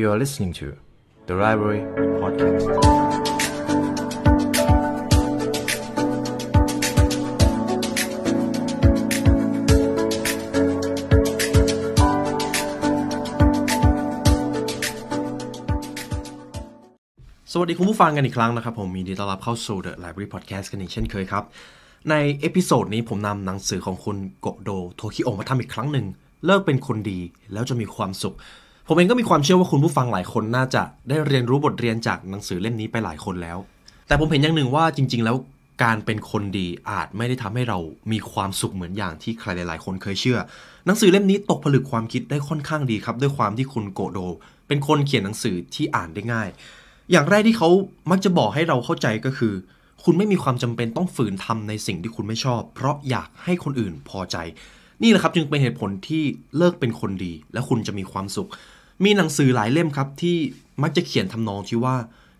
You are listening to The Library Podcast. สวัสดีคุณผู้ฟังกันอีกครั้งนะครับ ผมมีดีต้อนรับเข้าสู่ The Library Podcast กันอีกเช่นเคยครับ ในเอพิโซดนี้ผมนำหนังสือของคุณโกโด โทคิโอมาทำอีกครั้งหนึ่ง เลิกเป็นคนดีแล้วจะมีความสุขผมเองก็มีความเชื่อว่าคุณผู้ฟังหลายคนน่าจะได้เรียนรู้บทเรียนจากหนังสือเล่มนี้ไปหลายคนแล้ว แต่ผมเห็นอย่างหนึ่งว่าจริงๆ แล้วการเป็นคนดีอาจไม่ได้ทำให้เรามีความสุขเหมือนอย่างที่ใครหลายๆ คนเคยเชื่อ หนังสือเล่มนี้ตกผลึกความคิดได้ค่อนข้างดีครับ ด้วยความที่คุณโกโด เป็นคนเขียนหนังสือที่อ่านได้ง่าย อย่างแรกที่เขามักจะบอกให้เราเข้าใจก็คือ คุณไม่มีความจำเป็นต้องฝืนทำในสิ่งที่คุณไม่ชอบ เพราะอยากให้คนอื่นพอใจ นี่แหละครับจึงเป็นเหตุผลที่เลิกเป็นคนดี และคุณจะมีความสุขมีหนังสือหลายเล่มครับ ที่มักจะเขียนทำนองที่ว่า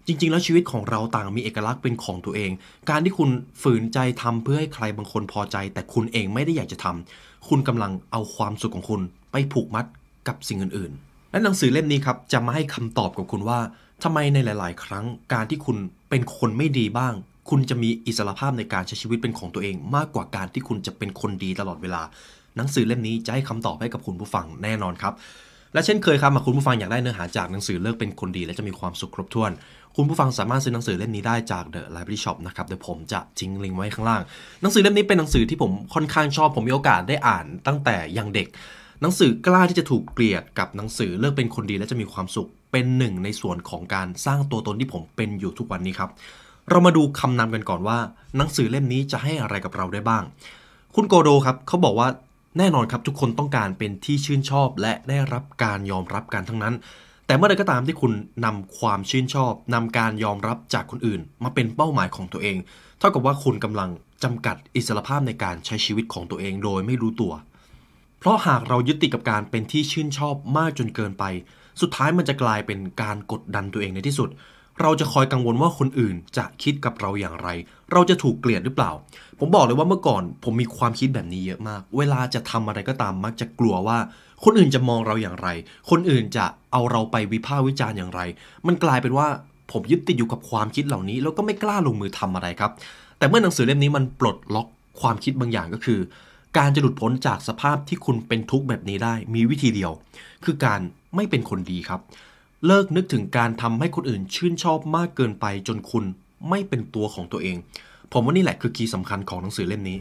จริงๆ แล้วชีวิตของเราต่างมีเอกลักษณ์เป็นของตัวเอง การที่คุณฝืนใจทำเพื่อให้ใครบางคนพอใจ แต่คุณเองไม่ได้อยากจะทำ คุณกำลังเอาความสุขของคุณ ไปผูกมัดกับสิ่งอื่นๆ และหนังสือเล่มนี้ครับจะมาให้คำตอบกับคุณว่าทำไมในหลาย ๆ ครั้ง การที่คุณเป็นคนไม่ดีบ้าง คุณจะมีอิสรภาพในการใช้ชีวิตเป็นของตัวเอง มากกว่าการที่คุณจะเป็นคนดีตลอดเวลา หนังสือเล่มนี้จะให้คำตอบให้กับคุณผู้ฟังแน่นอนครับและเช่นเคยครับมาคุณผู้ฟังอยากได้เนื้อหาจากหนังสือเลิกเป็นคนดีและจะมีความสุขครบถ้วน คุณผู้ฟังสามารถซื้อหนังสือเล่มนี้ได้จาก The Library Shop นะครับเดี๋ยวผมจะทิ้งลิงก์ไว้ข้างล่างหนังสือเล่มนี้เป็นหนังสือที่ผมค่อนข้างชอบผมมีโอกาสได้อ่านตั้งแต่ยังเด็ก หนังสือกล้าที่จะถูกเกลียด กับหนังสือเลิกเป็นคนดีและจะมีความสุขเป็นหนึ่งในส่วนของการสร้างตัวตนที่ผมเป็นอยู่ทุกวันนี้ครับ เรามาดูคำนำกันก่อนว่า หนังสือเล่มนี้จะให้อะไรกับเราได้บ้างคุณโกโดครับเขาบอกว่าแน่นอนครับ ทุกคนต้องการเป็นที่ชื่นชอบและได้รับการยอมรับกันทั้งนั้น แต่เมื่อใดก็ตามที่คุณนำความชื่นชอบ นำการยอมรับจากคนอื่นมาเป็นเป้าหมายของตัวเอง เท่ากับว่าคุณกำลังจำกัดอิสรภาพในการใช้ชีวิตของตัวเองโดยไม่รู้ตัว เพราะหากเรายึดติดกับการเป็นที่ชื่นชอบมากจนเกินไป สุดท้ายมันจะกลายเป็นการกดดันตัวเองในที่สุด เราจะคอยกังวลว่าคนอื่นจะคิดกับเราอย่างไร เราจะถูกเกลียดหรือเปล่าผมบอกเลยว่าเมื่อก่อนผมมีความคิดแบบนี้เยอะมาก เวลาจะทำอะไรก็ตามมักจะกลัวว่า คนอื่นจะมองเราอย่างไร คนอื่นจะเอาเราไปวิพากษ์วิจารณ์อย่างไร มันกลายเป็นว่าผมยึดติดอยู่กับความคิดเหล่านี้ แล้วก็ไม่กล้าลงมือทำอะไรครับ แต่เมื่อหนังสือเล่มนี้มันปลดล็อกความคิดบางอย่างก็คือ การจะหลุดพ้นจากสภาพที่คุณเป็นทุกข์แบบนี้ได้มีวิธีเดียว คือการไม่เป็นคนดีครับ เลิกนึกถึงการทำให้คนอื่นชื่นชอบมากเกินไปจนคุณไม่เป็นตัวของตัวเองผมว่านี่แหละคือคีย์สำคัญของหนังสือเล่มนี้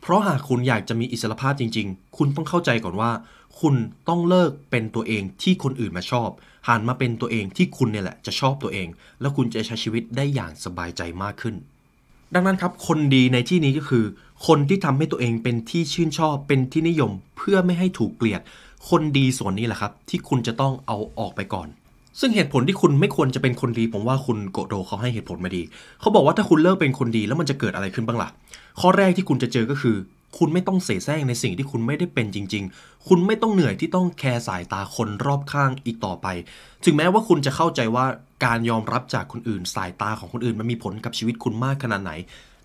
เพราะหากคุณอยากจะมีอิสรภาพจริง ๆ คุณต้องเข้าใจก่อนว่าคุณต้องเลิกเป็นตัวเองที่คนอื่นมาชอบหันมาเป็นตัวเองที่คุณเนี่ยแหละจะชอบตัวเอง แล้วคุณจะใช้ชีวิตได้อย่างสบายใจมากขึ้น ดังนั้นครับ คนดีในที่นี้ก็คือ คนที่ทำให้ตัวเองเป็นที่ชื่นชอบเป็นที่นิยม เพื่อไม่ให้ถูกเกลียด คนดีส่วนนี้แหละครับ ที่คุณจะต้องเอาออกไปก่อนซึ่งเหตุผลที่คุณไม่ควรจะเป็นคนดี ผมว่าคุณโกโดเขาให้เหตุผลมาดี เขาบอกว่าถ้าคุณเลิกเป็นคนดีแล้วมันจะเกิดอะไรขึ้นบ้างละ่ะ ข้อแรกที่คุณจะเจอก็คือ คุณไม่ต้องเสแสร้งในสิ่งที่คุณไม่ได้เป็นจริง ๆ คุณไม่ต้องเหนื่อยที่ต้องแคร์สายตาคนรอบข้างอีกต่อไป ถึงแม้ว่าคุณจะเข้าใจว่าการยอมรับจากคนอื่น สายตาของคนอื่นมันมีผลกับชีวิตคุณมากขนาดไหน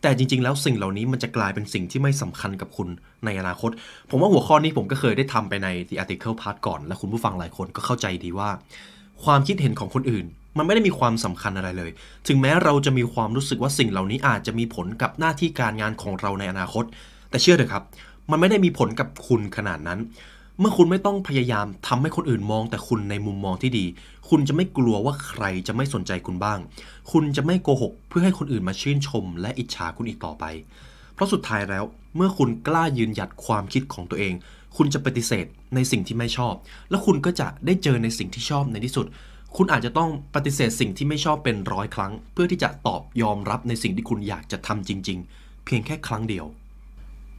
แต่จริง ๆ แล้วสิ่งเหล่านี้มันจะกลายเป็นสิ่งที่ไม่สำคัญกับคุณในอนาคต ผมว่าหัวข้อนี้ผมก็เคยได้ทำไปใน The Article Part ก่อนและคุณผู้ฟังหลายคนก็เข้าใจดีว่าความคิดเห็นของคนอื่น มันไม่ได้มีความสำคัญอะไรเลย ถึงแม้เราจะมีความรู้สึกว่าสิ่งเหล่านี้อาจจะมีผลกับหน้าที่การงานของเราในอนาคต แต่เชื่อเถอะครับ มันไม่ได้มีผลกับคุณขนาดนั้น เมื่อคุณไม่ต้องพยายามทำให้คนอื่นมอง แต่คุณในมุมมองที่ดี คุณจะไม่กลัวว่าใครจะไม่สนใจคุณบ้าง คุณจะไม่โกหก เพื่อให้คนอื่นมาชื่นชม และอิจฉาคุณอีกต่อไป เพราะสุดท้ายแล้ว เมื่อคุณกล้ายืนหยัดความคิดของตัวเองคุณจะปฏิเสธในสิ่งที่ไม่ชอบ แล้วคุณก็จะได้เจอในสิ่งที่ชอบในที่สุด คุณอาจจะต้องปฏิเสธสิ่งที่ไม่ชอบเป็นร้อยครั้ง เพื่อที่จะตอบยอมรับในสิ่งที่คุณอยากจะทำจริง ๆ เพียงแค่ครั้งเดียว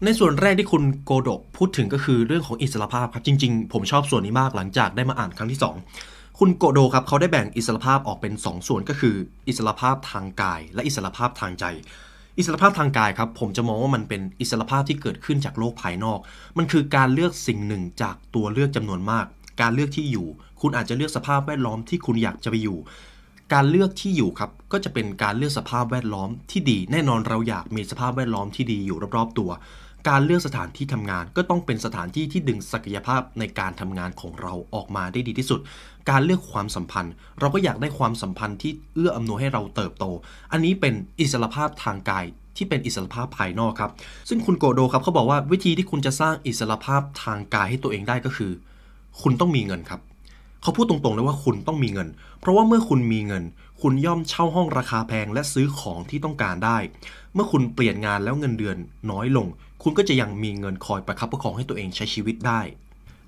ในส่วนแรกที่คุณโกดกพูดถึงก็คือเรื่องของอิสรภาพครับจริงๆ ผมชอบส่วนนี้มากหลังจากได้มาอ่านครั้งที่ 2 คุณโกโดครับเขาได้แบ่งอิสรภาพออกเป็น 2สส่วนก็คือ อิสรภาพทางกาย และอิสรภาพทางใจอิสรภาพทางกายครับผมจะมองว่ามันเป็นอิสรภาพที่เกิดขึ้นจากโลกภายนอก มันคือการเลือกสิ่งหนึ่งจากตัวเลือกจำนวนมาก การเลือกที่อยู่คุณอาจจะเลือกสภาพแวดล้อมที่คุณอยากจะไปอยู่ การเลือกที่อยู่ครับก็จะเป็นการเลือกสภาพแวดล้อมที่ดี แน่นอนเราอยากมีสภาพแวดล้อมที่ดีอยู่รอบๆตัว การเลือกสถานที่ทำงาน ก็ต้องเป็นสถานที่ที่ดึงศักยภาพในการทำงานของเราออกมาได้ดีที่สุดการเลือกความสัมพันธ์ เราก็อยากได้ความสัมพันธ์ที่เอื้ออำนวยให้เราเติบโต อันนี้เป็นอิสรภาพทางกายที่เป็นอิสรภาพภายนอกครับ ซึ่งคุณโกโดครับเขาบอกว่าวิธีที่คุณจะสร้างอิสรภาพทางกายให้ตัวเองได้ก็คือ คุณต้องมีเงินครับ เขาพูดตรงๆเลยว่าคุณต้องมีเงิน เพราะว่าเมื่อคุณมีเงิน คุณย่อมเช่าห้องราคาแพงและซื้อของที่ต้องการได้ เมื่อคุณเปลี่ยนงานแล้วเงินเดือนน้อยลง คุณก็จะยังมีเงินคอยประคับประคองให้ตัวเองใช้ชีวิตได้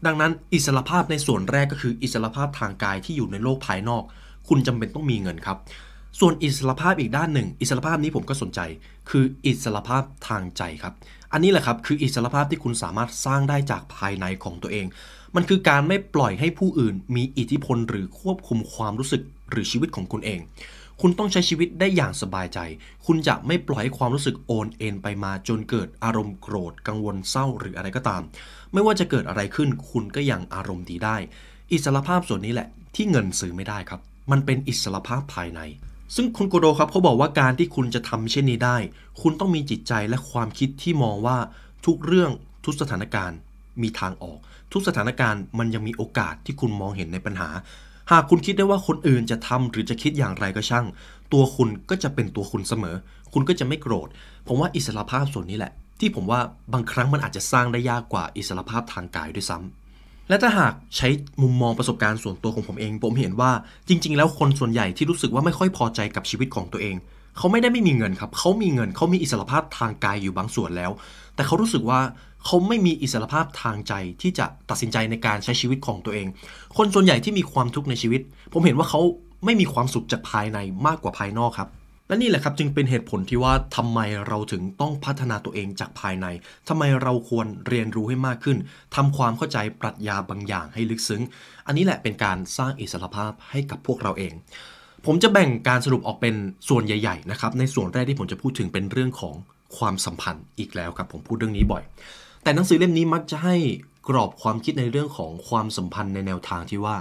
ดังนั้น อิสรภาพในส่วนแรกก็คือ อิสรภาพทางกายที่อยู่ในโลกภายนอก คุณจำเป็นต้องมีเงินครับ ส่วนอิสรภาพอีกด้านหนึ่ง อิสรภาพนี้ผมก็สนใจ คืออิสรภาพทางใจครับ อันนี้แหละครับ คืออิสรภาพที่คุณสามารถสร้างได้จากภายในของตัวเอง มันคือการไม่ปล่อยให้ผู้อื่น มีอิทธิพลหรือควบคุมความรู้สึกหรือชีวิตของคุณเอง คุณต้องใช้ชีวิตได้อย่างสบายใจ คุณจะไม่ปล่อยให้ความรู้สึกโอนเอ็นไปมาจนเกิด อารมณ์โกรธกังวลเศร้าหรืออะไรก็ตามไม่ว่าจะเกิดอะไรขึ้น คุณก็ยังอารมณ์ดีได้ อิสรภาพส่วนนี้แหละ ที่เงินซื้อไม่ได้ครับ มันเป็นอิสรภาพภายใน ซึ่งคุณโกโดครับเขาบอกว่าการที่คุณจะทำเช่นนี้ได้ คุณต้องมีจิตใจและความคิดที่มองว่าทุกเรื่องทุกสถานการณ์มีทางออก ทุกสถานการณ์มันยังมีโอกาสที่คุณมองเห็นในปัญหา หากคุณคิดได้ว่าคนอื่นจะทำหรือจะคิดอย่างไรก็ช่าง ตัวคุณก็จะเป็นตัวคุณเสมอ คุณก็จะไม่โกรธผมว่าอิสรภาพส่วนนี้แหละที่ผมว่าบางครั้งมันอาจจะสร้างได้ยากกว่าอิสรภาพทางกายด้วยซ้ำ และถ้าหากใช้มุมมองประสบการณ์ส่วนตัวของผมเอง ผมเห็นว่าจริงๆ แล้วคนส่วนใหญ่ที่รู้สึกว่าไม่ค่อยพอใจกับชีวิตของตัวเอง เขาไม่ได้ไม่มีเงินครับ เขามีเงิน เขามีอิสรภาพทางกายอยู่บางส่วนแล้ว แต่เขารู้สึกว่าเขาไม่มีอิสรภาพทางใจที่จะตัดสินใจในการใช้ชีวิตของตัวเอง คนส่วนใหญ่ที่มีความทุกข์ในชีวิต ผมเห็นว่าเขาไม่มีความสุขจากภายในมากกว่าภายนอกครับและนี่แหละครับจึงเป็นเหตุผลที่ว่าทำไมเราถึงต้องพัฒนาตัวเองจากภายใน ทำไมเราควรเรียนรู้ให้มากขึ้น ทำความเข้าใจปรัชญาบางอย่างให้ลึกซึ้งอันนี้แหละเป็นการสร้างอิสรภาพให้กับพวกเราเอง ผมจะแบ่งการสรุปออกเป็นส่วนใหญ่ๆนะครับในส่วนแรกที่ผมจะพูดถึงเป็นเรื่องของความสัมพันธ์อีกแล้วครับผมพูดเรื่องนี้บ่อย แต่หนังสือเล่มนี้มักจะให้กรอบความคิดในเรื่องของความสัมพันธ์ในแนวทางที่ว่า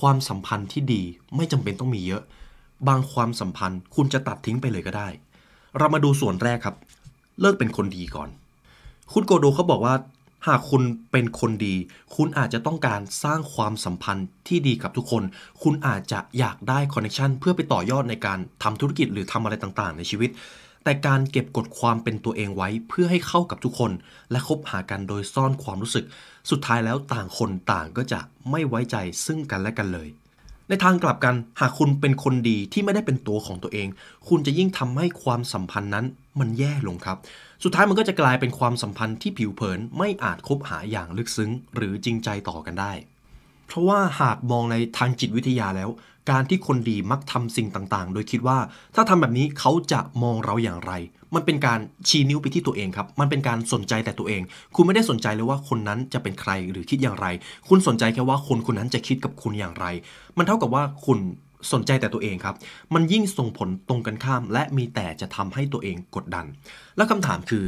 ความสัมพันธ์ที่ดีไม่จำเป็นต้องมีเยอะบางความสัมพันธ์คุณจะตัดทิ้งไปเลยก็ได้ เรามาดูส่วนแรกครับ เลิกเป็นคนดีก่อน คุณโกโดเขาบอกว่า หากคุณเป็นคนดี คุณอาจจะต้องการสร้างความสัมพันธ์ที่ดีกับทุกคน คุณอาจจะอยากได้คอนเนคชันเพื่อไปต่อยอดในการทำธุรกิจหรือทำอะไรต่างๆ ในชีวิต แต่การเก็บกดความเป็นตัวเองไว้เพื่อให้เข้ากับทุกคนและคบหากันโดยซ่อนความรู้สึก สุดท้ายแล้วต่างคนต่างก็จะไม่ไว้ใจซึ่งกันและกันเลยในทางกลับกัน หากคุณเป็นคนดีที่ไม่ได้เป็นตัวของตัวเอง คุณจะยิ่งทำให้ความสัมพันธ์นั้น มันแย่ลงครับ สุดท้ายมันก็จะกลายเป็นความสัมพันธ์ที่ผิวเผินไม่อาจคบหาอย่างลึกซึ้ง หรือจริงใจต่อกันได้ เพราะว่าหากมองในทางจิตวิทยาแล้วการที่คนดีมักทำสิ่งต่าง ๆ โดยคิดว่าถ้าทำแบบนี้เขาจะมองเราอย่างไร มันเป็นการชี้นิ้วไปที่ตัวเองครับ มันเป็นการสนใจแต่ตัวเอง คุณไม่ได้สนใจเลยว่าคนนั้นจะเป็นใครหรือคิดอย่างไร คุณสนใจแค่ว่าคนคนนั้นจะคิดกับคุณอย่างไร มันเท่ากับว่าคุณสนใจแต่ตัวเองครับ มันยิ่งส่งผลตรงกันข้าม และมีแต่จะทำให้ตัวเองกดดัน และคำถามคือ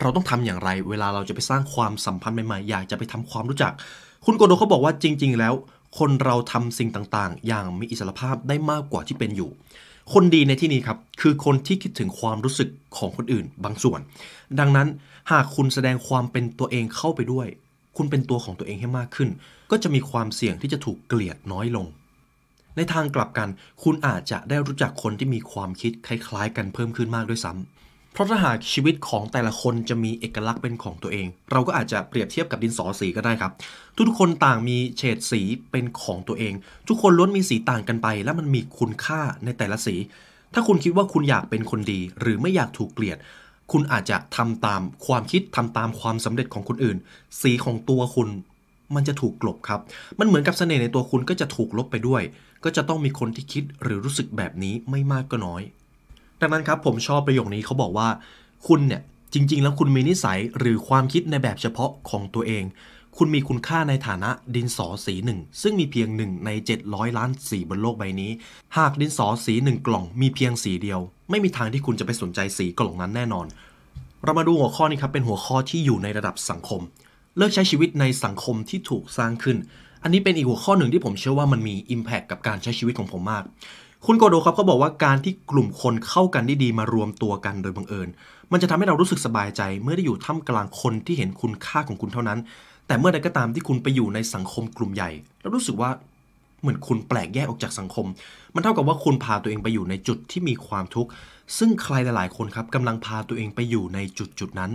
เราต้องทำอย่างไร เวลาเราจะไปสร้างความสัมพันธ์ใหม่ๆ อยากจะไปทำความรู้จัก คุณโกโดเขาบอกว่าจริง ๆ แล้วคนเราทำสิ่งต่างๆ อย่างมีอิสระภาพได้มากกว่าที่เป็นอยู่ คนดีในที่นี้ครับคือคนที่คิดถึงความรู้สึกของคนอื่นบางส่วน ดังนั้นหากคุณแสดงความเป็นตัวเองเข้าไปด้วย คุณเป็นตัวของตัวเองให้มากขึ้น ก็จะมีความเสี่ยงที่จะถูกเกลียดน้อยลง ในทางกลับกัน คุณอาจจะได้รู้จักคนที่มีความคิดคล้าย ๆกันเพิ่มขึ้นมากด้วยซ้ำพราะถ้าหากชีวิตของแต่ละคนจะมีเอกลักษณ์เป็นของตัวเอง เราก็อาจจะเปรียบเทียบกับดินสอสีก็ได้ครับ ทุกคนต่างมีเฉดสีเป็นของตัวเอง ทุกคนล้วนมีสีต่างกันไป และมันมีคุณค่าในแต่ละสี ถ้าคุณคิดว่าคุณอยากเป็นคนดีหรือไม่อยากถูกเกลียด คุณอาจจะทำตามความคิดทำตามความสำเร็จของคนอื่น สีของตัวคุณมันจะถูกกลบครับ มันเหมือนกับเสน่ห์ในตัวคุณก็จะถูกลบไปด้วย ก็จะต้องมีคนที่คิดหรือรู้สึกแบบนี้ไม่มากก็น้อยดังนั้นครับผมชอบประโยคนี้เขาบอกว่า คุณเนี่ยจริงๆแล้วคุณมีนิสัยหรือความคิดในแบบเฉพาะของตัวเอง คุณมีคุณค่าในฐานะดินสอสีหนึ่งซึ่งมีเพียงหนึ่งใน 700 ล้านสีบนโลกใบนี้ หากดินสอสีหนึ่งกล่องมีเพียงสีเดียว ไม่มีทางที่คุณจะไปสนใจสีกล่องนั้นแน่นอน เรามาดูหัวข้อนี้ครับ เป็นหัวข้อที่อยู่ในระดับสังคม เลิกใช้ชีวิตในสังคมที่ถูกสร้างขึ้น อันนี้เป็นอีกหัวข้อหนึ่งที่ผมเชื่อว่ามันมี Impact กับการใช้ชีวิตของผมมากคุณโกโดครับเขาบอกว่าการที่กลุ่มคนเข้ากันได้ดี มารวมตัวกันโดยบังเอิญ มันจะทำให้เรารู้สึกสบายใจ เมื่อได้อยู่ท่ามกลางคนที่เห็นคุณค่าของคุณเท่านั้น แต่เมื่อใดก็ตามที่คุณไปอยู่ในสังคมกลุ่มใหญ่ แล้วรู้สึกว่าเหมือนคุณแปลกแยกออกจากสังคม มันเท่ากับว่าคุณพาตัวเองไปอยู่ในจุดที่มีความทุกข์ ซึ่งใครหลาย ๆคนครับกำลังพาตัวเองไปอยู่ในจุดจุดนั้น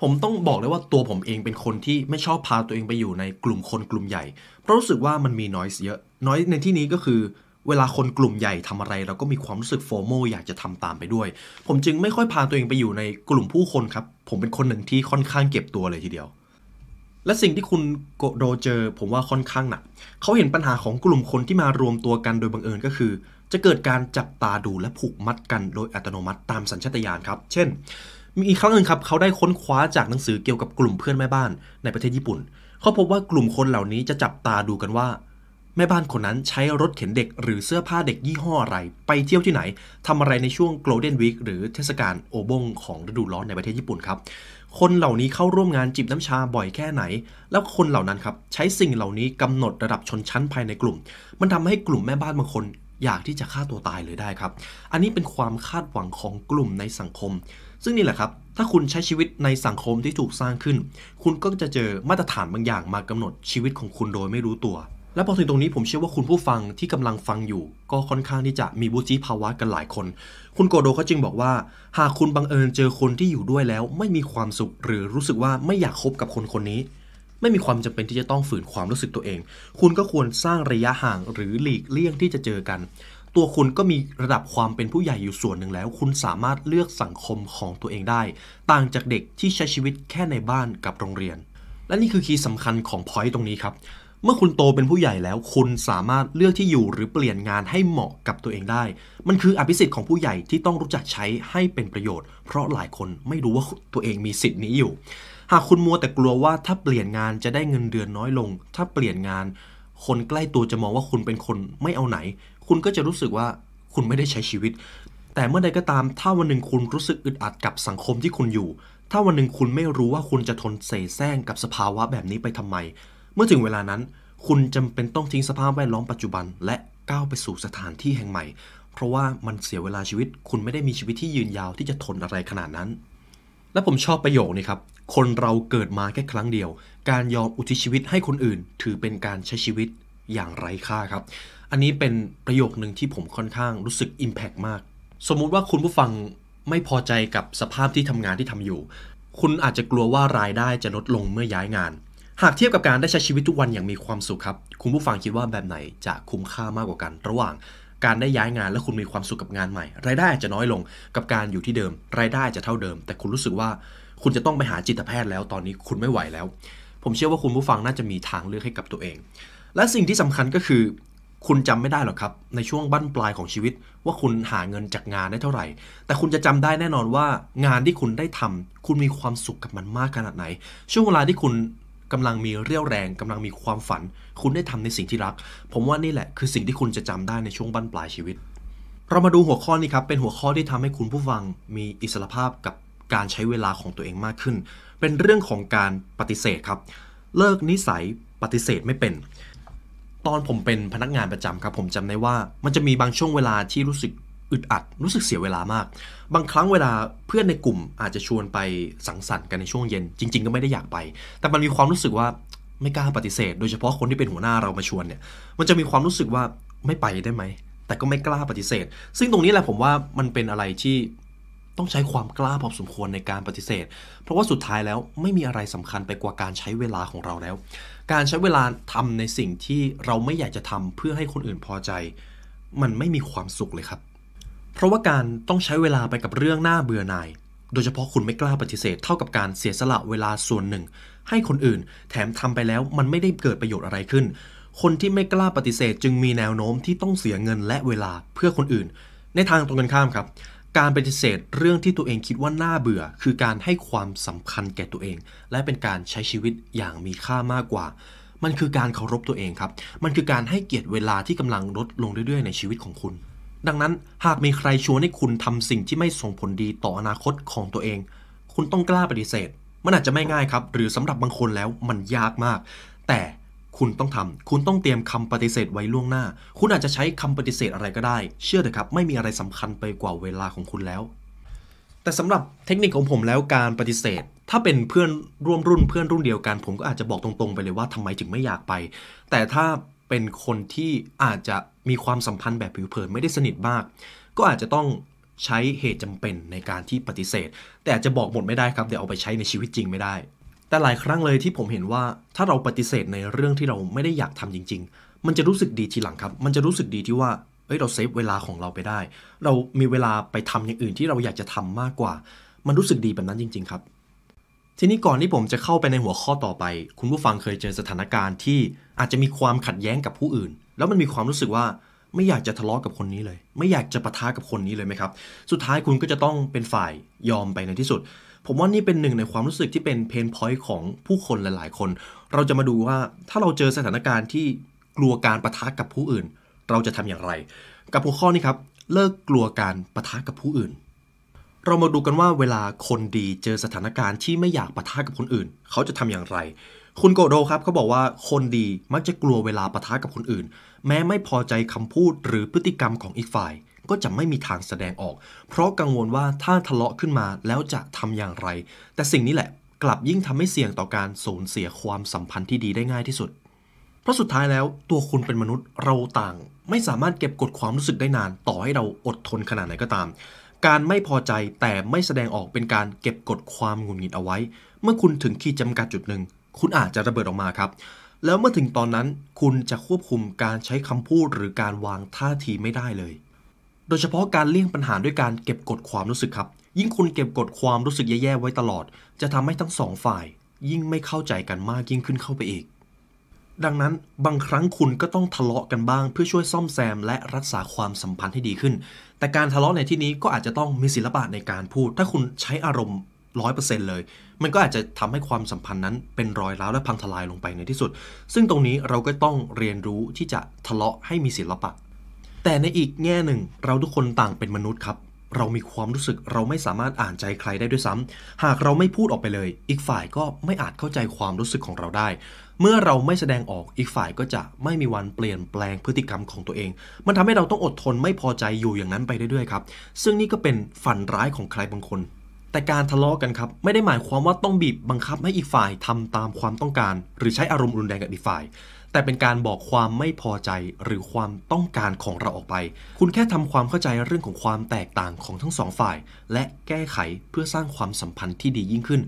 ผมต้องบอกเลยว่าตัวผมเองเป็นคนที่ไม่ชอบพาตัวเองไปอยู่ในกลุ่มคนกลุ่มใหญ่ เพราะรู้สึกว่ามันมีนอยส์เยอะนอยส์ในที่นี้ก็คือเวลาคนกลุ่มใหญ่ทำอะไรเราก็มีความรู้สึกโฟโมอยากจะทำตามไปด้วย ผมจึงไม่ค่อยพาตัวเองไปอยู่ในกลุ่มผู้คนครับผมเป็นคนหนึ่งที่ค่อนข้างเก็บตัวเลยทีเดียว และสิ่งที่คุณโกโดเจอ ผมว่าค่อนข้างหนักเขาเห็นปัญหาของกลุ่มคนที่มารวมตัวกันโดยบังเอิญก็คือ จะเกิดการจับตาดูและผูกมัดกันโดยอัตโนมัติตามสัญชาตญาณครับ เช่น มีครั้งหนึ่งครับ เขาได้ค้นคว้าจากหนังสือเกี่ยวกับกลุ่มเพื่อนแม่บ้าน ในประเทศญี่ปุ่นเขาพบว่ากลุ่มคนเหล่านี้จะจับตาดูกันว่าแม่บ้านคนนั้นใช้รถเข็นเด็กหรือเสื้อผ้าเด็กยี่ห้ออะไร ไปเที่ยวที่ไหน ทำอะไรในช่วง Golden Week หรือเทศกาลโอบง ของฤดูร้อนในประเทศญี่ปุ่นครับคนเหล่านี้เข้าร่วมงานจิบน้ำชาบ่อยแค่ไหน แล้วคนเหล่านั้นครับใช้สิ่งเหล่านี้กำหนดระดับชนชั้นภายในกลุ่ม มันทำให้กลุ่มแม่บ้านบางคน อยากที่จะฆ่าตัวตายเลยได้ครับอันนี้เป็นความคาดหวังของกลุ่มในสังคม ซึ่งนี่แหละครับ ถ้าคุณใช้ชีวิตในสังคมที่ถูกสร้างขึ้น คุณก็จะเจอมาตรฐานบางอย่างมากำหนดชีวิตของคุณโดยไม่รู้ตัวและพอถึงตรงนี้ผมเชื่อว่าคุณผู้ฟังที่กำลังฟังอยู่ ก็ค่อนข้างที่จะมีบุจิภาวะกันหลายคน คุณโกโดเขาจึงบอกว่า หากคุณบังเอิญเจอคนที่อยู่ด้วยแล้วไม่มีความสุขหรือรู้สึกว่าไม่อยากคบกับคนคนนี้ ไม่มีความจำเป็นที่จะต้องฝืนความรู้สึกตัวเอง คุณก็ควรสร้างระยะห่างหรือหลีกเลี่ยงที่จะเจอกัน ตัวคุณก็มีระดับความเป็นผู้ใหญ่อยู่ส่วนหนึ่งแล้ว คุณสามารถเลือกสังคมของตัวเองได้ ต่างจากเด็กที่ใช้ชีวิตแค่ในบ้านกับโรงเรียนและนี่คือคีย์สำคัญของพอยต์ตรงนี้ครับเมื่อคุณโตเป็นผู้ใหญ่แล้ว คุณสามารถเลือกที่อยู่หรือเปลี่ยนงานให้เหมาะกับตัวเองได้ มันคืออภิสิทธิ์ของผู้ใหญ่ที่ต้องรู้จักใช้ให้เป็นประโยชน์ เพราะหลายคนไม่รู้ว่าตัวเองมีสิทธิ์นี้อยู่ หากคุณมัวแต่กลัวว่าถ้าเปลี่ยนงานจะได้เงินเดือนน้อยลง ถ้าเปลี่ยนงานคนใกล้ตัวจะมองว่าคุณเป็นคนไม่เอาไหน คุณก็จะรู้สึกว่าคุณไม่ได้ใช้ชีวิต แต่เมื่อใดก็ตามถ้าวันหนึ่งคุณรู้สึกอึดอัดกับสังคมที่คุณอยู่ ถ้าวันหนึ่งคุณไม่รู้ว่าคุณจะทนเสแสร้งกับสภาวะแบบนี้ไปทำไมเมื่อถึงเวลานั้นคุณจำเป็นต้องทิ้งสภาพแวดล้อมปัจจุบัน และก้าวไปสู่สถานที่แห่งใหม่ เพราะว่ามันเสียเวลาชีวิต คุณไม่ได้มีชีวิตที่ยืนยาวที่จะทนอะไรขนาดนั้น และผมชอบประโยคนี้ครับคนเราเกิดมาแค่ครั้งเดียว การยอมอุทิศชีวิตให้คนอื่นถือเป็นการใช้ชีวิตอย่างไร้ค่าครับ อันนี้เป็นประโยคหนึ่งที่ผมค่อนข้างรู้สึก Impact มาก สมมุติว่าคุณผู้ฟังไม่พอใจกับสภาพที่ทำงานที่ทำอยู่ คุณอาจจะกลัวว่ารายได้จะลดลงเมื่อย้ายงานหากเทียบกับการได้ใช้ชีวิตทุกวันอย่างมีความสุขครับ คุณผู้ฟังคิดว่าแบบไหนจะคุ้มค่ามากกว่ากัน ระหว่าง การได้ย้ายงานและคุณมีความสุขกับงานใหม่ รายได้จะน้อยลงกับการอยู่ที่เดิม รายได้จะเท่าเดิม แต่คุณรู้สึกว่าคุณจะต้องไปหาจิตแพทย์แล้วตอนนี้คุณไม่ไหวแล้ว ผมเชื่อว่าคุณผู้ฟังน่าจะมีทางเลือกให้กับตัวเอง และสิ่งที่สำคัญก็คือ คุณจำไม่ได้หรอกครับ ในช่วงบั้นปลายของชีวิตว่าคุณหาเงินจากงานได้เท่าไหร่ แต่คุณจะจำได้แน่นอนว่า งานที่คุณได้ทำ คุณมีความสุขกับมันมากขนาดไหน ช่วงเวลาที่คุณกำลังมีเรี่ยวแรงกำลังมีความฝัน คุณได้ทำในสิ่งที่รัก ผมว่านี่แหละคือสิ่งที่คุณจะจำได้ในช่วงบั้นปลายชีวิต เรามาดูหัวข้อนี้ครับเป็นหัวข้อที่ทำให้คุณผู้ฟังมีอิสรภาพกับการใช้เวลาของตัวเองมากขึ้น เป็นเรื่องของการปฏิเสธครับ เลิกนิสัยปฏิเสธไม่เป็น ตอนผมเป็นพนักงานประจำครับ ผมจำได้ว่ามันจะมีบางช่วงเวลาที่รู้สึกอึดอัดรู้สึกเสียเวลามาก บางครั้งเวลาเพื่อนในกลุ่มอาจจะชวนไปสังสรรค์กันในช่วงเย็นจริงๆก็ไม่ได้อยากไป แต่มันมีความรู้สึกว่าไม่กล้าปฏิเสธ โดยเฉพาะคนที่เป็นหัวหน้าเรามาชวนเนี่ย มันจะมีความรู้สึกว่าไม่ไปได้ไหมแต่ก็ไม่กล้าปฏิเสธ ซึ่งตรงนี้แหละผมว่ามันเป็นอะไรที่ต้องใช้ความกล้าพอสมควรในการปฏิเสธ เพราะว่าสุดท้ายแล้วไม่มีอะไรสำคัญไปกว่าการใช้เวลาของเราแล้ว การใช้เวลาทำในสิ่งที่เราไม่อยากจะทำเพื่อให้คนอื่นพอใจ มันไม่มีความสุขเลยครับเพราะว่าการต้องใช้เวลาไปกับเรื่องน่าเบื่อหน่าย โดยเฉพาะคุณไม่กล้าปฏิเสธเท่ากับการเสียสละเวลาส่วนหนึ่ง ให้คนอื่นแถมทำไปแล้วมันไม่ได้เกิดประโยชน์อะไรขึ้น คนที่ไม่กล้าปฏิเสธ จึงมีแนวโน้มที่ต้องเสียเงินและเวลาเพื่อคนอื่น ในทางตรงกันข้ามครับ การปฏิเสธเรื่องที่ตัวเองคิดว่าน่าเบื่อ คือการให้ความสำคัญแก่ตัวเอง และเป็นการใช้ชีวิตอย่างมีค่ามากกว่า มันคือการเคารพตัวเองครับ มันคือการให้เกียรติเวลาที่กำลังลดลงเรื่อยๆในชีวิตของคุณดังนั้นหากมีใครชวนให้คุณทำสิ่งที่ไม่ส่งผลดีต่ออนาคตของตัวเอง คุณต้องกล้าปฏิเสธ มันอาจจะไม่ง่ายครับหรือสำหรับบางคนแล้วมันยากมาก แต่คุณต้องทำคุณต้องเตรียมคำปฏิเสธไว้ล่วงหน้าคุณอาจจะใช้คำปฏิเสธอะไรก็ได้ เชื่อเถอะครับไม่มีอะไรสำคัญไปกว่าเวลาของคุณแล้ว แต่สำหรับเทคนิคของผมแล้วการปฏิเสธ ถ้าเป็นเพื่อนร่วมรุ่นเพื่อนรุ่นเดียวกัน ผมก็อาจจะบอกตรง ๆไปเลยว่าทำไมถึงไม่อยากไป แต่ถ้าเป็นคนที่อาจจะมีความสัมพันธ์แบบผิวเผินไม่ได้สนิทมาก ก็อาจจะต้องใช้เหตุจำเป็นในการที่ปฏิเสธ แต่อาจจะบอกหมดไม่ได้ครับเดี๋ยวเอาไปใช้ในชีวิตจริงไม่ได้ แต่หลายครั้งเลยที่ผมเห็นว่าถ้าเราปฏิเสธในเรื่องที่เราไม่ได้อยากทำจริง ๆ มันจะรู้สึกดีทีหลังครับ มันจะรู้สึกดีที่ว่าเอ้ยเราเซฟเวลาของเราไปได้ เรามีเวลาไปทำอย่างอื่นที่เราอยากจะทำมากกว่า มันรู้สึกดีแบบนั้นจริงๆครับทีนี้ก่อนที่ผมจะเข้าไปในหัวข้อต่อไป คุณผู้ฟังเคยเจอสถานการณ์ที่อาจจะมีความขัดแย้งกับผู้อื่น แล้วมันมีความรู้สึกว่าไม่อยากจะทะเลาะกกับคนนี้เลย ไม่อยากจะปะทะกับคนนี้เลยไหมครับ สุดท้ายคุณก็จะต้องเป็นฝ่ายยอมไปในที่สุดผมว่านี่เป็นหนึ่งในความรู้สึกที่เป็นเพนพอยต์ของผู้คนหลายๆคน เราจะมาดูว่าถ้าเราเจอสถานการณ์ที่กลัวการปะทะกับผู้อื่น เราจะทำอย่างไร กับหัวข้อนี้ครับเลิกกลัวการปะทะกับผู้อื่นเรามาดูกันว่าเวลาคนดีเจอสถานการณ์ที่ไม่อยากปะทะกับคนอื่น เขาจะทำอย่างไร คุณโกโดครับเขาบอกว่าคนดีมักจะกลัวเวลาปะทะกับคนอื่น แม้ไม่พอใจคำพูดหรือพฤติกรรมของอีกฝ่ายก็จะไม่มีทางแสดงออก เพราะกังวลว่าถ้าทะเลาะขึ้นมาแล้วจะทำอย่างไร แต่สิ่งนี้แหละกลับยิ่งทำให้เสี่ยงต่อการสูญเสียความสัมพันธ์ที่ดีได้ง่ายที่สุดเพราะสุดท้ายแล้วตัวคุณเป็นมนุษย์เราต่าง ไม่สามารถเก็บกดความรู้สึกได้นาน ต่อให้เราอดทนขนาดไหนก็ตามการไม่พอใจแต่ไม่แสดงออกเป็นการเก็บกดความหงุดหงิดเอาไว้ เมื่อคุณถึงขีดจำกัดจุดหนึ่งคุณอาจจะระเบิดออกมาครับ แล้วเมื่อถึงตอนนั้นคุณจะควบคุมการใช้คำพูดหรือการวางท่าทีไม่ได้เลย โดยเฉพาะการเลี่ยงปัญหาด้วยการเก็บกดความรู้สึกครับ ยิ่งคุณเก็บกดความรู้สึกแย่ๆไว้ตลอด จะทำให้ทั้งสองฝ่าย ยิ่งไม่เข้าใจกันมากยิ่งขึ้นเข้าไปอีก ดังนั้นบางครั้งคุณก็ต้องทะเลาะกันบ้างเพื่อช่วยซ่อมแซม และรักษาความสัมพันธ์ให้ดีขึ้นแต่การทะเลาะในที่นี้ก็อาจจะต้องมีศิลปะในการพูด ถ้าคุณใช้อารมณ์ร้อยเปอร์เซ็นต์เลย มันก็อาจจะทำให้ความสัมพันธ์นั้นเป็นรอยร้าวและพังทลายลงไปในที่สุด ซึ่งตรงนี้เราก็ต้องเรียนรู้ที่จะทะเลาะให้มีศิลปะ แต่ในอีกแง่หนึ่ง เราทุกคนต่างเป็นมนุษย์ครับ เรามีความรู้สึกเราไม่สามารถอ่านใจใครได้ด้วยซ้ำ หากเราไม่พูดออกไปเลย อีกฝ่ายก็ไม่อาจเข้าใจความรู้สึกของเราได้เมื่อเราไม่แสดงออกอีกฝ่ายก็จะไม่มีวันเปลี่ยนแปลงพฤติกรรมของตัวเอง มันทำให้เราต้องอดทนไม่พอใจอยู่อย่างนั้นไปเรื่อยๆครับ ซึ่งนี่ก็เป็นฝันร้ายของใครบางคน แต่การทะเลาะกันครับไม่ได้หมายความว่าต้องบีบบังคับให้อีกฝ่ายทำตามความต้องการ หรือใช้อารมณ์รุนแรงกับอีกฝ่าย แต่เป็นการบอกความไม่พอใจหรือความต้องการของเราออกไป คุณแค่ทำความเข้าใจเรื่องของความแตกต่างของทั้งสองฝ่าย และแก้ไขเพื่อสร้างความสัมพันธ์ที่ดียิ่งขึ้น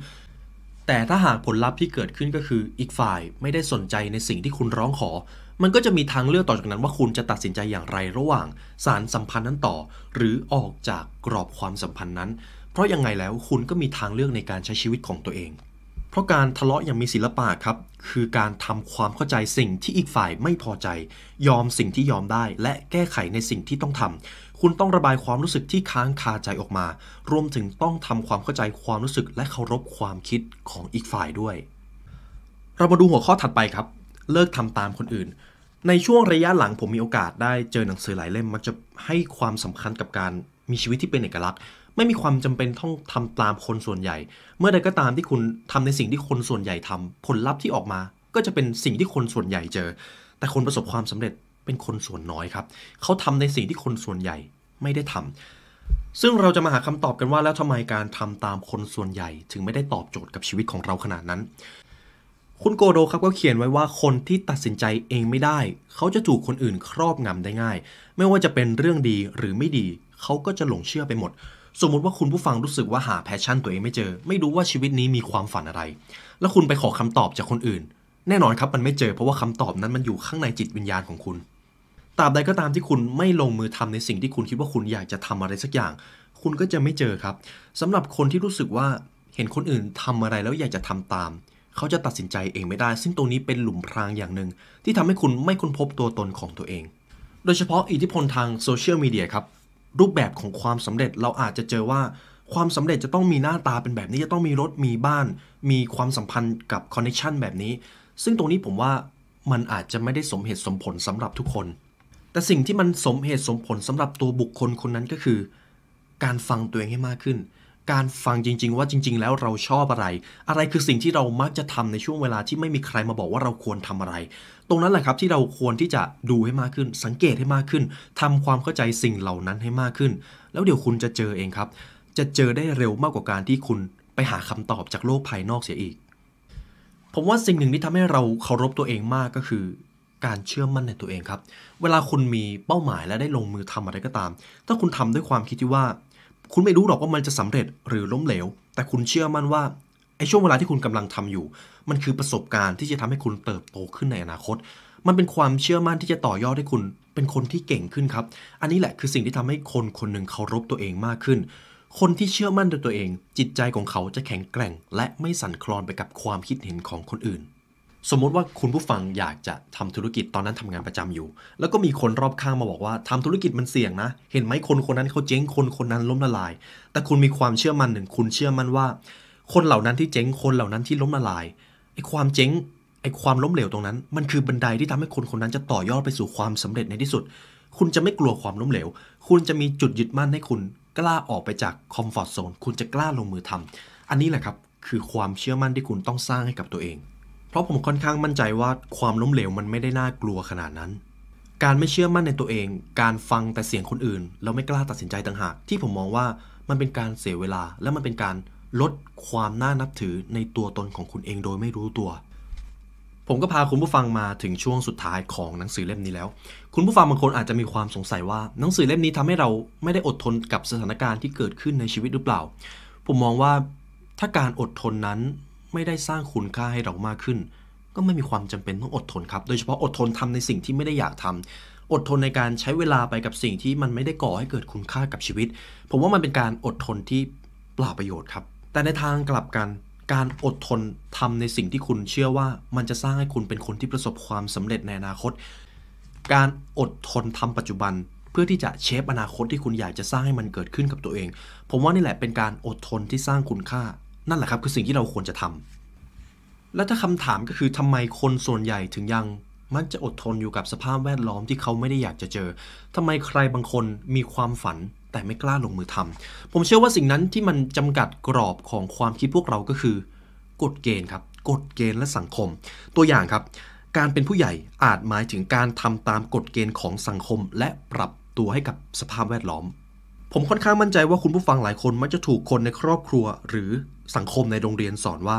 แต่ถ้าหากผลลัพธ์ที่เกิดขึ้นก็คือ อีกฝ่ายไม่ได้สนใจในสิ่งที่คุณร้องขอ มันก็จะมีทางเลือกต่อจากนั้นว่าคุณจะตัดสินใจอย่างไรระหว่าง สารสัมพันธ์นั้นต่อ หรือออกจากกรอบความสัมพันธ์นั้น เพราะยังไงแล้วคุณก็มีทางเลือกในการใช้ชีวิตของตัวเอง เพราะการทะเลาะอย่างมีศิลปะครับ คือการทำความเข้าใจสิ่งที่อีกฝ่ายไม่พอใจ ยอมสิ่งที่ยอมได้ และแก้ไขในสิ่งที่ต้องทำคุณต้องระบายความรู้สึกที่ค้างคาใจออกมา รวมถึงต้องทำความเข้าใจความรู้สึกและเคารพความคิดของอีกฝ่ายด้วย เรามาดูหัวข้อถัดไปครับ เลิกทำตามคนอื่น ในช่วงระยะหลังผมมีโอกาสได้เจอหนังสือหลายเล่ม มักจะให้ความสำคัญกับการมีชีวิตที่เป็นเอกลักษณ์ ไม่มีความจำเป็นต้องทำตามคนส่วนใหญ่ เมื่อใดก็ตามที่คุณทำในสิ่งที่คนส่วนใหญ่ทำผลลัพธ์ที่ออกมา ก็จะเป็นสิ่งที่คนส่วนใหญ่เจอ แต่คนประสบความสำเร็จเป็นคนส่วนน้อยครับ เขาทำในสิ่งที่คนส่วนใหญ่ไม่ได้ทำ ซึ่งเราจะมาหาคำตอบกันว่า แล้วทำไมการทำตามคนส่วนใหญ่ ถึงไม่ได้ตอบโจทย์กับชีวิตของเราขนาดนั้น คุณโกโดครับก็เขียนไว้ว่าคนที่ตัดสินใจเองไม่ได้ เขาจะถูกคนอื่นครอบงำได้ง่าย ไม่ว่าจะเป็นเรื่องดีหรือไม่ดี เขาก็จะหลงเชื่อไปหมด สมมติว่าคุณผู้ฟังรู้สึกว่าหาแพชชั่นตัวเองไม่เจอ ไม่รู้ว่าชีวิตนี้มีความฝันอะไร แล้วคุณไปขอคำตอบจากคนอื่น แน่นอนครับมันไม่เจอ เพราะว่าคำตอบนั้นมันอยู่ข้างในจิตวิญญาณของคุณตราบใดก็ตามที่คุณไม่ลงมือทำในสิ่งที่คุณคิดว่าคุณอยากจะทำอะไรสักอย่าง คุณก็จะไม่เจอครับ สำหรับคนที่รู้สึกว่าเห็นคนอื่นทำอะไรแล้วอยากจะทำตาม เขาจะตัดสินใจเองไม่ได้ ซึ่งตรงนี้เป็นหลุมพรางอย่างหนึ่งที่ทำให้คุณไม่ค้นพบตัวตนของตัวเอง โดยเฉพาะอิทธิพลทางโซเชียลมีเดียครับรูปแบบของความสำเร็จเราอาจจะเจอว่าความสำเร็จจะต้องมีหน้าตาเป็นแบบนี้จะต้องมีรถมีบ้าน มีความสัมพันธ์กับคอนเนคชันแบบนี้ ซึ่งตรงนี้ผมว่ามันอาจจะไม่ได้สมเหตุสมผลสำหรับทุกคนแต่สิ่งที่มันสมเหตุสมผลสำหรับตัวบุคคลคนนั้นก็คือ การฟังตัวเองให้มากขึ้น การฟังจริง ๆว่าจริง ๆ แล้วเราชอบอะไร อะไรคือสิ่งที่เรามักจะทำในช่วงเวลาที่ไม่มีใครมาบอกว่าเราควรทำอะไร ตรงนั้นแหละครับที่เราควรที่จะดูให้มากขึ้น สังเกตให้มากขึ้น ทำความเข้าใจสิ่งเหล่านั้นให้มากขึ้น แล้วเดี๋ยวคุณจะเจอเองครับ จะเจอได้เร็วมากกว่าการที่คุณไปหาคำตอบจากโลกภายนอกเสียอีกผมว่าสิ่งหนึ่งที่ทำให้เราเคารพตัวเองมากก็คือการเชื่อมั่นในตัวเองครับ เวลาคุณมีเป้าหมายและได้ลงมือทำอะไรก็ตาม ถ้าคุณทำด้วยความคิดที่ว่า คุณไม่รู้หรอกว่ามันจะสำเร็จหรือล้มเหลว แต่คุณเชื่อมั่นว่าไอ้ช่วงเวลาที่คุณกำลังทำอยู่ มันคือประสบการณ์ที่จะทำให้คุณเติบโตขึ้นในอนาคต มันเป็นความเชื่อมั่นที่จะต่อยอดให้คุณ เป็นคนที่เก่งขึ้นครับ อันนี้แหละคือสิ่งที่ทำให้คนคนหนึ่งเคารพตัวเองมากขึ้น คนที่เชื่อมั่นในตัวเอง จิตใจของเขาจะแข็งแกร่ง และไม่สั่นคลอนไปกับความคิดเห็นของคนอื่นสมมติว่าคุณผู้ฟังอยากจะทำธุรกิจตอนนั้นทำงานประจำอยู่ แล้วก็มีคนรอบข้างมาบอกว่าทำธุรกิจมันเสี่ยงนะ เห็นไหมคนคนนั้นเขาเจ๊งคนคนนั้นล้มละลายแต่คุณมีความเชื่อมั่นหนึ่ง คุณเชื่อมั่นว่า คนเหล่านั้นที่เจ๊งคนเหล่านั้นที่ล้มละลายไอ้ความเจ๊งไอ้ความล้มเหลวตรงนั้น มันคือบันไดที่ทำให้คนคนนั้นจะต่อยอดไปสู่ความสำเร็จในที่สุด คุณจะไม่กลัวความล้มเหลวคุณจะมีจุดยึดมั่นให้คุณกล้าออกไปจากคอมฟอร์ทโซนคุณจะกล้าลงมือทำ อันนี้แหละครับ คือความเชื่อมั่นที่คุณต้องสร้างให้กับตัวเองราะผมค่อนข้างมั่นใจว่า ความล้มเหลวมันไม่ได้น่ากลัวขนาดนั้น การไม่เชื่อมั่นในตัวเอง การฟังแต่เสียงคนอื่น แล้วไม่กล้าตัดสินใจต่างหากที่ผมมองว่ามันเป็นการเสียเวลา และมันเป็นการลดความน่านับถือในตัวตนของคุณเองโดยไม่รู้ตัว ผมก็พาคุณผู้ฟังมาถึงช่วงสุดท้ายของหนังสือเล่มนี้แล้ว คุณผู้ฟังบางคนอาจจะมีความสงสัยว่าหนังสือเล่มนี้ทำให้เราไม่ได้อดทนกับสถานการณ์ที่เกิดขึ้นในชีวิตหรือเปล่า ผมมองว่าถ้าการอดทนนั้นไม่ได้สร้างคุณค่าให้เรามากขึ้น ก็ไม่มีความจำเป็นต้องอดทนครับ โดยเฉพาะอดทนทำในสิ่งที่ไม่ได้อยากทำ อดทนในการใช้เวลาไปกับสิ่งที่มันไม่ได้ก่อให้เกิดคุณค่ากับชีวิต ผมว่ามันเป็นการอดทนที่เปล่าประโยชน์ครับ แต่ในทางกลับกัน การอดทนทำในสิ่งที่คุณเชื่อว่ามันจะสร้างให้คุณเป็นคนที่ประสบความสำเร็จในอนาคต การอดทนทำปัจจุบันเพื่อที่จะเชฟอนาคตที่คุณอยากจะสร้างให้มันเกิดขึ้นกับตัวเอง ผมว่านี่แหละเป็นการอดทนที่สร้างคุณค่านั่นแหละครับ คือสิ่งที่เราควรจะทำ และถ้าคำถามก็คือทำไมคนส่วนใหญ่ถึงยัง มันจะอดทนอยู่กับสภาพแวดล้อมที่เขาไม่ได้อยากจะเจอ ทำไมใครบางคนมีความฝันแต่ไม่กล้าลงมือทำ ผมเชื่อว่าสิ่งนั้นที่มันจำกัดกรอบของความคิดพวกเราก็คือ กฎเกณฑ์ครับ กฎเกณฑ์และสังคม ตัวอย่างครับ การเป็นผู้ใหญ่อาจหมายถึงการทำตามกฎเกณฑ์ของสังคม และปรับตัวให้กับสภาพแวดล้อม ผมค่อนข้างมั่นใจว่า คุณผู้ฟังหลายคน มักจะถูกคนในครอบครัวหรือสังคมในโรงเรียนสอนว่า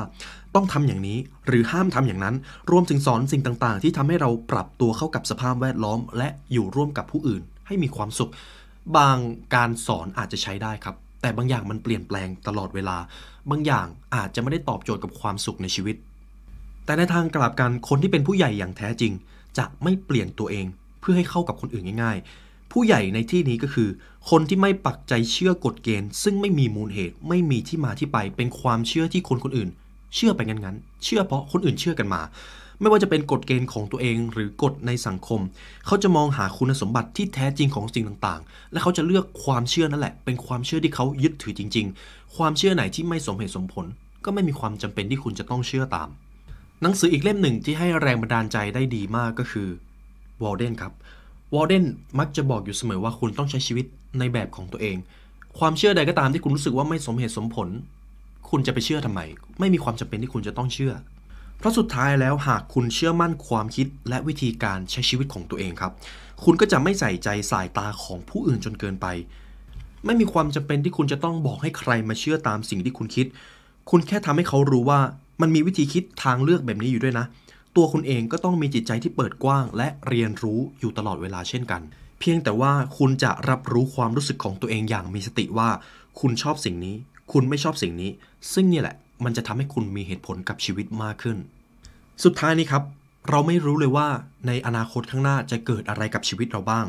ต้องทำอย่างนี้หรือห้ามทำอย่างนั้น รวมถึงสอนสิ่งต่างๆ ที่ทำให้เราปรับตัวเข้ากับสภาพแวดล้อม และอยู่ร่วมกับผู้อื่นให้มีความสุข บางการสอนอาจจะใช้ได้ครับ แต่บางอย่างมันเปลี่ยนแปลงตลอดเวลา บางอย่างอาจจะไม่ได้ตอบโจทย์กับความสุขในชีวิต แต่ในทางกลับกัน คนที่เป็นผู้ใหญ่อย่างแท้จริง จะไม่เปลี่ยนตัวเองเพื่อให้เข้ากับคนอื่นง่าย ๆ ผู้ใหญ่ในที่นี้ก็คือคนที่ไม่ปักใจเชื่อกฎเกณฑ์ ซึ่งไม่มีมูลเหตุไม่มีที่มาที่ไป เป็นความเชื่อที่คนคนอื่น เชื่อไปงั้นงั้นเชื่อเพราะคนอื่นเชื่อกันมา ไม่ว่าจะเป็นกฎเกณฑ์ของตัวเองหรือกฎในสังคม เขาจะมองหาคุณสมบัติที่แท้จริงของสิ่งต่างๆ และเขาจะเลือกความเชื่อนั่นแหละ เป็นความเชื่อที่เขายึดถือจริงๆ ความเชื่อไหนที่ไม่สมเหตุสมผล ก็ไม่มีความจำเป็นที่คุณจะต้องเชื่อตาม หนังสืออีกเล่มหนึ่งที่ให้แรงบันดาลใจได้ดีมากก็คือวอลเดนครับวอลเดนมักจะบอกอยู่เสมอว่าคุณต้องใช้ชีวิตในแบบของตัวเอง ความเชื่อใดก็ตามที่คุณรู้สึกว่าไม่สมเหตุสมผล คุณจะไปเชื่อทำไม ไม่มีความจำเป็นที่คุณจะต้องเชื่อเพราะสุดท้ายแล้วหากคุณเชื่อมั่นความคิดและวิธีการใช้ชีวิตของตัวเองครับ คุณก็จะไม่ใส่ใจสายตาของผู้อื่นจนเกินไป ไม่มีความจำเป็นที่คุณจะต้องบอกให้ใครมาเชื่อตามสิ่งที่คุณคิด คุณแค่ทำให้เขารู้ว่า มันมีวิธีคิดทางเลือกแบบนี้อยู่ด้วยนะ ตัวคุณเองก็ต้องมีจิตใจที่เปิดกว้าง และเรียนรู้อยู่ตลอดเวลาเช่นกันเพียงแต่ว่าคุณจะรับรู้ความรู้สึกของตัวเองอย่างมีสติว่า คุณชอบสิ่งนี้ คุณไม่ชอบสิ่งนี้ ซึ่งนี่แหละ มันจะทำให้คุณมีเหตุผลกับชีวิตมากขึ้น สุดท้ายนี้ครับ เราไม่รู้เลยว่าในอนาคตข้างหน้าจะเกิดอะไรกับชีวิตเราบ้าง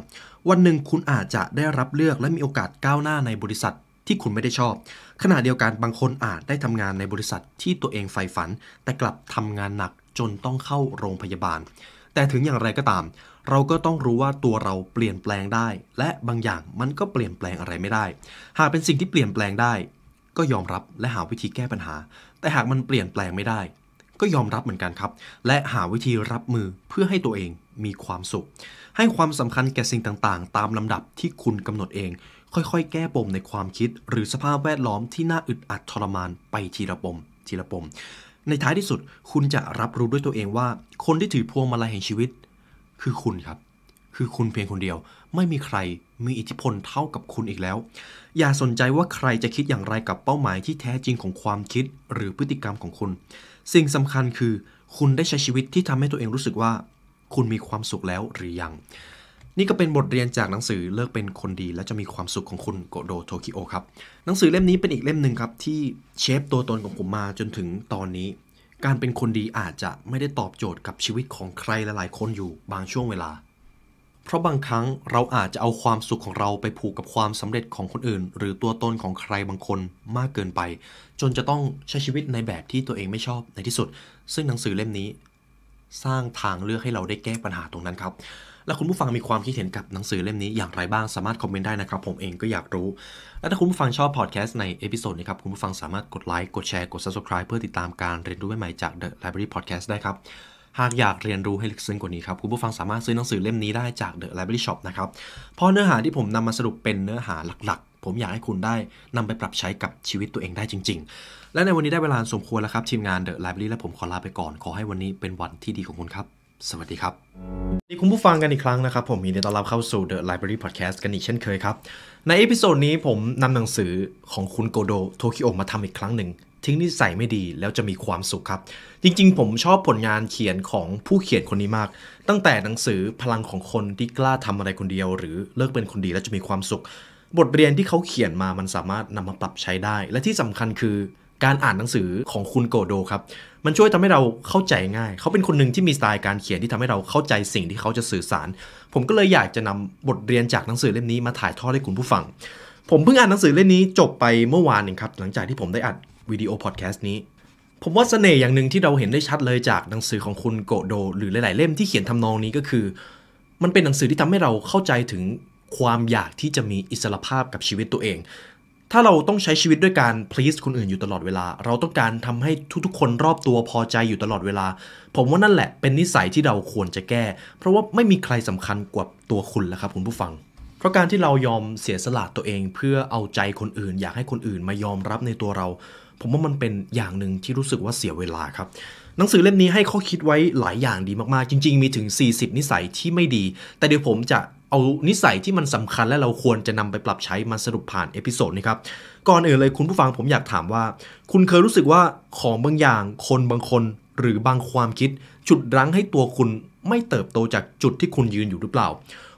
วันหนึ่งคุณอาจจะได้รับเลือกและมีโอกาสก้าวหน้าในบริษัทที่คุณไม่ได้ชอบขณะเดียวกันบางคนอาจได้ทำงานในบริษัทที่ตัวเองใฝ่ฝัน แต่กลับทำงานหนักจนต้องเข้าโรงพยาบาล แต่ถึงอย่างไรก็ตามเราก็ต้องรู้ว่าตัวเราเปลี่ยนแปลงได้ และบางอย่างมันก็เปลี่ยนแปลงอะไรไม่ได้ หากเป็นสิ่งที่เปลี่ยนแปลงได้ ก็ยอมรับและหาวิธีแก้ปัญหา แต่หากมันเปลี่ยนแปลงไม่ได้ ก็ยอมรับเหมือนกันครับ และหาวิธีรับมือเพื่อให้ตัวเองมีความสุข ให้ความสำคัญแก่สิ่งต่างๆ ตามลำดับที่คุณกำหนดเอง ค่อยๆ แก้ปมในความคิด หรือสภาพแวดล้อม ที่น่าอึดอัดทรมานไปทีละปมทีละปมในท้ายที่สุดคุณจะรับรู้ด้วยตัวเองว่า คนที่ถือพวงมาลัยแห่งชีวิตคือคุณครับ คือคุณเพียงคนเดียว ไม่มีใครมีอิทธิพลเท่ากับคุณอีกแล้ว อย่าสนใจว่าใครจะคิดอย่างไรกับเป้าหมายที่แท้จริงของความคิดหรือพฤติกรรมของคุณ สิ่งสำคัญคือคุณได้ใช้ชีวิตที่ทำให้ตัวเองรู้สึกว่า คุณมีความสุขแล้วหรือยัง นี่ก็เป็นบทเรียนจากหนังสือเลิกเป็นคนดีและจะมีความสุขของคุณโกโดโทคิโอครับ หนังสือเล่มนี้เป็นอีกเล่มหนึ่งครับ ที่เชฟตัวตนของผมมาจนถึงตอนนี้การเป็นคนดีอาจจะไม่ได้ตอบโจทย์กับชีวิตของใครหลายๆ คนอยู่บางช่วงเวลา เพราะบางครั้งเราอาจจะเอาความสุขของเราไปผูกกับความสำเร็จของคนอื่นหรือตัวตนของใครบางคนมากเกินไป จนจะต้องใช้ชีวิตในแบบที่ตัวเองไม่ชอบในที่สุด ซึ่งหนังสือเล่มนี้สร้างทางเลือกให้เราได้แก้ปัญหาตรงนั้นครับและคุณผู้ฟังมีความคิดเห็นกับหนังสือเล่มนี้อย่างไรบ้างสามารถคอมเมนต์ได้นะครับผมเองก็อยากรู้และถ้าคุณผู้ฟังชอบพอดแคสต์ในเอพิโซดนี้ครับคุณผู้ฟังสามารถกดไลค์กดแชร์กด subscribe เพื่อติดตามการเรียนรู้ใหม่จาก The Library Podcast ได้ครับหากอยากเรียนรู้ให้ลึกซึ้งกว่านี้ครับคุณผู้ฟังสามารถซื้อหนังสือเล่มนี้ได้จาก The Library Shop นะครับเพราะเนื้อหาที่ผมนำมาสรุปเป็นเนื้อหาหลักๆ ผมอยากให้คุณได้นำไปปรับใช้กับชีวิตตัวเองได้จริง ๆ และในวันนี้ได้เวลาสมควรแล้วครับทีมงาน The Library และผมขอลาไปก่อนขอให้วันนี้เป็นวันที่ดีของคุณครับสวัสดีครับดีคุณผู้ฟังกันอีกครั้งนะครับ ผมมีในต้อนรับเข้าสู่ The Library Podcast กันอีกเช่นเคยครับ ในเอพิโซดนี้ผมนำหนังสือของคุณโกโดโทคิโอมาทำอีกครั้งหนึ่ง ทิ้งนิสัยไม่ดีแล้วจะมีความสุขครับ จริงๆ ผมชอบผลงานเขียนของผู้เขียนคนนี้มาก ตั้งแต่หนังสือพลังของคนที่กล้าทำอะไรคนเดียว หรือเลิกเป็นคนดีแล้วจะมีความสุข บทเรียนที่เขาเขียนมามันสามารถนำมาปรับใช้ได้ และที่สำคัญคือการอ่านหนังสือของคุณโกโดครับมันช่วยทำให้เราเข้าใจง่าย เขาเป็นคนหนึ่งที่มีสไตล์การเขียนที่ทำให้เราเข้าใจสิ่งที่เขาจะสื่อสาร ผมก็เลยอยากจะนำบทเรียนจากหนังสือเล่มนี้มาถ่ายทอดให้คุณผู้ฟังผมเพิ่งอ่านหนังสือเล่มนี้จบไปเมื่อวานเองครับหลังจากที่ผมได้อัดวิดีโอพอดแคสต์นี้ ผมว่าสเสน่ห์อย่างหนึ่งที่เราเห็นได้ชัดเลยจากหนังสือของคุณโกโดหรือหลาย ๆ เล่มที่เขียนทำนองนี้ก็คือ มันเป็นหนังสือที่ทำให้เราเข้าใจถึงความอยากที่จะมีอิสระภาพกับชีวิตตัวเองถ้าเราต้องใช้ชีวิตด้วยการ please คนอื่นอยู่ตลอดเวลา เราต้องการทำให้ทุกๆ คนรอบตัวพอใจอยู่ตลอดเวลา ผมว่านั่นแหละเป็นนิสัยที่เราควรจะแก้ เพราะว่าไม่มีใครสำคัญกว่าตัวคุณแล้วครับคุณผู้ฟัง เพราะการที่เรายอมเสียสละตัวเอง เพื่อเอาใจคนอื่น อยากให้คนอื่นมายอมรับในตัวเรา ผมว่ามันเป็นอย่างหนึ่งที่รู้สึกว่าเสียเวลาครับหนังสือเล่มนี้ให้ข้อคิดไว้หลายอย่างดีมากๆ จริงๆ มีถึง 40 นิสัยที่ไม่ดี แต่เดี๋ยวผมจะเอานิสัยที่มันสำคัญและเราควรจะนำไปปรับใช้มาสรุปผ่านเอพิโซดนี้ครับก่อนอื่นเลยคุณผู้ฟังผมอยากถามว่า คุณเคยรู้สึกว่าของบางอย่างคนบางคนหรือบางความคิดจุดรั้งให้ตัวคุณไม่เติบโตจากจุดที่คุณยืนอยู่หรือเปล่า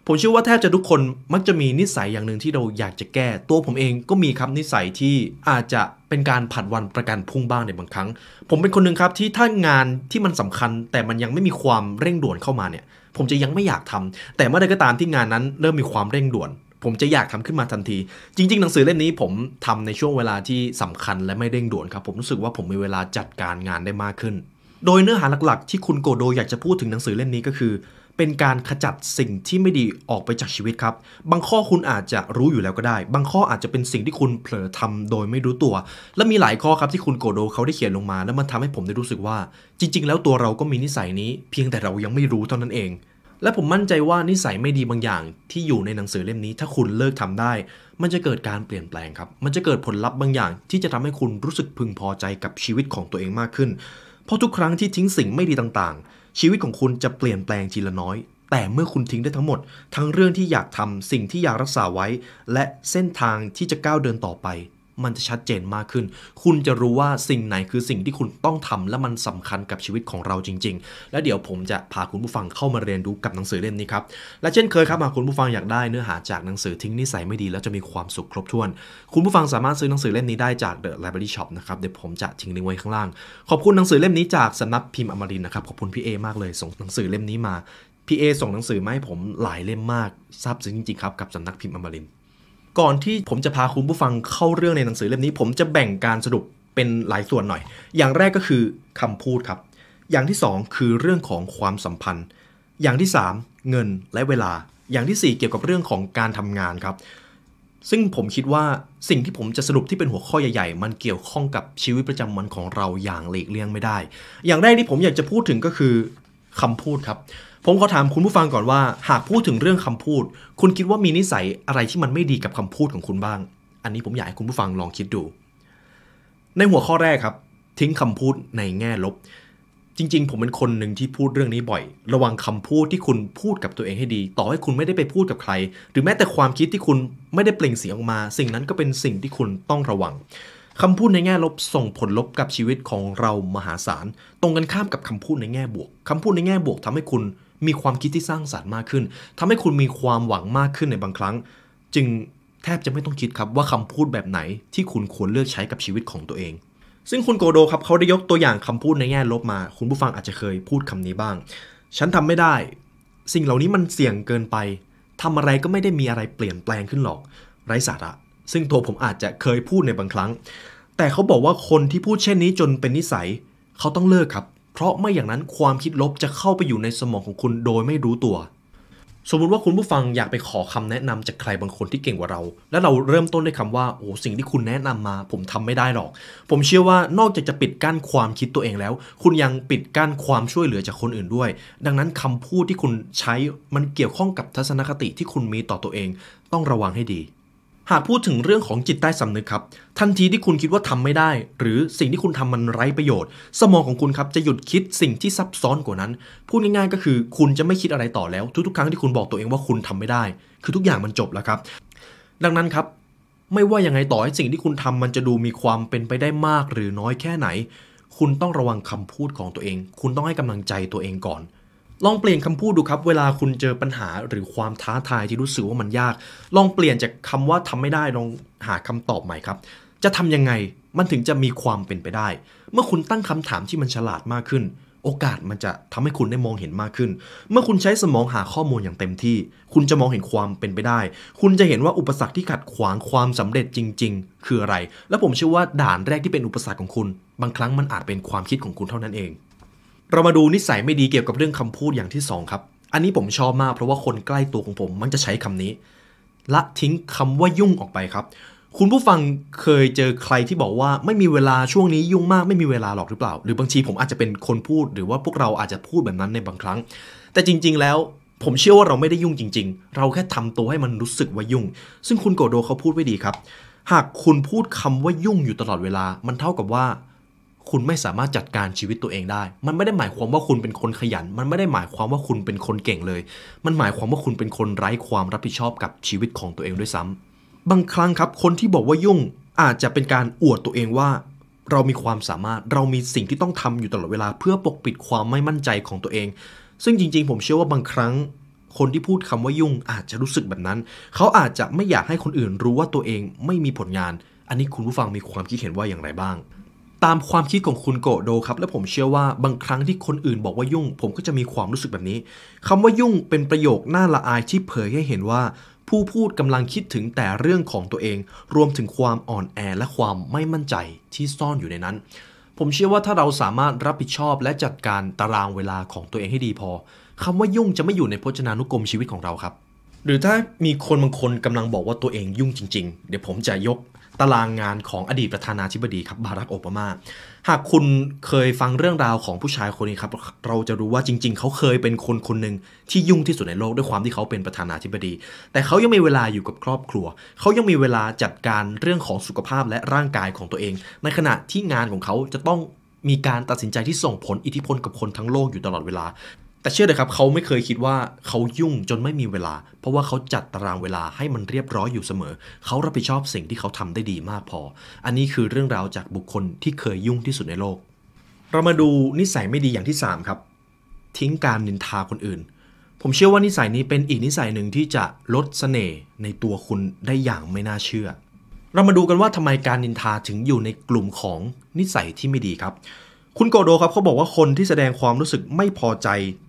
ผมเชื่อว่าแทบจะทุกคนมักจะมีนิสัยอย่างหนึ่งที่เราอยากจะแก้ ตัวผมเองก็มีครับนิสัยที่อาจจะเป็นการผัดวันประกันพุ่งบ้างในบางครั้ง ผมเป็นคนหนึ่งครับที่ถ้างานที่มันสำคัญ แต่มันยังไม่มีความเร่งด่วนเข้ามาเนี่ยผมจะยังไม่อยากทำแต่เมื่อใดก็ตามที่งานนั้นเริ่มมีความเร่งด่วน ผมจะอยากทำขึ้นมาทันที จริง ๆ หนังสือเล่มนี้ ผมทำในช่วงเวลาที่สำคัญและไม่เร่งด่วนครับ ผมรู้สึกว่าผมมีเวลาจัดการงานได้มากขึ้น โดยเนื้อหาหลักๆ ที่คุณโกโดอยากจะพูดถึงหนังสือเล่มนี้ก็คือเป็นการขจัดสิ่งที่ไม่ดีออกไปจากชีวิตครับ บางข้อคุณอาจจะรู้อยู่แล้วก็ได้ บางข้ออาจจะเป็นสิ่งที่คุณเผลอทำโดยไม่รู้ตัว และมีหลายข้อครับที่คุณโกโดเขาได้เขียนลงมา แล้วมันทำให้ผมได้รู้สึกว่า จริงๆแล้วตัวเราก็มีนิสัยนี้เพียงแต่เรายังไม่รู้เท่านั้นเอง และผมมั่นใจว่านิสัยไม่ดีบางอย่างที่อยู่ในหนังสือเล่มนี้ ถ้าคุณเลิกทำได้ มันจะเกิดการเปลี่ยนแปลงครับ มันจะเกิดผลลัพธ์บางอย่างที่จะทำให้คุณรู้สึกพึงพอใจกับชีวิตของตัวเองมากขึ้น เพราะทุกครั้งที่ทิ้งสิ่งไม่ดีต่างๆชีวิตของคุณจะเปลี่ยนแปลงทีละน้อย แต่เมื่อคุณทิ้งได้ทั้งหมดทั้งเรื่องที่อยากทำสิ่งที่อยากรักษาไว้ และเส้นทางที่จะก้าวเดินต่อไปมันจะชัดเจนมากขึ้น คุณจะรู้ว่าสิ่งไหนคือสิ่งที่คุณต้องทำ และมันสำคัญกับชีวิตของเราจริงๆ และเดี๋ยวผมจะพาคุณผู้ฟังเข้ามาเรียนรู้กับหนังสือเล่มนี้ครับและเช่นเคยครับหากคุณผู้ฟังอยากได้เนื้อหาจากหนังสือทิ้งนิสัยไม่ดีแล้วจะมีความสุขครบถ้วน คุณผู้ฟังสามารถซื้อหนังสือเล่มนี้ได้จาก The Library Shop นะครับเดี๋ยวผมจะทิ้งลิงก์ไว้ข้างล่าง ขอบคุณหนังสือเล่มนี้จากสำนักพิมพ์อมรินนะครับขอบคุณพี่เอมากเลย ส่งหนังสือเล่มนี้มา พี่เอส่งหนังสือมาให้ผมหลายเล่มมากซาบซึ้งจริงๆครับกับสำนักพิมพ์อมรินทร์ก่อนที่ผมจะพาคุณผู้ฟังเข้าเรื่องในหนังสือเล่มนี้ผมจะแบ่งการสรุปเป็นหลายส่วนหน่อย อย่างแรกก็คือคำพูดครับ อย่างที่ 2 คือเรื่องของความสัมพันธ์ อย่างที่3เงินและเวลา อย่างที่ 4 เกี่ยวกับเรื่องของการทำงานครับ ซึ่งผมคิดว่าสิ่งที่ผมจะสรุปที่เป็นหัวข้อใหญ่ ๆ มันเกี่ยวข้องกับชีวิตประจำวันของเราอย่างหลีกเลี่ยงไม่ได้ อย่างแรกที่ผมอยากจะพูดถึงก็คือคำพูดครับผมขอถามคุณผู้ฟังก่อนว่าหากพูดถึงเรื่องคำพูด คุณคิดว่ามีนิสัยอะไรที่มันไม่ดีกับคำพูดของคุณบ้าง อันนี้ผมอยากให้คุณผู้ฟังลองคิดดู ในหัวข้อแรกครับ ทิ้งคำพูดในแง่ลบ จริงๆผมเป็นคนหนึ่งที่พูดเรื่องนี้บ่อย ระวังคำพูดที่คุณพูดกับตัวเองให้ดี ต่อให้คุณไม่ได้ไปพูดกับใคร หรือแม้แต่ความคิดที่คุณไม่ได้เปล่งเสียงออกมา สิ่งนั้นก็เป็นสิ่งที่คุณต้องระวังคำพูดในแง่ลบส่งผลลบกับชีวิตของเรามหาศาลตรงกันข้ามกับคำพูดในแง่บวกคำพูดในแง่บวกทาให้คุณมีความคิดที่สร้างสารรค์มากขึ้น ทำให้คุณมีความหวังมากขึ้นในบางครั้ง จึงแทบจะไม่ต้องคิดครับว่าคำพูดแบบไหนที่คุณควรเลือกใช้กับชีวิตของตัวเอง ซึ่งคุณโกโดครับเขาได้ยกตัวอย่างคำพูดในแง่ลบมา คุณผู้ฟังอาจจะเคยพูดคำนี้บ้าง ฉันทำไม่ได้ สิ่งเหล่านี้มันเสี่ยงเกินไป ทำอะไรก็ไม่ได้มีอะไรเปลี่ยนแปลงขึ้นหรอก ไร้สาระ ซึ่งตัวผมอาจจะเคยพูดในบางครั้ง แต่เขาบอกว่าคนที่พูดเช่นนี้จนเป็นนิสัยเขาต้องเลิกครับเพราะไม่อย่างนั้นความคิดลบจะเข้าไปอยู่ในสมองของคุณโดยไม่รู้ตัว สมมุติว่าคุณผู้ฟังอยากไปขอคำแนะนำจากใครบางคนที่เก่งกว่าเรา แล้วเราเริ่มต้นด้วยคาว่า โอ้ สิ่งที่คุณแนะนำมา ผมทำไม่ได้หรอก ผมเชื่อว่านอกจากจะปิดกั้นความคิดตัวเองแล้ว คุณยังปิดกั้นความช่วยเหลือจากคนอื่นด้วย ดังนั้นคำพูดที่คุณใช้มันเกี่ยวข้องกับทัศนคติที่คุณมีต่อตัวเองต้องระวังให้ดีหากพูดถึงเรื่องของจิตใต้สำนึกครับ ทันทีที่คุณคิดว่าทำไม่ได้ หรือสิ่งที่คุณทำมันไร้ประโยชน์ สมองของคุณครับจะหยุดคิดสิ่งที่ซับซ้อนกว่านั้น พูดง่าย ๆ ก็คือคุณจะไม่คิดอะไรต่อแล้วทุกๆ ครั้งที่คุณบอกตัวเองว่าคุณทำไม่ได้ คือทุกอย่างมันจบแล้วครับดังนั้นครับ ไม่ว่ายังไงต่อให้สิ่งที่คุณทำมันจะดูมีความเป็นไปได้มากหรือน้อยแค่ไหน คุณต้องระวังคำพูดของตัวเอง คุณต้องให้กำลังใจตัวเองก่อนลองเปลี่ยนคำพูดดูครับ เวลาคุณเจอปัญหาหรือความท้าทายที่รู้สึกว่ามันยาก ลองเปลี่ยนจากคำว่าทำไม่ได้ลองหาคำตอบใหม่ครับ จะทำยังไงมันถึงจะมีความเป็นไปได้ เมื่อคุณตั้งคำถามที่มันฉลาดมากขึ้น โอกาสมันจะทำให้คุณได้มองเห็นมากขึ้น เมื่อคุณใช้สมองหาข้อมูลอย่างเต็มที่ คุณจะมองเห็นความเป็นไปได้ คุณจะเห็นว่าอุปสรรคที่ขัดขวางความสำเร็จจริงๆ คืออะไร และผมเชื่อว่าด่านแรกที่เป็นอุปสรรคของคุณ บางครั้งมันอาจเป็นความคิดของคุณเท่านั้นเองเรามาดูนิสัยไม่ดีเกี่ยวกับเรื่องคำพูดอย่างที่2ครับ อันนี้ผมชอบมากเพราะว่าคนใกล้ตัวของผม มักจะใช้คำนี้ละทิ้งคำว่ายุ่งออกไปครับ คุณผู้ฟังเคยเจอใครที่บอกว่า ไม่มีเวลาช่วงนี้ยุ่งมากไม่มีเวลาหรอกหรือเปล่าหรือบางทีผมอาจจะเป็นคนพูด หรือว่าพวกเราอาจจะพูดแบบนั้นในบางครั้ง แต่จริง ๆแล้วผมเชื่อว่าเราไม่ได้ยุ่งจริง ๆ เราแค่ทำตัวให้มันรู้สึกว่ายุ่ง ซึ่งคุณโกโดเขาพูดไว้ดีครับ หากคุณพูดคำว่ายุ่งอยู่ตลอดเวลา มันเท่ากับว่าคุณไม่สามารถจัดการชีวิตตัวเองได้ มันไม่ได้หมายความว่าคุณเป็นคนขยัน มันไม่ได้หมายความว่าคุณเป็นคนเก่งเลย มันหมายความว่าคุณเป็นคนไร้ความรับผิดชอบกับชีวิตของตัวเองด้วยซ้ำ บางครั้งครับคนที่บอกว่ายุ่งอาจจะเป็นการอวดตัวเองว่า เรามีความสามารถเรามีสิ่งที่ต้องทำอยู่ตลอดเวลาเพื่อปกปิดความไม่มั่นใจของตัวเอง ซึ่งจริงๆ ผมเชื่อว่าบางครั้ง คนที่พูดคำว่ายุ่งอาจจะรู้สึกแบบนั้น เขาอาจจะไม่อยากให้คนอื่นรู้ว่าตัวเองไม่มีผลงาน อันนี้คุณผู้ฟังมีความคิดเห็นว่าอย่างไรบ้างตามความคิดของคุณโกโดครับและผมเชื่อว่าบางครั้งที่คนอื่นบอกว่ายุ่ง ผมก็จะมีความรู้สึกแบบนี้คำว่ายุ่งเป็นประโยคน่าละอายที่เผยให้เห็นว่า ผู้พูดกำลังคิดถึงแต่เรื่องของตัวเอง รวมถึงความอ่อนแอและความไม่มั่นใจที่ซ่อนอยู่ในนั้น ผมเชื่อว่าถ้าเราสามารถรับผิดชอบและจัดการตารางเวลาของตัวเองให้ดีพอคำว่ายุ่งจะไม่อยู่ในพจนานุกรมชีวิตของเราครับ หรือถ้ามีคนบางคนกำลังบอกว่าตัวเองยุ่งจริงๆเดี๋ยวผมจะยกตารางงานของอดีตประธานาธิบดีครับ บารักโอบามา หากคุณเคยฟังเรื่องราวของผู้ชายคนนี้ครับ เราจะรู้ว่าจริงๆเขาเคยเป็นคนคนหนึ่งที่ยุ่งที่สุดในโลกด้วยความที่เขาเป็นประธานาธิบดี แต่เขายังมีเวลาอยู่กับครอบครัว เขายังมีเวลาจัดการเรื่องของสุขภาพและร่างกายของตัวเอง ในขณะที่งานของเขาจะต้องมีการตัดสินใจที่ส่งผลอิทธิพลกับคนทั้งโลกอยู่ตลอดเวลาแต่เชื่อเลยครับเขาไม่เคยคิดว่าเขายุ่งจนไม่มีเวลา เพราะว่าเขาจัดตารางเวลาให้มันเรียบร้อยอยู่เสมอ เขารับผิดชอบสิ่งที่เขาทำได้ดีมากพอ อันนี้คือเรื่องราวจากบุคคลที่เคยยุ่งที่สุดในโลก เรามาดูนิสัยไม่ดีอย่างที่3ครับทิ้งการนินทาคนอื่น ผมเชื่อว่านิสัยนี้เป็นอีกนิสัยหนึ่งที่จะลดสเสน่ห์ในตัวคุณได้อย่างไม่น่าเชื่อ เรามาดูกันว่าทำไมการนินทาถึงอยู่ในกลุ่มของนิสัยที่ไม่ดีครับคุณโกโดครับเขาบอกว่าคนที่แสดงความรู้สึกไม่พอใจ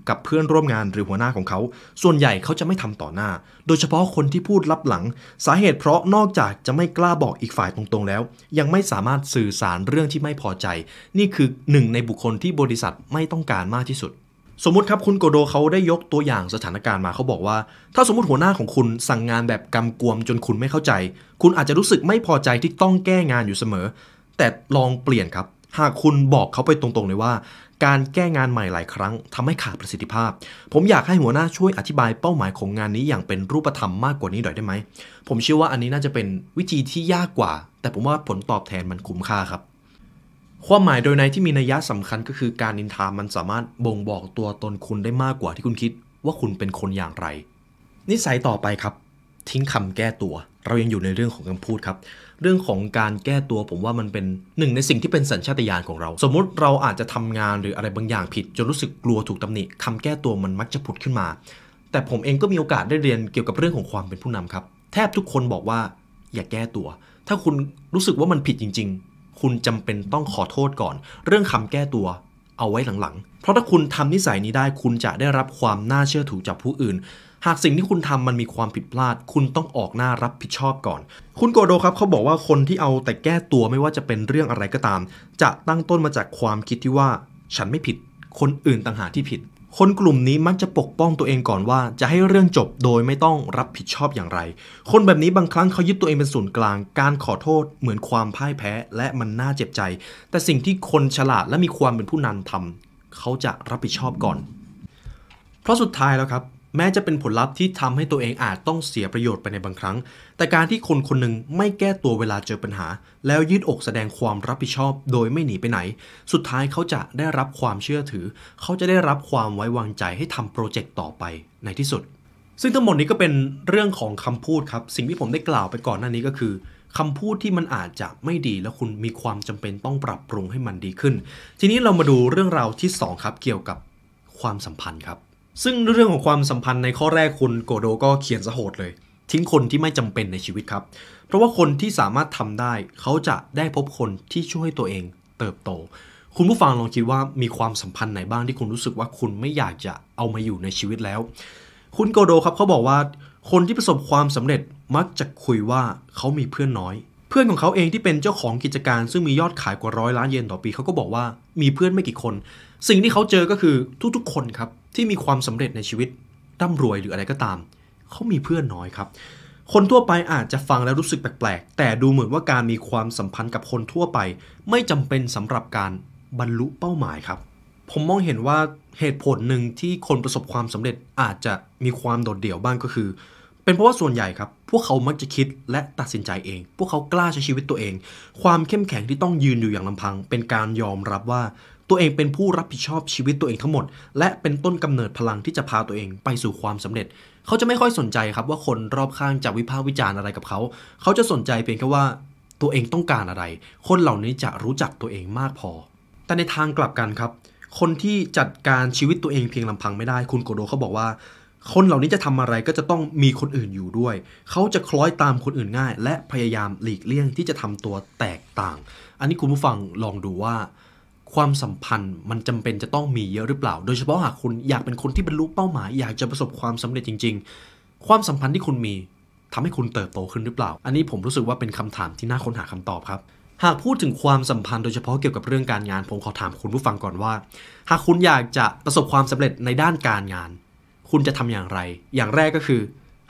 กับเพื่อนร่วมงานหรือหัวหน้าของเขา ส่วนใหญ่เขาจะไม่ทำต่อหน้า โดยเฉพาะคนที่พูดลับหลัง สาเหตุเพราะนอกจากจะไม่กล้าบอกอีกฝ่ายตรงๆแล้ว ยังไม่สามารถสื่อสารเรื่องที่ไม่พอใจ นี่คือหนึ่งในบุคคลที่บริษัทไม่ต้องการมากที่สุด สมมติครับคุณโกโดเขาได้ยกตัวอย่างสถานการณ์มาเขาบอกว่า ถ้าสมมติหัวหน้าของคุณสั่งงานแบบกำกวมจนคุณไม่เข้าใจ คุณอาจจะรู้สึกไม่พอใจที่ต้องแก้งานอยู่เสมอ แต่ลองเปลี่ยนครับหากคุณบอกเขาไปตรงๆ เลยว่า การแก้งานใหม่หลายครั้ง ทำให้ขาดประสิทธิภาพ ผมอยากให้หัวหน้าช่วยอธิบายเป้าหมายของงานนี้อย่างเป็นรูปธรรมมากกว่านี้หน่อยได้ไหม ผมเชื่อว่าอันนี้น่าจะเป็นวิธีที่ยากกว่า แต่ผมว่าผลตอบแทนมันคุ้มค่าครับ ความหมายโดยในที่มีนัยยะสำคัญก็คือ การนินทามันสามารถบ่งบอกตัวตนคุณได้มากกว่าที่คุณคิด ว่าคุณเป็นคนอย่างไร นิสัยต่อไปครับ ทิ้งคำแก้ตัว เรายังอยู่ในเรื่องของคำพูดครับเรื่องของการแก้ตัวผมว่ามันเป็นหนึ่งในสิ่งที่เป็นสัญชาตญาณของเรา สมมุติเราอาจจะทำงานหรืออะไรบางอย่างผิด จนรู้สึกกลัวถูกตำหนิคำแก้ตัวมันมักจะผุดขึ้นมา แต่ผมเองก็มีโอกาสได้เรียนเกี่ยวกับเรื่องของความเป็นผู้นำครับ แทบทุกคนบอกว่าอย่าแก้ตัว ถ้าคุณรู้สึกว่ามันผิดจริงๆ คุณจำเป็นต้องขอโทษก่อน เรื่องคำแก้ตัวเอาไว้หลังๆเพราะถ้าคุณทำนิสัยนี้ได้คุณจะได้รับความน่าเชื่อถือจากผู้อื่น หากสิ่งที่คุณทำมันมีความผิดพลาด คุณต้องออกหน้ารับผิดชอบก่อน คุณโกโดครับเขาบอกว่าคนที่เอาแต่แก้ตัวไม่ว่าจะเป็นเรื่องอะไรก็ตาม จะตั้งต้นมาจากความคิดที่ว่า ฉันไม่ผิดคนอื่นต่างหากที่ผิด คนกลุ่มนี้มักจะปกป้องตัวเองก่อนว่าจะให้เรื่องจบโดยไม่ต้องรับผิดชอบอย่างไร คนแบบนี้บางครั้งเขายึดตัวเองเป็นศูนย์กลางการขอโทษ เหมือนความพ่ายแพ้ และมันน่าเจ็บใจ แต่สิ่งที่คนฉลาดและมีความเป็นผู้นำทำเขาจะรับผิดชอบก่อน เพราะสุดท้ายแล้วครับแม้จะเป็นผลลัพธ์ที่ทำให้ตัวเองอาจต้องเสียประโยชน์ไปในบางครั้ง แต่การที่คนคนหนึ่งไม่แก้ตัวเวลาเจอปัญหา แล้วยืดอกแสดงความรับผิดชอบโดยไม่หนีไปไหน สุดท้ายเขาจะได้รับความเชื่อถือ เขาจะได้รับความไว้วางใจให้ทำโปรเจกต์ต่อไปในที่สุด ซึ่งทั้งหมดนี้ก็เป็นเรื่องของคำพูดครับสิ่งที่ผมได้กล่าวไปก่อนหน้านี้ก็คือคำพูดที่มันอาจจะไม่ดี แล้วคุณมีความจำเป็นต้องปรับปรุงให้มันดีขึ้น ทีนี้เรามาดูเรื่องราวที่ 2 ครับ เกี่ยวกับความสัมพันธ์ครับ ซึ่งเรื่องของความสัมพันธ์ในข้อแรกคุณโกโดก็เขียนสะโหดเลย ทิ้งคนที่ไม่จำเป็นในชีวิตครับ เพราะว่าคนที่สามารถทำได้ เขาจะได้พบคนที่ช่วยตัวเองเติบโต คุณผู้ฟังลองคิดว่ามีความสัมพันธ์ไหนบ้างที่คุณรู้สึกว่าคุณไม่อยากจะเอามาอยู่ในชีวิตแล้ว คุณโกโดครับเขาบอกว่าคนที่ประสบความสำเร็จมักจะคุยว่าเขามีเพื่อนน้อย เพื่อนของเขาเองที่เป็นเจ้าของกิจการซึ่งมียอดขายกว่าร้อยล้านเยนต่อปีเขาก็บอกว่ามีเพื่อนไม่กี่คน สิ่งที่เขาเจอก็คือทุกๆ คนครับที่มีความสำเร็จในชีวิตร่ำรวยหรืออะไรก็ตามเขามีเพื่อนน้อยครับ คนทั่วไปอาจจะฟังแล้วรู้สึกแปลกๆ แต่ดูเหมือนว่าการมีความสัมพันธ์กับคนทั่วไป ไม่จำเป็นสำหรับการบรรลุเป้าหมายครับ ผมมองเห็นว่าเหตุผลหนึ่งที่คนประสบความสำเร็จอาจจะมีความโดดเดี่ยวบ้างก็คือเป็นเพราะว่าส่วนใหญ่ครับพวกเขามักจะคิดและตัดสินใจเอง พวกเขากล้าใช้ชีวิตตัวเอง ความเข้มแข็งที่ต้องยืนอยู่อย่างลำพัง เป็นการยอมรับว่าตัวเองเป็นผู้รับผิดชอบชีวิตตัวเองทั้งหมด และเป็นต้นกำเนิดพลังที่จะพาตัวเองไปสู่ความสำเร็จ เขาจะไม่ค่อยสนใจครับว่าคนรอบข้างจะวิพากษ์วิจารณ์อะไรกับเขา เขาจะสนใจเพียงแค่ว่าตัวเองต้องการอะไร คนเหล่านี้จะรู้จักตัวเองมากพอ แต่ในทางกลับกันครับ คนที่จัดการชีวิตตัวเองเพียงลำพังไม่ได้ คุณโกโดเขาบอกว่าคนเหล่านี้จะทำอะไรก็จะต้องมีคนอื่นอยู่ด้วย เขาจะคล้อยตามคนอื่นง่าย และพยายามหลีกเลี่ยงที่จะทำตัวแตกต่าง อันนี้คุณผู้ฟังลองดูว่า ความสัมพันธ์มันจำเป็นจะต้องมีเยอะหรือเปล่า โดยเฉพาะหากคุณอยากเป็นคนที่บรรลุเป้าหมายอยากจะประสบความสำเร็จจริง ๆ ความสัมพันธ์ที่คุณมีทำให้คุณเติบโตขึ้นหรือเปล่า อันนี้ผมรู้สึกว่าเป็นคำถามที่น่าค้นหาคำตอบครับ หากพูดถึงความสัมพันธ์โดยเฉพาะเกี่ยวกับเรื่องการงานผมขอถามคุณผู้ฟังก่อนว่า หากคุณอยากจะประสบความสำเร็จในด้านการงานคุณจะทำอย่างไร อย่างแรกก็คือ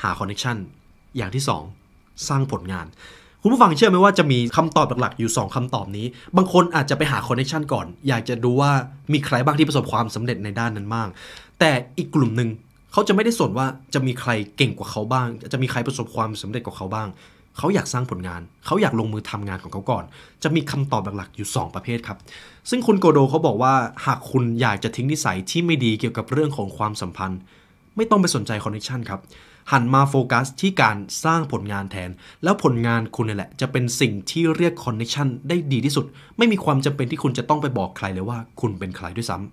หาคอนเนคชันอย่างที่ 2 สร้างผลงาน คุณผู้ฟังเชื่อไหมว่าจะมีคำตอบหลักๆอยู่ 2 คำตอบนี้ บางคนอาจจะไปหาคอนเนคชันก่อน อยากจะดูว่ามีใครบ้างที่ประสบความสำเร็จในด้านนั้นบ้างแต่อีกกลุ่มหนึ่งเขาจะไม่ได้สนว่าจะมีใครเก่งกว่าเขาบ้าง จะมีใครประสบความสำเร็จกว่าเขาบ้าง เขาอยากสร้างผลงาน เขาอยากลงมือทำงานของเขาก่อน จะมีคำตอบหลักๆอยู่ 2 ประเภทครับ ซึ่งคุณโกโดเขาบอกว่าหากคุณอยากจะทิ้งนิสัยที่ไม่ดีเกี่ยวกับเรื่องของความสัมพันธ์ไม่ต้องไปสนใจคอนเนคชันครับหันมาโฟกัส ที่การสร้างผลงานแทน แล้วผลงานคุณนี่แหละ จะเป็นสิ่งที่เรียกคอนเนคชันได้ดีที่สุด ไม่มีความจำเป็นที่คุณจะต้องไปบอกใครเลยว่าคุณเป็นใครด้วยซ้ำ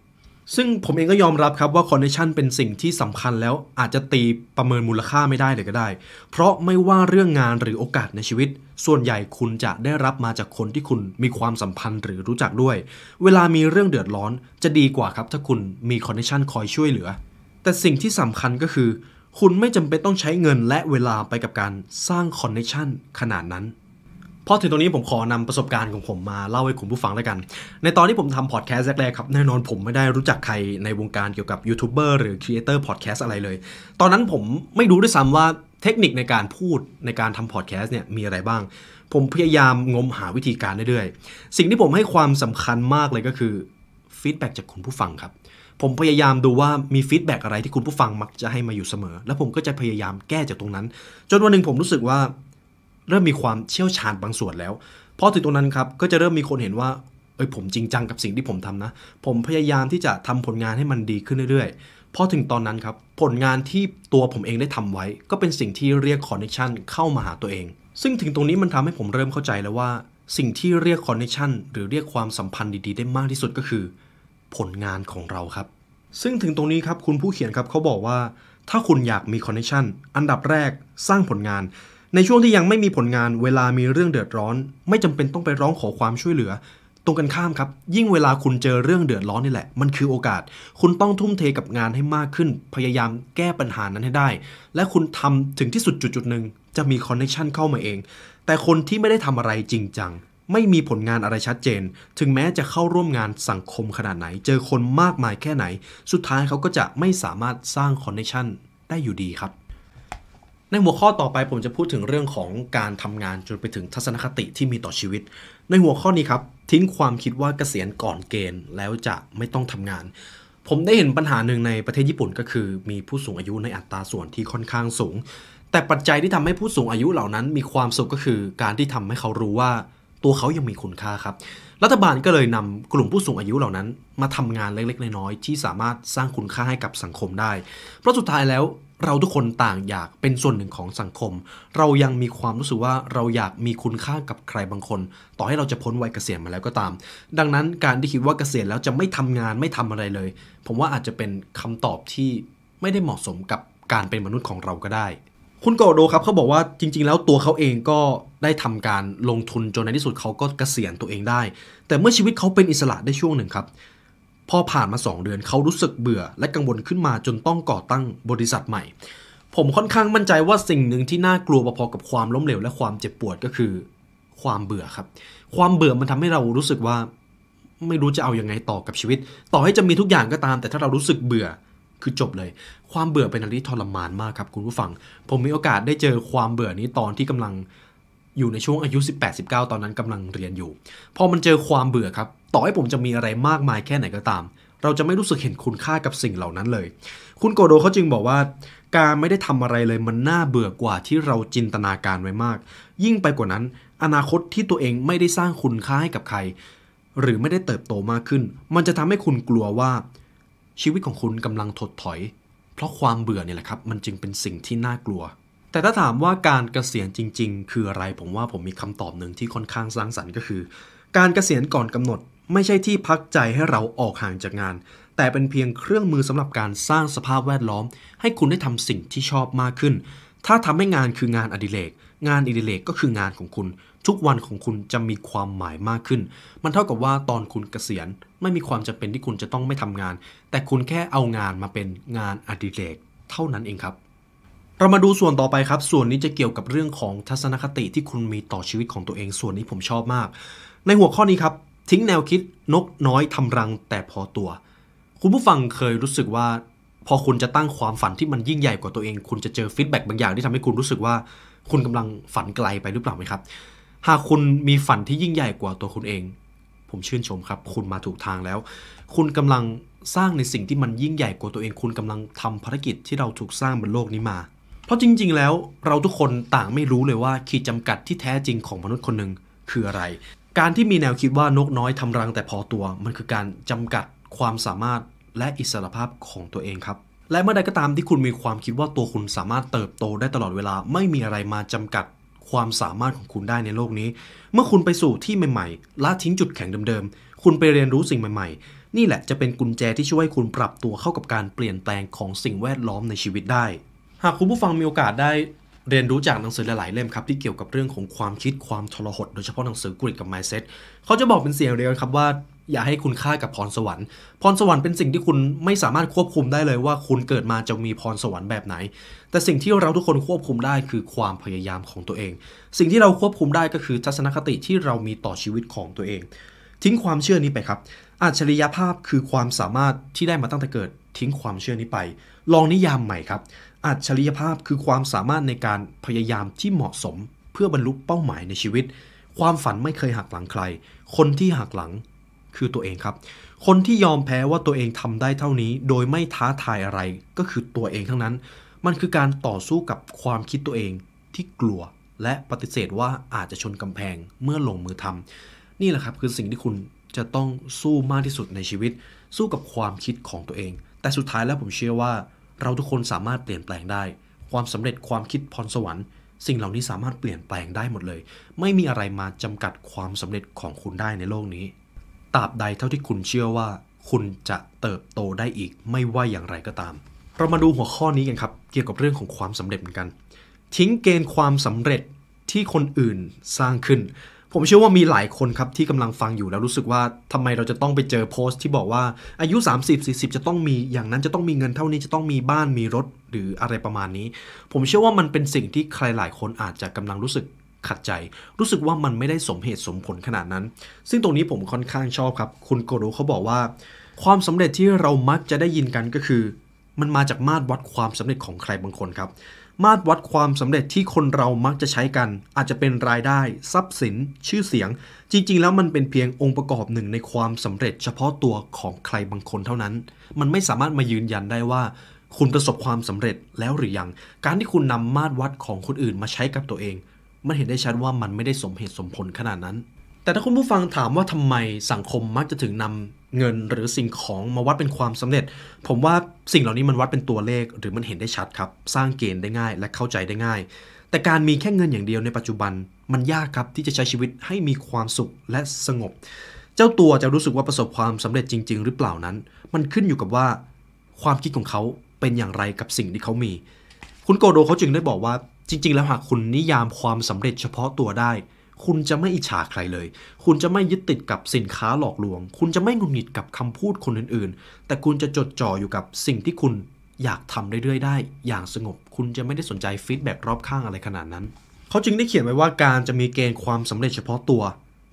ซึ่งผมเองก็ยอมรับครับว่าคอนเนคชันเป็นสิ่งที่สำคัญแล้วอาจจะตีประเมินมูลค่าไม่ได้เลยก็ได้ เพราะไม่ว่าเรื่องงานหรือโอกาสในชีวิต ส่วนใหญ่คุณจะได้รับมาจากคนที่คุณมีความสัมพันธ์หรือรู้จักด้วย เวลามีเรื่องเดือดร้อนจะดีกว่าครับถ้าคุณมีคอนเนคชันคอยช่วยเหลือแต่สิ่งที่สำคัญก็คือ คุณไม่จำเป็นต้องใช้เงินและเวลาไปกับการสร้างคอนเนคชันขนาดนั้นพอถึงตรงนี้ผมขอนำประสบการณ์ของผมมาเล่าให้คุณผู้ฟังแล้วกัน ในตอนที่ผมทำพอดแคสต์แรกๆครับ แน่นอนผมไม่ได้รู้จักใครในวงการเกี่ยวกับยูทูบเบอร์หรือครีเอเตอร์พอดแคสต์อะไรเลย ตอนนั้นผมไม่รู้ด้วยซ้ำว่าเทคนิคในการพูดในการทำพอดแคสต์เนี่ยมีอะไรบ้าง ผมพยายามงมหาวิธีการเรื่อยๆ สิ่งที่ผมให้ความสำคัญมากเลยก็คือฟีดแบ็จากคุณผู้ฟังครับผมพยายามดูว่ามีฟีดแบ็กอะไร ที่คุณผู้ฟังมักจะให้มาอยู่เสมอ แล้วผมก็จะพยายามแก้จากตรงนั้น จนวันหนึ่งผมรู้สึกว่าเริ่มมีความเชี่ยวชาญบางส่วนแล้วพอถึงตรงนั้นครับก็จะเริ่มมีคนเห็นว่าเอ้ยผมจริงจังกับสิ่งที่ผมทำนะ ผมพยายามที่จะทำผลงานให้มันดีขึ้นเรื่อยๆพอถึงตอนนั้นครับผลงานที่ตัวผมเองได้ทำไว้ ก็เป็นสิ่งที่เรียกคอนเนคชันเข้ามาหาตัวเอง ซึ่งถึงตรงนี้มันทำให้ผมเริ่มเข้าใจแล้วว่า สิ่งที่เรียกคอนเนคชันหรือเรียกความสัมพันธ์ดีๆ ได้มากที่สุดก็คือผลงานของเราครับ ซึ่งถึงตรงนี้ครับคุณผู้เขียนครับเขาบอกว่า ถ้าคุณอยากมีคอนเนคชันอันดับแรกสร้างผลงาน ในช่วงที่ยังไม่มีผลงาน เวลามีเรื่องเดือดร้อน ไม่จำเป็นต้องไปร้องขอความช่วยเหลือ ตรงกันข้ามครับ ยิ่งเวลาคุณเจอเรื่องเดือดร้อนนี่แหละ มันคือโอกาสคุณต้องทุ่มเทกับงานให้มากขึ้นพยายามแก้ปัญหานั้นให้ได้ และคุณทำถึงที่สุดจุดจุดหนึ่งจะมีคอนเนคชันเข้ามาเองแต่คนที่ไม่ได้ทำอะไรจริงจังไม่มีผลงานอะไรชัดเจน ถึงแม้จะเข้าร่วมงานสังคมขนาดไหน เจอคนมากมายแค่ไหน สุดท้ายเขาก็จะไม่สามารถสร้างคอนเนคชันได้อยู่ดีครับ ในหัวข้อต่อไปผมจะพูดถึงเรื่องของการทำงานจนไปถึงทัศนคติที่มีต่อชีวิต ในหัวข้อนี้ครับทิ้งความคิดว่าเกษียณก่อนเกณฑ์ แล้วจะไม่ต้องทำงาน ผมได้เห็นปัญหาหนึ่งในประเทศญี่ปุ่นก็คือ มีผู้สูงอายุในอัตราส่วนที่ค่อนข้างสูง แต่ปัจจัยที่ทำให้ผู้สูงอายุเหล่านั้น มีความสุขก็คือ การที่ทำให้เขารู้ว่าตัวเขายังมีคุณค่าครับ รัฐบาลก็เลยนำกลุ่มผู้สูงอายุเหล่านั้น มาทำงานเล็กๆ น้อยๆที่สามารถสร้างคุณค่าให้กับสังคมได้ เพราะสุดท้ายแล้ว เราทุกคนต่างอยากเป็นส่วนหนึ่งของสังคม เรายังมีความรู้สึกว่าเราอยากมีคุณค่ากับใครบางคน ต่อให้เราจะพ้นวัยเกษียณมาแล้วก็ตาม ดังนั้นการที่คิดว่าเกษียณแล้วจะไม่ทำงานไม่ทำอะไรเลย ผมว่าอาจจะเป็นคำตอบที่ไม่ได้เหมาะสมกับการเป็นมนุษย์ของเราก็ได้คุณโกโดครับเขาบอกว่าจริงๆ แล้วตัวเขาเองก็ได้ทำการลงทุนจนในที่สุดเขาก็เกษียณตัวเองได้ แต่เมื่อชีวิตเขาเป็นอิสระได้ช่วงหนึ่งครับพอผ่านมา 2 เดือนเขารู้สึกเบื่อและกังวลขึ้นมาจนต้องก่อตั้งบริษัทใหม่ ผมค่อนข้างมั่นใจว่าสิ่งหนึ่งที่น่ากลัวพอๆกับความล้มเหลวและความเจ็บปวดก็คือความเบื่อครับความเบื่อมันทำให้เรารู้สึกว่า ไม่รู้จะเอาอยัางไงต่อกับชีวิต ต่อให้จะมีทุกอย่างก็ตาม แต่ถ้าเรารู้สึกเบื่อคือจบเลยความเบื่อเป็นอะไรที่ทรมานมากครับคุณผู้ฟัง ผมมีโอกาสได้เจอความเบื่อนี้ตอนที่กำลังอยู่ในช่วงอายุ 18-19ตอนนั้นกำลังเรียนอยู่พอมันเจอความเบื่อครับ ต่อให้ผมจะมีอะไรมากมายแค่ไหนก็ตาม เราจะไม่รู้สึกเห็นคุณค่ากับสิ่งเหล่านั้นเลย คุณโกโดเขาจึงบอกว่า การไม่ได้ทำอะไรเลยมันน่าเบื่อกว่าที่เราจินตนาการไว้มาก ยิ่งไปกว่านั้น อนาคตที่ตัวเองไม่ได้สร้างคุณค่าให้กับใคร หรือไม่ได้เติบโตมากขึ้น มันจะทำให้คุณกลัวว่าชีวิตของคุณกำลังถดถอย เพราะความเบื่อเนี่ยแหละครับ มันจึงเป็นสิ่งที่น่ากลัว แต่ถ้าถามว่าการเกษียณจริงๆ คืออะไรผมว่าผมมีคำตอบหนึ่งที่ค่อนข้างสร้างสรรค์ก็คือ การเกษียณก่อนกำหนด ไม่ใช่ที่พักใจให้เราออกห่างจากงาน แต่เป็นเพียงเครื่องมือสำหรับการสร้างสภาพแวดล้อม ให้คุณได้ทำสิ่งที่ชอบมากขึ้น ถ้าทำให้งานคืองานอดิเรกงานอดิเรกก็คืองานของคุณทุกวันของคุณจะมีความหมายมากขึ้น มันเท่ากับว่าตอนคุณเกษียณไม่มีความจำเป็นที่คุณจะต้องไม่ทำงาน แต่คุณแค่เอางานมาเป็นงานอดิเรก เท่านั้นเองครับ เรามาดูส่วนต่อไปครับ ส่วนนี้จะเกี่ยวกับเรื่องของทัศนคติที่คุณมีต่อชีวิตของตัวเอง ส่วนนี้ผมชอบมาก ในหัวข้อนี้ครับทิ้งแนวคิดนกน้อยทำรังแต่พอตัว คุณผู้ฟังเคยรู้สึกว่าพอคุณจะตั้งความฝันที่มันยิ่งใหญ่กว่าตัวเองคุณจะเจอฟีดแบ็กบางอย่างที่ทำให้คุณรู้สึกว่า คุณกำลังฝันไกลไปหรือเปล่าไหมครับหากคุณมีฝันที่ยิ่งใหญ่กว่าตัวคุณเอง ผมชื่นชมครับ คุณมาถูกทางแล้ว คุณกำลังสร้างในสิ่งที่มันยิ่งใหญ่กว่าตัวเอง คุณกำลังทำภารกิจที่เราถูกสร้างบนโลกนี้มา เพราะจริงๆ แล้ว เราทุกคนต่างไม่รู้เลยว่าขีดจำกัดที่แท้จริงของมนุษย์คนหนึ่งคืออะไร การที่มีแนวคิดว่านกน้อยทำรังแต่พอตัว มันคือการจำกัดความสามารถและอิสรภาพของตัวเองครับ และเมื่อใดก็ตามที่คุณมีความคิดว่าตัวคุณสามารถเติบโตได้ตลอดเวลาไม่มีอะไรมาจำกัดความสามารถของคุณได้ในโลกนี้ เมื่อคุณไปสู่ที่ใหม่ๆ ละทิ้งจุดแข็งเดิม ๆ คุณไปเรียนรู้สิ่งใหม่ๆ นี่แหละจะเป็นกุญแจที่ช่วยคุณปรับตัวเข้ากับการเปลี่ยนแปลงของสิ่งแวดล้อมในชีวิตได้ หากคุณผู้ฟังมีโอกาสได้เรียนรู้จากหนังสือหลาย ๆ เล่มครับ ที่เกี่ยวกับเรื่องของความคิดความทรหด โดยเฉพาะหนังสือกริดกับ mindset เขาจะบอกเป็นเสียงเดียวกันครับว่า อย่าให้คุณค่ากับพรสวรรค์ พรสวรรค์เป็นสิ่งที่คุณไม่สามารถควบคุมได้เลยว่า คุณเกิดมาจะมีพรสวรรค์แบบไหนแต่สิ่งที่เราทุกคนควบคุมได้ คือความพยายามของตัวเอง สิ่งที่เราควบคุมได้ก็คือทัศนคติที่เรามีต่อชีวิตของตัวเอง ทิ้งความเชื่อนี้ไปครับ อัจฉริยภาพคือความสามารถที่ได้มาตั้งแต่เกิด ทิ้งความเชื่อนี้ไป ลองนิยามใหม่ครับ อัจฉริยภาพคือความสามารถในการพยายามที่เหมาะสมเพื่อบรรลุเป้าหมายในชีวิต ความฝันไม่เคยหักหลังใคร คนที่หักหลังคือตัวเองครับ คนที่ยอมแพ้ว่าตัวเองทำได้เท่านี้โดยไม่ท้าทายอะไรก็คือตัวเองทั้งนั้นมันคือการต่อสู้กับความคิดตัวเองที่กลัวและปฏิเสธว่าอาจจะชนกำแพงเมื่อลงมือทำนี่แหละครับคือสิ่งที่คุณจะต้องสู้มากที่สุดในชีวิต สู้กับความคิดของตัวเอง แต่สุดท้ายแล้วผมเชื่อว่าเราทุกคนสามารถเปลี่ยนแปลงได้ ความสำเร็จความคิดพรสวรรค์สิ่งเหล่านี้สามารถเปลี่ยนแปลงได้หมดเลย ไม่มีอะไรมาจำกัดความสำเร็จของคุณได้ในโลกนี้ตราบใดเท่าที่คุณเชื่อว่า คุณจะเติบโตได้อีกไม่ว่าอย่างไรก็ตามเรามาดูหัวข้อนี้กันครับเกี่ยวกับเรื่องของความสำเร็จเหมือนกัน ทิ้งเกณฑ์ความสำเร็จที่คนอื่นสร้างขึ้น ผมเชื่อว่ามีหลายคนครับที่กำลังฟังอยู่แล้วรู้สึกว่าทำไมเราจะต้องไปเจอโพสต์ที่บอกว่าอายุ 30 40 จะต้องมีอย่างนั้นจะต้องมีเงินเท่านี้จะต้องมีบ้านมีรถหรืออะไรประมาณนี้ ผมเชื่อว่ามันเป็นสิ่งที่ใครหลายคนอาจจะกำลังรู้สึกขัดใจ รู้สึกว่ามันไม่ได้สมเหตุสมผลขนาดนั้น ซึ่งตรงนี้ผมค่อนข้างชอบครับ คุณโกโรเขาบอกว่า ความสำเร็จที่เรามักจะได้ยินกันก็คือมันมาจากมาตรวัดความสำเร็จของใครบางคนครับ มาตรวัดความสำเร็จที่คนเรามักจะใช้กัน อาจจะเป็นรายได้ ทรัพย์สิน ชื่อเสียง จริงๆ แล้วมันเป็นเพียงองค์ประกอบหนึ่งในความสำเร็จ เฉพาะตัวของใครบางคนเท่านั้น มันไม่สามารถมายืนยันได้ว่า คุณประสบความสำเร็จแล้วหรือยังการที่คุณนำมาตรวัดของคนอื่นมาใช้กับตัวเอง มันเห็นได้ชัดว่ามันไม่ได้สมเหตุสมผลขนาดนั้นแต่ถ้าคุณผู้ฟังถามว่าทำไมสังคมมักจะถึงนำเงินหรือสิ่งของมาวัดเป็นความสำเร็จ ผมว่าสิ่งเหล่านี้มันวัดเป็นตัวเลขหรือมันเห็นได้ชัดครับ สร้างเกณฑ์ได้ง่ายและเข้าใจได้ง่าย แต่การมีแค่เงินอย่างเดียวในปัจจุบันมันยากครับที่จะใช้ชีวิตให้มีความสุขและสงบ เจ้าตัวจะรู้สึกว่าประสบความสำเร็จจริง ๆ หรือเปล่านั้น มันขึ้นอยู่กับว่าความคิดของเขาเป็นอย่างไรกับสิ่งที่เขามี คุณโกโดเขาจึงได้บอกว่า จริง ๆ แล้วหากคุณนิยามความสำเร็จเฉพาะตัวได้คุณจะไม่อิจฉาใครเลย คุณจะไม่ยึดติดกับสินค้าหลอกลวง คุณจะไม่งุนงิดกับคำพูดคนอื่นๆ แต่คุณจะจดจ่ออยู่กับสิ่งที่คุณอยากทำเรื่อยๆ ได้อย่างสงบ คุณจะไม่ได้สนใจฟีดแบ็รอบข้างอะไรขนาดนั้น เขาจึงได้เขียนไว้ว่าการจะมีเกณฑ์ความสำเร็จเฉพาะตัว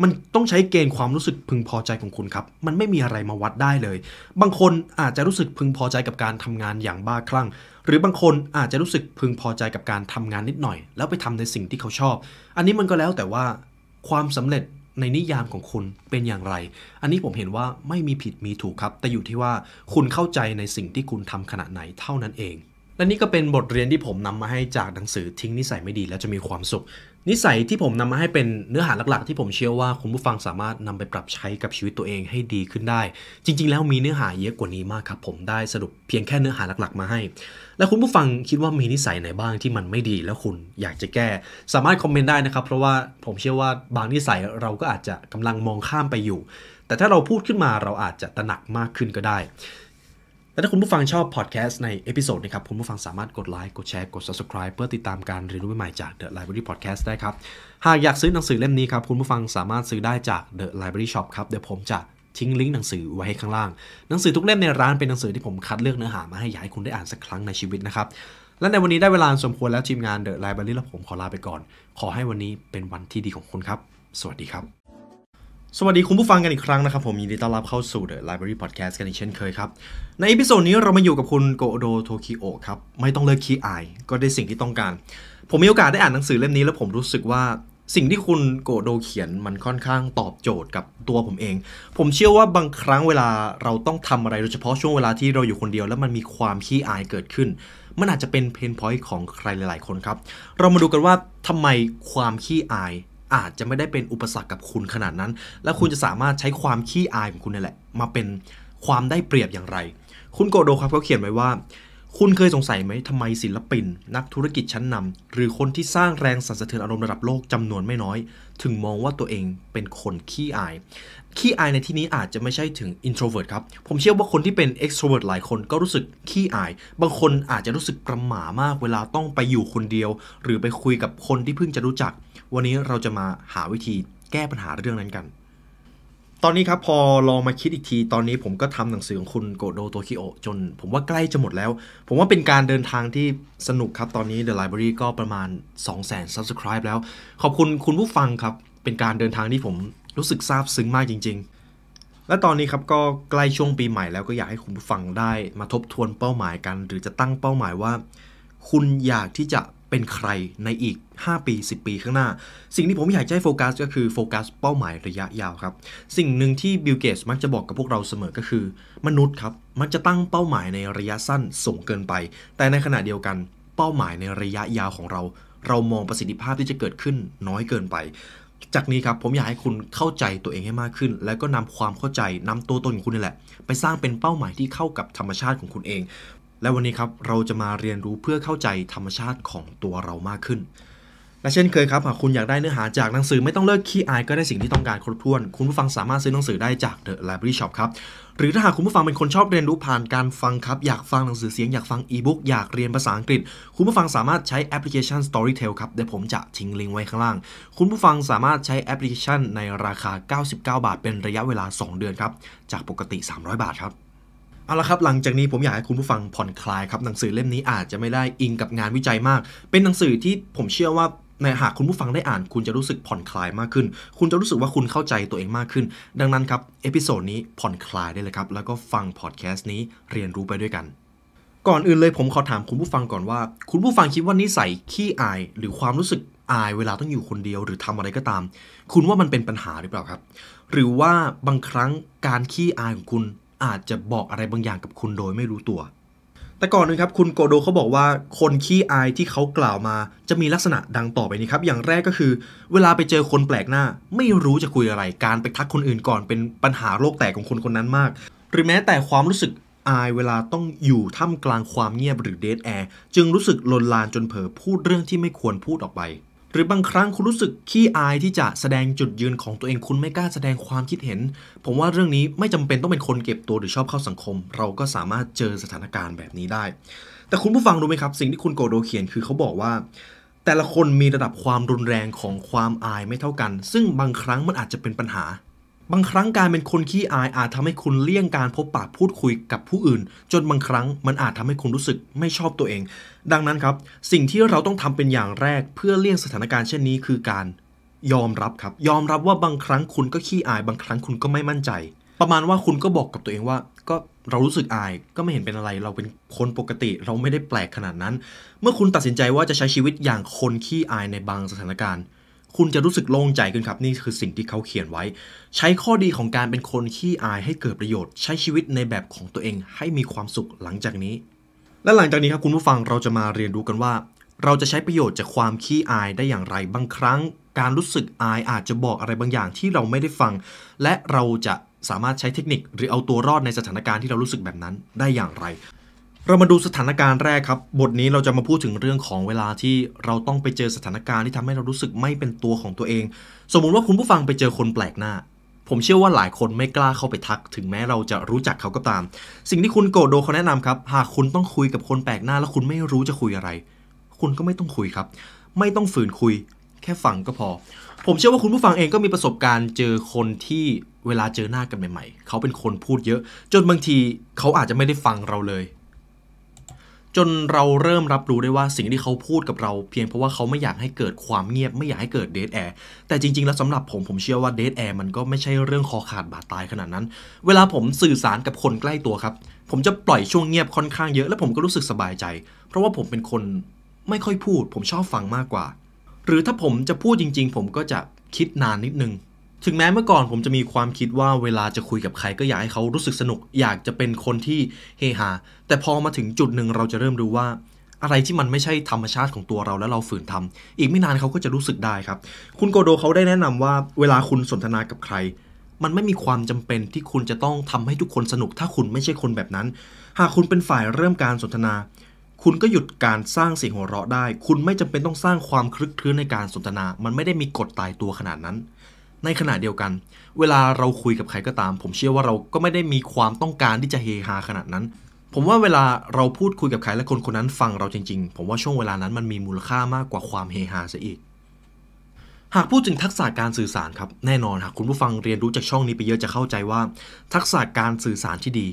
มันต้องใช้เกณฑ์ความรู้สึกพึงพอใจของคุณครับ มันไม่มีอะไรมาวัดได้เลย บางคนอาจจะรู้สึกพึงพอใจกับการทำงานอย่างบ้าคลั่งหรือบางคนอาจจะรู้สึกพึงพอใจกับการทำงานนิดหน่อย แล้วไปทำในสิ่งที่เขาชอบ อันนี้มันก็แล้วแต่ว่าความสำเร็จในนิยามของคุณเป็นอย่างไร อันนี้ผมเห็นว่าไม่มีผิดมีถูกครับ แต่อยู่ที่ว่าคุณเข้าใจในสิ่งที่คุณทำขณะไหนเท่านั้นเอง และนี่ก็เป็นบทเรียนที่ผมนำมาให้จากหนังสือทิ้งนิสัยไม่ดีแล้วจะมีความสุข นิสัยที่ผมนำมาให้เป็นเนื้อหาหลักๆที่ผมเชื่อว่าคุณผู้ฟังสามารถนำไปปรับใช้กับชีวิตตัวเองให้ดีขึ้นได้ จริงๆ แล้วมีเนื้อหาเยอะกว่านี้มากครับผมได้สรุปเพียงแค่เนื้อหาหลักๆ มาให้แล้วคุณผู้ฟังคิดว่ามีนิสัยไหนบ้างที่มันไม่ดี แล้วคุณอยากจะแก้ สามารถคอมเมนต์ได้นะครับ เพราะว่าผมเชื่อว่าบางนิสัยเราก็อาจจะกำลังมองข้ามไปอยู่ แต่ถ้าเราพูดขึ้นมาเราอาจจะตระหนักมากขึ้นก็ได้แต่ถ้าคุณผู้ฟังชอบพอดแคสต์ในเอพิโซดนะครับคุณผู้ฟังสามารถกดไลค์กดแชร์กด subscribe เพื่อติดตามการเรียนรู้ใหม่จาก The Library Podcast ได้ครับหากอยากซื้อหนังสือเล่มนี้ครับคุณผู้ฟังสามารถซื้อได้จาก The Library Shop ครับเดี๋ยวผมจะทิ้งลิงก์หนังสือไว้ให้ข้างล่างหนังสือทุกเล่มในร้านเป็นหนังสือที่ผมคัดเลือกเนื้อหามาให้ยายคุณได้อ่านสักครั้งในชีวิตนะครับและในวันนี้ได้เวลาสมควรแล้วทีมงานเดอะไลบรารีและผมขอลาไปก่อน ขอให้วันนี้เป็นวันที่ดีของคุณครับ สวัสดีครับ สวัสดีคุณผู้ฟังกันอีกครั้งนะครับ ผมยินดีต้อนรับเข้าสู่ The Library Podcast กันอีกเช่นเคยครับในอีพิโซดนี้เรามาอยู่กับคุณโกโดโทคิโอครับไม่ต้องเลิกคียอไอก็ได้สิ่งที่ต้องการผมมีโอกาสได้อ่านหนังสือเล่มนี้แล้วผมรู้สึกว่าสิ่งที่คุณโกโดเขียนมันค่อนข้างตอบโจทย์กับตัวผมเอง ผมเชื่อว่าบางครั้งเวลาเราต้องทำอะไรโดยเฉพาะช่วงเวลาที่เราอยู่คนเดียวแล้วมันมีความขี้อายเกิดขึ้น มันอาจจะเป็นเพนพอยต์ของใครหลายๆ คนครับ เรามาดูกันว่าทำไมความขี้อายอาจจะไม่ได้เป็นอุปสรรคกับคุณขนาดนั้น และคุณจะสามารถใช้ความขี้อายของคุณนี่แหละมาเป็นความได้เปรียบอย่างไร คุณโกโดครับเขาเขียนไว้ว่าคุณเคยสงสัยไหมทำไมศิลปิน นักธุรกิจชั้นนำหรือคนที่สร้างแรงสั่นสะเทือนอารมณ์ระดับโลกจำนวนไม่น้อย ถึงมองว่าตัวเองเป็นคนขี้อาย ขี้อายในที่นี้อาจจะไม่ใช่ถึง introvert ครับ ผมเชื่อว่าคนที่เป็น extrovert หลายคนก็รู้สึกขี้อาย บางคนอาจจะรู้สึกประหม่ามากเวลาต้องไปอยู่คนเดียว หรือไปคุยกับคนที่เพิ่งจะรู้จัก วันนี้เราจะมาหาวิธีแก้ปัญหาเรื่องนั้นกันตอนนี้ครับ พอลองมาคิดอีกที ตอนนี้ผมก็ทำหนังสือของคุณโกโดโตคิโอจนผมว่าใกล้จะหมดแล้ว ผมว่าเป็นการเดินทางที่สนุกครับ ตอนนี้ The Library ก็ประมาณ2 0 0 0 0 0 Subscribe แล้ว ขอบคุณคุณผู้ฟังครับ เป็นการเดินทางที่ผมรู้สึกซาบซึ้งมากจริง ๆ และตอนนี้ครับก็ใกล้ช่วงปีใหม่แล้วก็อยากให้คุณผู้ฟังได้มาทบทวนเป้าหมายกัน หรือจะตั้งเป้าหมายว่า คุณอยากที่จะเป็นใครในอีก 5 ปี 10 ปีข้างหน้า สิ่งที่ผมอยากให้โฟกัสก็คือโฟกัสเป้าหมายระยะยาวครับ สิ่งหนึ่งที่บิลเกตส์มักจะบอกกับพวกเราเสมอก็คือ มนุษย์ครับมักจะตั้งเป้าหมายในระยะสั้นสูงเกินไป แต่ในขณะเดียวกันเป้าหมายในระยะยาวของเรา เรามองประสิทธิภาพที่จะเกิดขึ้นน้อยเกินไป จากนี้ครับผมอยากให้คุณเข้าใจตัวเองให้มากขึ้น แล้วก็นำความเข้าใจนำตัวตนของคุณนี่แหละ ไปสร้างเป็นเป้าหมายที่เข้ากับธรรมชาติของคุณเองและวันนี้ครับเราจะมาเรียนรู้เพื่อเข้าใจธรรมชาติของตัวเรามากขึ้นและเช่นเคยครับหากคุณอยากได้เนื้อหาจากหนังสือ ไม่ต้องเลิกขี้อายก็ได้สิ่งที่ต้องการครบถ้วน คุณผู้ฟังสามารถซื้อหนังสือได้จาก The Library Shop ครับหรือถ้าหากคุณผู้ฟังเป็นคนชอบเรียนรู้ผ่านการฟังครับ อยากฟังหนังสือเสียง อยากฟังอีบุ๊กอยากเรียนภาษาอังกฤษ คุณผู้ฟังสามารถใช้แอปพลิเคชัน Storytel ครับเดี๋ยวผมจะทิ้งลิงก์ไว้ข้างล่าง คุณผู้ฟังสามารถใช้แอปพลิเคชัน ในราคา 99 บาทเป็นระยะเวลา 2 เดือนครับจากปกติ 300 บาทครับเอาละครับหลังจากนี้ผมอยากให้คุณผู้ฟังผ่อนคลายครับหนังสือเล่มนี้อาจจะไม่ได้อิงกับงานวิจัยมาก เป็นหนังสือที่ผมเชื่อว่าในหากคุณผู้ฟังได้อ่าน คุณจะรู้สึกผ่อนคลายมากขึ้น คุณจะรู้สึกว่าคุณเข้าใจตัวเองมากขึ้น ดังนั้นครับเอพิโซดนี้ผ่อนคลายได้เลยครับแล้วก็ฟังพอดแคสต์นี้เรียนรู้ไปด้วยกัน ก่อนอื่นเลยผมขอถามคุณผู้ฟังก่อนว่า คุณผู้ฟังคิดว่านิสัยขี้อาย หรือความรู้สึกอายเวลาต้องอยู่คนเดียว หรือทำอะไรก็ตาม คุณว่ามันเป็นปัญหาหรือเปล่าครับ หรือว่าบางครั้งการขี้อายของคุณอาจจะบอกอะไรบางอย่างกับคุณโดยไม่รู้ตัว แต่ก่อนนึงครับ คุณโกโดเขาบอกว่าคนขี้อายที่เขากล่าวมา จะมีลักษณะดังต่อไปนี้ครับ อย่างแรกก็คือ เวลาไปเจอคนแปลกหน้า ไม่รู้จะคุยอะไร การไปทักคนอื่นก่อนเป็นปัญหาโลกแตกของคนคนนั้นมาก หรือแม้แต่ความรู้สึกอายเวลาต้องอยู่ท่ามกลางความเงียบหรือเดทแอร์จึงรู้สึกลนลานจนเผลอพูดเรื่องที่ไม่ควรพูดออกไปหรือบางครั้งคุณรู้สึกขี้อายที่จะแสดงจุดยืนของตัวเองคุณไม่กล้าแสดงความคิดเห็น ผมว่าเรื่องนี้ไม่จำเป็นต้องเป็นคนเก็บตัวหรือชอบเข้าสังคม เราก็สามารถเจอสถานการณ์แบบนี้ได้ แต่คุณผู้ฟังรู้ไหมครับ สิ่งที่คุณโกโดเขียนคือเขาบอกว่า แต่ละคนมีระดับความรุนแรงของความอายไม่เท่ากัน ซึ่งบางครั้งมันอาจจะเป็นปัญหาบางครั้งการเป็นคนขี้อายอาจทำให้คุณเลี่ยงการพบปะพูดคุยกับผู้อื่น จนบางครั้งมันอาจทำให้คุณรู้สึกไม่ชอบตัวเอง ดังนั้นครับสิ่งที่เราต้องทำเป็นอย่างแรกเพื่อเลี่ยงสถานการณ์เช่นนี้ คือการ ยอมรับครับ ยอมรับว่าบางครั้งคุณก็ขี้อายบางครั้งคุณก็ไม่มั่นใจ ประมาณว่าคุณก็บอกกับตัวเองว่า ก็เรารู้สึกอายก็ไม่เห็นเป็นอะไรเราเป็นคนปกติ เราไม่ได้แปลกขนาดนั้น เมื่อคุณตัดสินใจว่าจะใช้ชีวิตอย่างคนขี้อายในบางสถานการณ์คุณจะรู้สึกโล่งใจขึ้นครับนี่คือสิ่งที่เขาเขียนไว้ ใช้ข้อดีของการเป็นคนขี้อายให้เกิดประโยชน์ใช้ชีวิตในแบบของตัวเองให้มีความสุขหลังจากนี้ และหลังจากนี้ครับคุณผู้ฟังเราจะมาเรียนรู้กันว่า เราจะใช้ประโยชน์จากความขี้อายได้อย่างไรบางครั้ง การรู้สึกอายอาจจะบอกอะไรบางอย่างที่เราไม่ได้ฟัง และเราจะสามารถใช้เทคนิคหรือเอาตัวรอดในสถานการณ์ที่เรารู้สึกแบบนั้นได้อย่างไรเรามาดูสถานการณ์แรกครับ บทนี้เราจะมาพูดถึงเรื่องของเวลาที่เราต้องไปเจอสถานการณ์ที่ทำให้เรารู้สึกไม่เป็นตัวของตัวเอง สมมุติว่าคุณผู้ฟังไปเจอคนแปลกหน้า ผมเชื่อว่าหลายคนไม่กล้าเข้าไปทัก ถึงแม้เราจะรู้จักเขาก็ตาม สิ่งที่คุณโกโดเขาแนะนำครับ หากคุณต้องคุยกับคนแปลกหน้าแล้วคุณไม่รู้จะคุยอะไร คุณก็ไม่ต้องคุยครับ ไม่ต้องฝืนคุย แค่ฟังก็พอ ผมเชื่อว่าคุณผู้ฟังเองก็มีประสบการณ์เจอคนที่เวลาเจอหน้ากันใหม่ๆเขาเป็นคนพูดเยอะ จนบางทีเขาอาจจะไม่ได้ฟังเราเลยจนเราเริ่มรับรู้ได้ว่าสิ่งที่เขาพูดกับเราเพียงเพราะว่าเขาไม่อยากให้เกิดความเงียบไม่อยากให้เกิดเดทแอร์แต่จริงๆแล้วสำหรับ ผมผมเชื่อว่าเดทแอร์มันก็ไม่ใช่เรื่องคอขาดบาดตายขนาดนั้น เวลาผมสื่อสารกับคนใกล้ตัวครับ ผมจะปล่อยช่วงเงียบค่อนข้างเยอะและผมก็รู้สึกสบายใจ เพราะว่าผมเป็นคนไม่ค่อยพูด ผมชอบฟังมากกว่า หรือถ้าผมจะพูดจริง ๆ ผมก็จะคิดนานนิดนึงถึงแม้เมื่อก่อนผมจะมีความคิดว่าเวลาจะคุยกับใครก็อยากให้เขารู้สึกสนุก อยากจะเป็นคนที่เฮฮา แต่พอมาถึงจุดหนึ่งเราจะเริ่มรู้ว่า อะไรที่มันไม่ใช่ธรรมชาติของตัวเราแล้วเราฝืนทำ อีกไม่นานเขาก็จะรู้สึกได้ครับ คุณโกโดเขาได้แนะนำว่าเวลาคุณสนทนากับใคร มันไม่มีความจำเป็นที่คุณจะต้องทำให้ทุกคนสนุก ถ้าคุณไม่ใช่คนแบบนั้น หากคุณเป็นฝ่ายเริ่มการสนทนา คุณก็หยุดการสร้างเสียงหัวเราะได้ คุณไม่จำเป็นต้องสร้างความคลึกคลื้นในการสนทนา มันไม่ได้มีกฎตายตัวขนาดนั้นในขณะเดียวกันเวลาเราคุยกับใครก็ตาม ผมเชื่อว่าเราก็ไม่ได้มีความต้องการที่จะเฮฮาขนาดนั้น ผมว่าเวลาเราพูดคุยกับใครและคนคนนั้นฟังเราจริง ๆ ผมว่าช่วงเวลานั้นมันมีมูลค่ามากกว่าความเฮฮาซะอีกหากพูดถึงทักษะการสื่อสารครับแน่นอนหากคุณผู้ฟังเรียนรู้จากช่องนี้ไปเยอะจะเข้าใจว่า ทักษะการสื่อสารที่ดี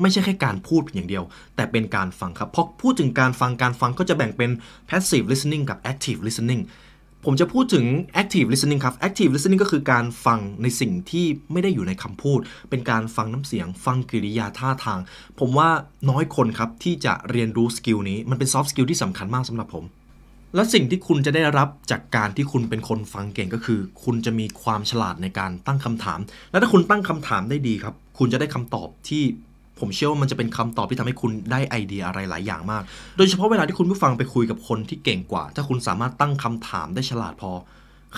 ไม่ใช่แค่การพูดเพียงอย่างเดียว แต่เป็นการฟังครับเพราะพูดถึงการฟังการฟังก็จะแบ่งเป็น passive listening กับ active listening ผมจะพูดถึง active listening ครับ active listening ก็คือการฟังในสิ่งที่ไม่ได้อยู่ในคำพูด เป็นการฟังน้ำเสียง ฟังกริยาท่าทาง ผมว่าน้อยคนครับ ที่จะเรียนรู้สกิลนี้ มันเป็น soft skill ที่สำคัญมากสำหรับผม และสิ่งที่คุณจะได้รับจากการที่คุณเป็นคนฟังเก่งก็คือ คุณจะมีความฉลาดในการตั้งคำถาม และถ้าคุณตั้งคำถามได้ดีครับ คุณจะได้คำตอบที่ผมเชื่อว่ามันจะเป็นคำตอบที่ทำให้คุณได้ไอเดียอะไรหลายอย่างมาก โดยเฉพาะเวลาที่คุณผู้ฟังไปคุยกับคนที่เก่งกว่า ถ้าคุณสามารถตั้งคำถามได้ฉลาดพอ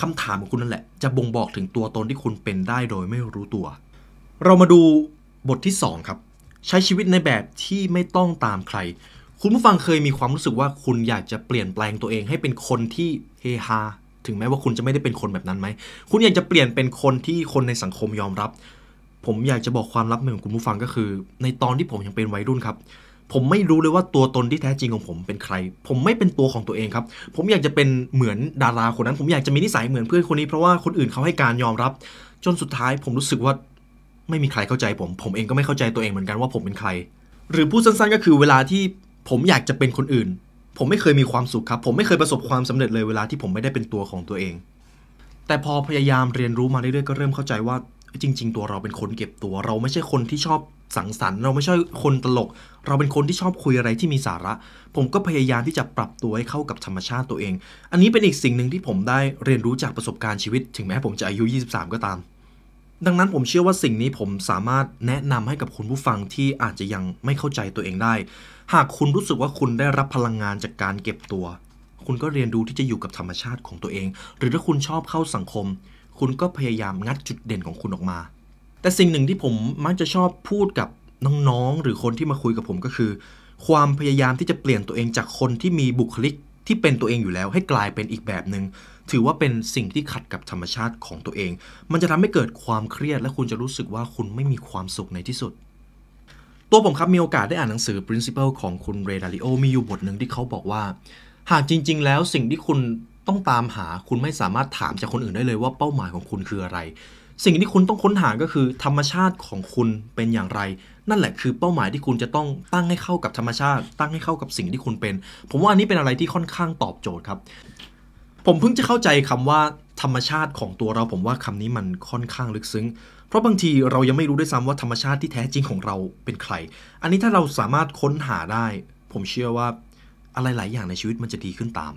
คำถามของคุณนั่นแหละจะบ่งบอกถึงตัวตนที่คุณเป็นได้โดยไม่รู้ตัว เรามาดูบทที่ 2 ครับ ใช้ชีวิตในแบบที่ไม่ต้องตามใคร คุณผู้ฟังเคยมีความรู้สึกว่าคุณอยากจะเปลี่ยนแปลงตัวเองให้เป็นคนที่เฮฮา ถึงแม้ว่าคุณจะไม่ได้เป็นคนแบบนั้นไหม คุณอยากจะเปลี่ยนเป็นคนที่คนในสังคมยอมรับผมอยากจะบอกความลับหนึ่งคุณผู้ฟังก็คือ ในตอนที่ผมยังเป็นวัยรุ่นครับ ผมไม่รู้เลยว่าตัวตนที่แท้จริงของผมเป็นใคร ผมไม่เป็นตัวของตัวเองครับ ผมอยากจะเป็นเหมือนดาราคนนั้นผมอยากจะมีนิสัยเหมือนเพื่อนคนนี้เพราะว่าคนอื่นเขาให้การยอมรับ จนสุดท้าย ผมรู้สึกว่าไม่มีใครเข้าใจผม ผมเองก็ไม่เข้าใจตัวเองเหมือนกันว่าผมเป็นใคร หรือพูดสั้นๆก็คือเวลาที่ผมอยากจะเป็นคนอื่น ผมไม่เคยมีความสุขครับ ผมไม่เคยประสบความสำเร็จเลยเวลาที่ผมไม่ได้เป็นตัวของตัวเอง แต่พอพยายามเรียนรู้มาเรื่อยๆก็เริ่มเข้าใจว่าจริงๆ ตัวเราเป็นคนเก็บตัว เราไม่ใช่คนที่ชอบสังสรรค์ เราไม่ใช่คนตลก เราเป็นคนที่ชอบคุยอะไรที่มีสาระ ผมก็พยายามที่จะปรับตัวให้เข้ากับธรรมชาติตัวเอง อันนี้เป็นอีกสิ่งหนึ่งที่ผมได้เรียนรู้จากประสบการณ์ชีวิต ถึงแม้ผมจะอายุ 23 ก็ตาม ดังนั้นผมเชื่อว่าสิ่งนี้ผมสามารถแนะนำให้กับคุณผู้ฟังที่อาจจะยังไม่เข้าใจตัวเองได้ หากคุณรู้สึกว่าคุณได้รับพลังงานจากการเก็บตัว คุณก็เรียนรู้ที่จะอยู่กับธรรมชาติของตัวเอง หรือถ้าคุณชอบเข้าสังคมคุณก็พยายามงัดจุดเด่นของคุณออกมา แต่สิ่งหนึ่งที่ผมมักจะชอบพูดกับน้องๆหรือคนที่มาคุยกับผมก็คือ ความพยายามที่จะเปลี่ยนตัวเองจากคนที่มีบุคลิกที่เป็นตัวเองอยู่แล้ว ให้กลายเป็นอีกแบบหนึง่งถือว่าเป็นสิ่งที่ขัดกับธรรมชาติของตัวเอง มันจะทำให้เกิดความเครียดและคุณจะรู้สึกว่าคุณไม่มีความสุขในที่สุด ตัวผมครับมีโอกาสได้อ่านหนังสือ Principle ของคุณเรดาริโอมีอยู่บทหนึ่งที่เขาบอกว่า หากจริง ๆ แล้วสิ่งที่คุณต้องตามหาคุณไม่สามารถถามจากคนอื่นได้เลยว่าเป้าหมายของคุณคืออะไร สิ่งที่คุณต้องค้นหาก็คือธรรมชาติของคุณเป็นอย่างไร นั่นแหละคือเป้าหมายที่คุณจะต้องตั้งให้เข้ากับธรรมชาติตั้งให้เข้ากับสิ่งที่คุณเป็น ผมว่าอันนี้เป็นอะไรที่ค่อนข้างตอบโจทย์ครับผมเพิ่งจะเข้าใจคำว่าธรรมชาติของตัวเรา ผมว่าคำนี้มันค่อนข้างลึกซึ้งเพราะบางทีเรายังไม่รู้ด้วยซ้ำว่าธรรมชาติที่แท้จริงของเราเป็นใคร อันนี้ถ้าเราสามารถค้นหาได้ ผมเชื่อว่าอะไรหลายอย่างในชีวิตมันจะดีขึ้นตาม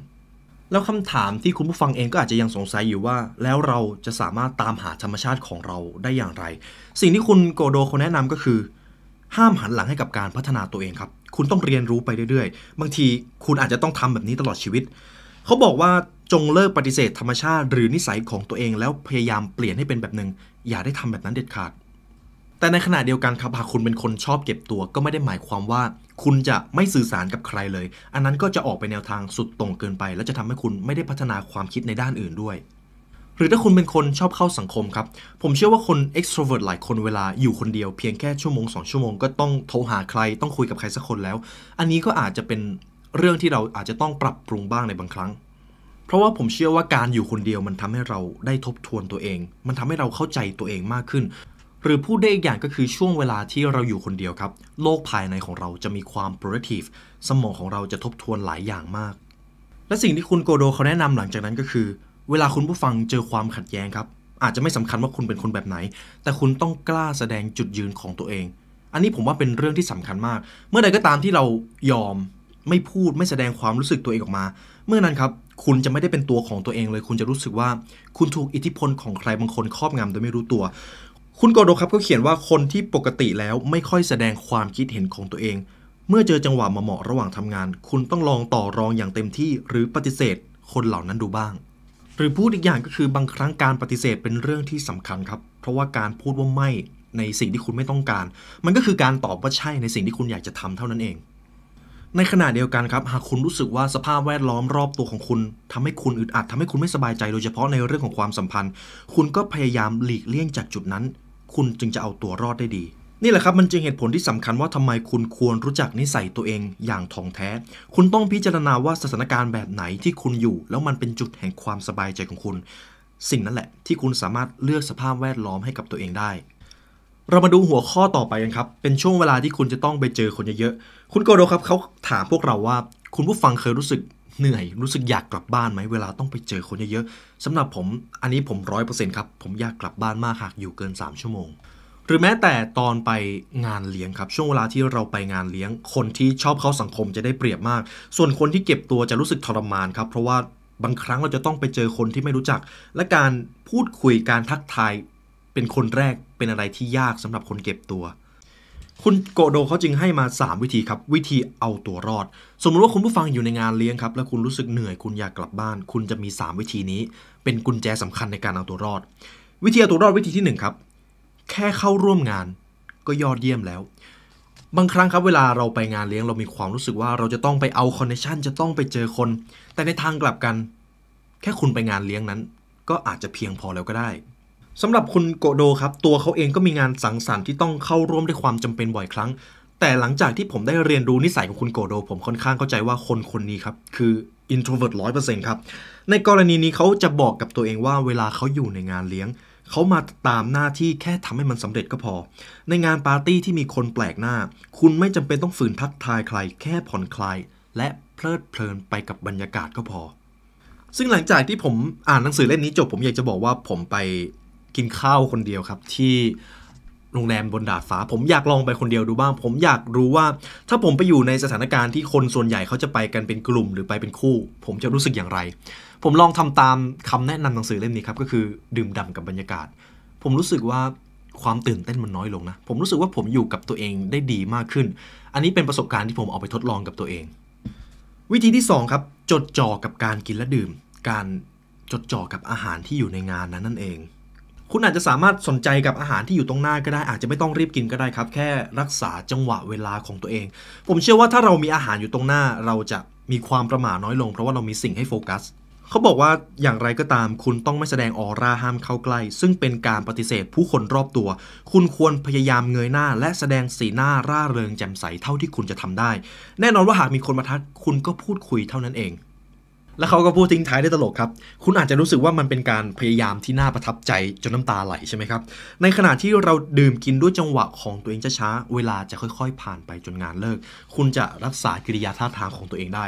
แล้วคำถามที่คุณผู้ฟังเองก็อาจจะยังสงสัยอยู่ว่า แล้วเราจะสามารถตามหาธรรมชาติของเราได้อย่างไร สิ่งที่คุณโกโดเขาแนะนำก็คือ ห้ามหันหลังให้กับการพัฒนาตัวเองครับ คุณต้องเรียนรู้ไปเรื่อยๆ บางทีคุณอาจจะต้องทำแบบนี้ตลอดชีวิต เขาบอกว่าจงเลิกปฏิเสธ ธรรมชาติหรือนิสัยของตัวเอง แล้วพยายามเปลี่ยนให้เป็นแบบหนึ่ง อย่าได้ทำแบบนั้นเด็ดขาดแต่ในขณะเดียวกันครับหากคุณเป็นคนชอบเก็บตัวก็ไม่ได้หมายความว่าคุณจะไม่สื่อสารกับใครเลย อันนั้นก็จะออกไปแนวทางสุดตรงเกินไป และจะทำให้คุณไม่ได้พัฒนาความคิดในด้านอื่นด้วย หรือถ้าคุณเป็นคนชอบเข้าสังคมครับ ผมเชื่อว่าคน extrovert หลายคนเวลาอยู่คนเดียวเพียงแค่ชั่วโมง 2 ชั่วโมงก็ต้องโทรหาใคร ต้องคุยกับใครสักคนแล้ว อันนี้ก็อาจจะเป็นเรื่องที่เราอาจจะต้องปรับปรุงบ้างในบางครั้ง เพราะว่าผมเชื่อว่าการอยู่คนเดียวมันทำให้เราได้ทบทวนตัวเอง มันทำให้เราเข้าใจตัวเองมากขึ้นหรือพูดได้อีกอย่างก็คือช่วงเวลาที่เราอยู่คนเดียวครับ โลกภายในของเราจะมีความ productive สมองของเราจะทบทวนหลายอย่างมาก และสิ่งที่คุณโกโดเขาแนะนำหลังจากนั้นก็คือ เวลาคุณผู้ฟังเจอความขัดแย้งครับ อาจจะไม่สำคัญว่าคุณเป็นคนแบบไหน แต่คุณต้องกล้าแสดงจุดยืนของตัวเอง อันนี้ผมว่าเป็นเรื่องที่สำคัญมาก เมื่อใดก็ตามที่เรายอม ไม่พูดไม่แสดงความรู้สึกตัวเองออกมา เมื่อนั้นครับคุณจะไม่ได้เป็นตัวของตัวเองเลยคุณจะรู้สึกว่าคุณถูกอิทธิพลของใครบางคนครอบงำโดยไม่รู้ตัวคุณโกโดครับเขาเขียนว่าคนที่ปกติแล้วไม่ค่อยแสดงความคิดเห็นของตัวเอง เมื่อเจอจังหวะมาเหมาะระหว่างทำงาน คุณต้องลองต่อรองอย่างเต็มที่หรือปฏิเสธ คนเหล่านั้นดูบ้าง หรือพูดอีกอย่างก็คือบางครั้งการปฏิเสธเป็นเรื่องที่สำคัญครับ เพราะว่าการพูดว่าไม่ ในสิ่งที่คุณไม่ต้องการ มันก็คือการตอบว่าใช่ในสิ่งที่คุณอยากจะทำเท่านั้นเอง ในขณะเดียวกันครับ หากคุณรู้สึกว่าสภาพแวดล้อมรอบตัวของคุณ ทำให้คุณอึดอัดทำให้คุณไม่สบายใจโดยเฉพาะในเรื่องของความสัมพันธ์ คุณก็พยายามหลีกเลี่ยงจากจุดนั้นคุณจึงจะเอาตัวรอดได้ดี นี่แหละครับ มันจึงเหตุผลที่สำคัญว่าทำไมคุณควรรู้จักนิสัยตัวเองอย่างท่องแท้ คุณต้องพิจารณาว่าสถานการณ์แบบไหนที่คุณอยู่ แล้วมันเป็นจุดแห่งความสบายใจของคุณ สิ่งนั้นแหละ ที่คุณสามารถเลือกสภาพแวดล้อมให้กับตัวเองได้ เรามาดูหัวข้อต่อไปกันครับ เป็นช่วงเวลาที่คุณจะต้องไปเจอคนเยอะๆคุณโกโดครับเขาถามพวกเราว่าคุณผู้ฟังเคยรู้สึกเหนื่อยรู้สึกอยากกลับบ้านไหมเวลาต้องไปเจอคนเยอะๆสำหรับผมอันนี้ผมร้อยเปอร์เซ็นต์ครับผมอยากกลับบ้านมากหากอยู่เกิน 3 ชั่วโมง หรือแม้แต่ตอนไปงานเลี้ยงครับ ช่วงเวลาที่เราไปงานเลี้ยงคนที่ชอบเข้าสังคมจะได้เปรียบมาก ส่วนคนที่เก็บตัวจะรู้สึกทรมานครับเพราะว่าบางครั้งเราจะต้องไปเจอคนที่ไม่รู้จัก และการพูดคุยการทักทายเป็นคนแรกเป็นอะไรที่ยากสำหรับคนเก็บตัวคุณโกโดเขาจึงให้มา 3 วิธีครับ วิธีเอาตัวรอด สมมติว่าคุณผู้ฟังอยู่ในงานเลี้ยงครับ แล้วคุณรู้สึกเหนื่อยคุณอยากกลับบ้าน คุณจะมี 3 วิธีนี้ เป็นกุญแจสำคัญในการเอาตัวรอด วิธีเอาตัวรอดวิธีที่ 1 ครับแค่เข้าร่วมงานก็ยอดเยี่ยมแล้ว บางครั้งครับเวลาเราไปงานเลี้ยงเรามีความรู้สึกว่าเราจะต้องไปเอาคอนเนคชันจะต้องไปเจอคน แต่ในทางกลับกัน แค่คุณไปงานเลี้ยงนั้น ก็อาจจะเพียงพอแล้วก็ได้สำหรับคุณโกโดครับ ตัวเขาเองก็มีงานสังสรรค์ที่ต้องเข้าร่วมด้วยความจำเป็นบ่อยครั้ง แต่หลังจากที่ผมได้เรียนรู้นิสัยของคุณโกโด ผมค่อนข้างเข้าใจว่าคนคนนี้ครับ คือ introvert ร้อยเปอร์เซ็นต์ครับ ในกรณีนี้เขาจะบอกกับตัวเองว่าเวลาเขาอยู่ในงานเลี้ยง เขามาตามหน้าที่แค่ทำให้มันสำเร็จก็พอ ในงานปาร์ตี้ที่มีคนแปลกหน้า คุณไม่จำเป็นต้องฝืนทักทายใคร แค่ผ่อนคลายและเพลิดเพลินไปกับบรรยากาศก็พอ ซึ่งหลังจากที่ผมอ่านหนังสือเล่มนี้จบ ผมอยากจะบอกว่าผมไปกินข้าวคนเดียวครับ ที่โรงแรมบนดาดฟ้าผมอยากลองไปคนเดียวดูบ้าง ผมอยากรู้ว่า ถ้าผมไปอยู่ในสถานการณ์ที่คนส่วนใหญ่เขาจะไปกันเป็นกลุ่มหรือไปเป็นคู่ ผมจะรู้สึกอย่างไร ผมลองทำตามคำแนะนำหนังสือเล่มนี้ครับ ก็คือดื่มด่ากับบรรยากาศ ผมรู้สึกว่าความตื่นเต้นมันน้อยลงนะผมรู้สึกว่าผมอยู่กับตัวเองได้ดีมากขึ้น อันนี้เป็นประสบการณ์ที่ผมเอาไปทดลองกับตัวเอง วิธีที่2ครับจดจ่อกับการกินและดื่ม การจดจ่อกับอาหารที่อยู่ในงานนั้นนั่นเองคุณอาจจะสามารถสนใจกับอาหารที่อยู่ตรงหน้าก็ได้อาจจะไม่ต้องรีบกินก็ได้ครับ แค่รักษาจังหวะเวลาของตัวเอง ผมเชื่อว่าถ้าเรามีอาหารอยู่ตรงหน้าเราจะมีความประหม่าน้อยลงเพราะว่าเรามีสิ่งให้โฟกัสเขาบอกว่าอย่างไรก็ตาม คุณต้องไม่แสดงออร่าห้ามเข้าใกล้ซึ่งเป็นการปฏิเสธผู้คนรอบตัว คุณควรพยายามเงยหน้า และแสดงสีหน้าร่าเริงแจ่มใสเท่าที่คุณจะทำได้ แน่นอนว่าหากมีคนมาทักคุณก็พูดคุยเท่านั้นเองแล้วเขาก็พูดทิ้งท้ายได้ตลกครับ คุณอาจจะรู้สึกว่ามันเป็นการพยายามที่น่าประทับใจจนน้าตาไหลใช่ไหมครับ ในขณะที่เราดื่มกินด้วยจังหวะของตัวเองช้าๆเวลาจะค่อย ๆ ผ่านไปจนงานเลิก คุณจะรักษากิริยาท่าทางของตัวเองได้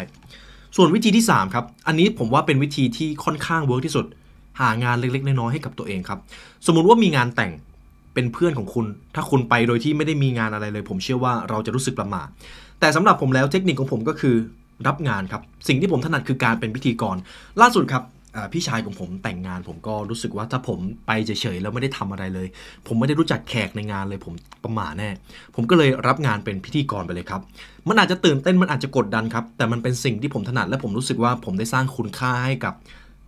ส่วนวิธีที่3ครับ อันนี้ผมว่าเป็นวิธีที่ค่อนข้างเวิร์กที่สุด หางานเล็กๆน้อยๆให้กับตัวเองครับ สมมุติว่ามีงานแต่ง เป็นเพื่อนของคุณ ถ้าคุณไปโดยที่ไม่ได้มีงานอะไรเลย ผมเชื่อว่าเราจะรู้สึกประหม่าแต่สำหรับผมแล้วเทคนิคของผมก็คือรับงาน ครับสิ่งที่ผมถนัดคือการเป็นพิธีกร ล่าสุดครับพี่ชายของผมแต่งงาน ผมก็รู้สึกว่าถ้าผมไปเฉยๆแล้วไม่ได้ทำอะไรเลย ผมไม่ได้รู้จักแขกในงานเลยผมประมาแน่ผมก็เลยรับงานเป็นพิธีกรไปเลยครับมันอาจจะตื่นเต้นมันอาจจะกดดันครับ แต่มันเป็นสิ่งที่ผมถนัด และผมรู้สึกว่าผมได้สร้างคุณค่าให้กับ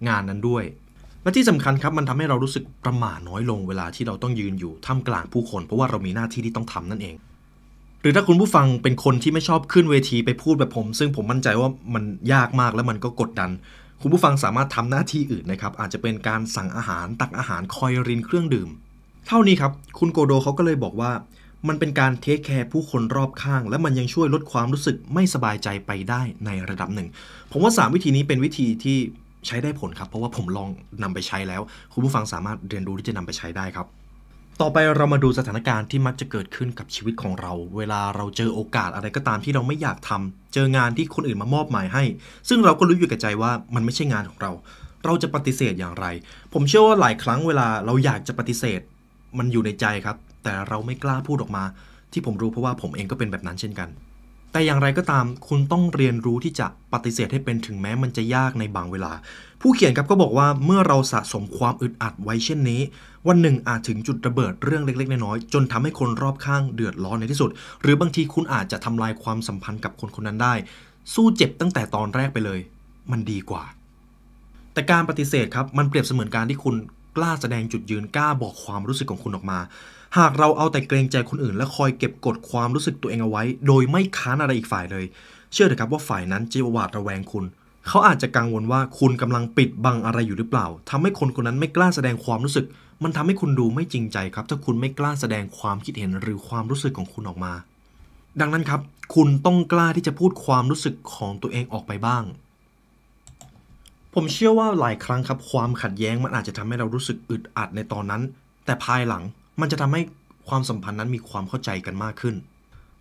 งานนั้นด้วยและที่สำคัญครับมันทำให้เรารู้สึกประมาน้อยลง เวลาที่เราต้องยืนอยู่ท่ามกลางผู้คนเพราะว่าเรามีหน้าที่ที่ต้องทำนั่นเองหรือถ้าคุณผู้ฟังเป็นคนที่ไม่ชอบขึ้นเวทีไปพูดแบบผม ซึ่งผมมั่นใจว่ามันยากมากและมันก็กดดัน คุณผู้ฟังสามารถทำหน้าที่อื่นนะครับ อาจจะเป็นการสั่งอาหารตักอาหารคอยรินเครื่องดื่ม เท่านี้ครับ คุณโกโดเขาก็เลยบอกว่า มันเป็นการเทคแคร์ผู้คนรอบข้าง และมันยังช่วยลดความรู้สึกไม่สบายใจไปได้ในระดับหนึ่ง ผมว่า3วิธีนี้เป็นวิธีที่ใช้ได้ผลครับ เพราะว่าผมลองนำไปใช้แล้ว คุณผู้ฟังสามารถเรียนรู้ที่จะนำไปใช้ได้ครับต่อไปเรามาดูสถานการณ์ที่มักจะเกิดขึ้นกับชีวิตของเรา เวลาเราเจอโอกาสอะไรก็ตามที่เราไม่อยากทำเจองานที่คนอื่นมามอบหมายให้ ซึ่งเราก็รู้อยู่กับใจว่ามันไม่ใช่งานของเรา เราจะปฏิเสธอย่างไร ผมเชื่อว่าหลายครั้งเวลาเราอยากจะปฏิเสธ มันอยู่ในใจครับ แต่เราไม่กล้าพูดออกมา ที่ผมรู้เพราะว่าผมเองก็เป็นแบบนั้นเช่นกันแต่อย่างไรก็ตามคุณต้องเรียนรู้ที่จะปฏิเสธให้เป็นถึงแม้มันจะยากในบางเวลา ผู้เขียนครับก็บอกว่าเมื่อเราสะสมความอึดอัดไว้เช่นนี้ วันหนึ่งอาจถึงจุดระเบิดเรื่องเล็กๆ น้อยๆจนทำให้คนรอบข้างเดือดร้อนในที่สุด หรือบางทีคุณอาจจะทำลายความสัมพันธ์กับคนคนนั้นได้ สู้เจ็บตั้งแต่ตอนแรกไปเลย มันดีกว่า แต่การปฏิเสธครับมันเปรียบเสมือนการที่คุณกล้าแสดงจุดยืนกล้าบอกความรู้สึกของคุณออกมาหากเราเอาแต่เกรงใจคนอื่น และคอยเก็บกดความรู้สึกตัวเองเอาไว้ โดยไม่ค้านอะไรอีกฝ่ายเลย เชื่อเถอะครับว่าฝ่ายนั้นจะหวาดระแวงคุณ เขาอาจจะกังวลว่าคุณกำลังปิดบังอะไรอยู่หรือเปล่า ทำให้คนคนนั้นไม่กล้าแสดงความรู้สึก มันทำให้คุณดูไม่จริงใจครับ ถ้าคุณไม่กล้าแสดงความคิดเห็นหรือความรู้สึกของคุณออกมา ดังนั้นครับ คุณต้องกล้าที่จะพูดความรู้สึกของตัวเองออกไปบ้าง ผมเชื่อว่าหลายครั้งครับ ความขัดแย้งมันอาจจะทำให้เรารู้สึกอึดอัดในตอนนั้น แต่ภายหลังมันจะทำให้ความสัมพันธ์นั้นมีความเข้าใจกันมากขึ้น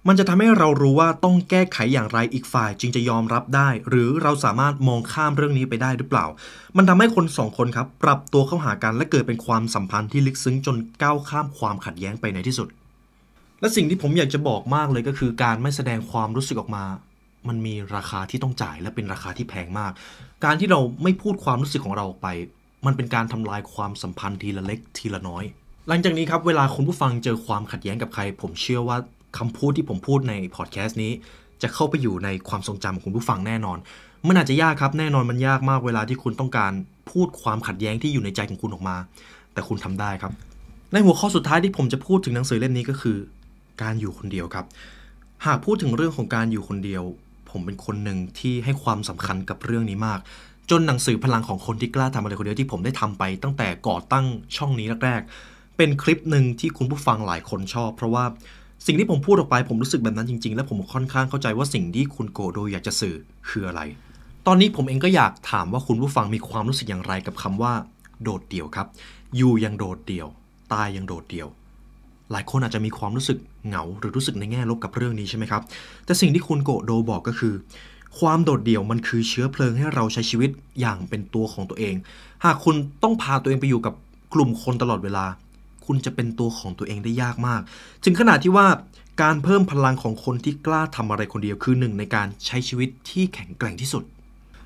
มันจะทำให้เรารู้ว่าต้องแก้ไขอย่างไรอีกฝ่ายจึงจะยอมรับได้ หรือเราสามารถมองข้ามเรื่องนี้ไปได้หรือเปล่า มันทำให้คนสองคนครับปรับตัวเข้าหากัน และเกิดเป็นความสัมพันธ์ที่ลึกซึ้งจนก้าวข้ามความขัดแย้งไปในที่สุด และสิ่งที่ผมอยากจะบอกมากเลยก็คือการไม่แสดงความรู้สึกออกมา มันมีราคาที่ต้องจ่ายและเป็นราคาที่แพงมาก การที่เราไม่พูดความรู้สึกของเราออกไป มันเป็นการทำลายความสัมพันธ์ทีละเล็ก ทีละน้อยหลังจากนี้ครับเวลาคุณผู้ฟังเจอความขัดแย้งกับใคร ผมเชื่อว่าคำพูดที่ผมพูดในพอดแคสต์นี้ จะเข้าไปอยู่ในความทรงจำของคุณผู้ฟังแน่นอนมันอาจจะยากครับ แน่นอนมันยากมากเวลาที่คุณต้องการพูดความขัดแย้งที่อยู่ในใจของคุณออกมา แต่คุณทำได้ครับ ในหัวข้อสุดท้ายที่ผมจะพูดถึงหนังสือเล่มนี้ก็คือ การอยู่คนเดียวครับ หากพูดถึงเรื่องของการอยู่คนเดียว ผมเป็นคนหนึ่งที่ให้ความสำคัญกับเรื่องนี้มาก จนหนังสือพลังของคนที่กล้าทำอะไรคนเดียว ที่ผมได้ทำไป ตั้งแต่ก่อตั้งช่องนี้แรก ๆเป็นคลิปหนึ่งที่คุณผู้ฟังหลายคนชอบ เพราะว่าสิ่งที่ผมพูดออกไปผมรู้สึกแบบนั้นจริงๆ และผมค่อนข้างเข้าใจว่าสิ่งที่คุณโกโดอยากจะสื่อคืออะไร ตอนนี้ผมเองก็อยากถามว่าคุณผู้ฟังมีความรู้สึกอย่างไร กับคำว่า โดดเดี่ยวครับ อยู่ยังโดดเดี่ยว ตายยังโดดเดี่ยว หลายคนอาจจะมีความรู้สึกเหงา หรือรู้สึกในแง่ลบกับเรื่องนี้ใช่ไหมครับ แต่สิ่งที่คุณโกโดบอกก็คือความโดดเดี่ยวมันคือเชื้อเพลิงให้เราใช้ชีวิตอย่างเป็นตัวของตัวเอง หากคุณต้องพาตัวเองไปอยู่กับกลุ่มคนตลอดเวลาคุณจะเป็นตัวของตัวเองได้ยากมาก ถึงขนาดที่ว่าการเพิ่มพลังของคนที่กล้าทำอะไรคนเดียวคือหนึ่งในการใช้ชีวิตที่แข็งแกร่งที่สุด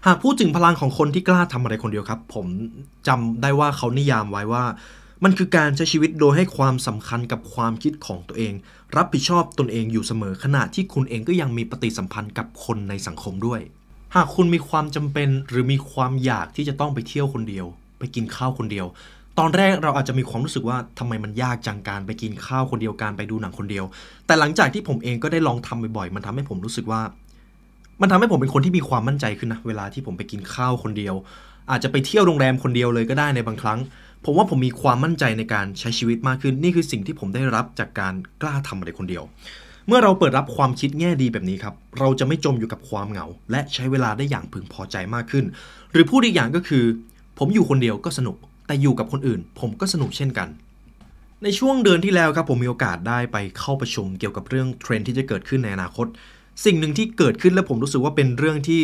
หากพูดถึงพลังของคนที่กล้าทำอะไรคนเดียวครับ ผมจำได้ว่าเขานิยามไว้ว่ามันคือการใช้ชีวิตโดยให้ความสำคัญกับความคิดของตัวเอง รับผิดชอบตนเองอยู่เสมอ ขณะที่คุณเองก็ยังมีปฏิสัมพันธ์กับคนในสังคมด้วย หากคุณมีความจำเป็นหรือมีความอยากที่จะต้องไปเที่ยวคนเดียว ไปกินข้าวคนเดียวตอนแรกเราอาจจะมีความรู้สึกว่าทำไมมันยากจังการไปกินข้าวคนเดียวการไปดูหนังคนเดียว แต่หลังจากที่ผมเองก็ได้ลองทำบ่อยๆมันทำให้ผมรู้สึกว่า มันทำให้ผมเป็นคนที่มีความมั่นใจขึ้นนะเวลาที่ผมไปกินข้าวคนเดียว อาจจะไปเที่ยวโรงแรมคนเดียวเลยก็ได้ในบางครั้ง ผมว่าผมมีความมั่นใจในการใช้ชีวิตมากขึ้นนี่คือสิ่งที่ผมได้รับจากการกล้าทำอะไรคนเดียว เมื่อเราเปิดรับความคิดแง่ดีแบบนี้ครับเราจะไม่จมอยู่กับความเหงา และใช้เวลาได้อย่างพึงพอใจมากขึ้นหรือพูดอีกอย่างก็คือ ผมอยู่คนเดียวก็สนุกแต่อยู่กับคนอื่น ผมก็สนุกเช่นกัน ในช่วงเดือนที่แล้วครับ ผมมีโอกาสได้ไปเข้าประชุม เกี่ยวกับเรื่อง เทรนที่จะเกิดขึ้นในอนาคต สิ่งหนึ่งที่เกิดขึ้นและผมรู้สึกว่าเป็นเรื่องที่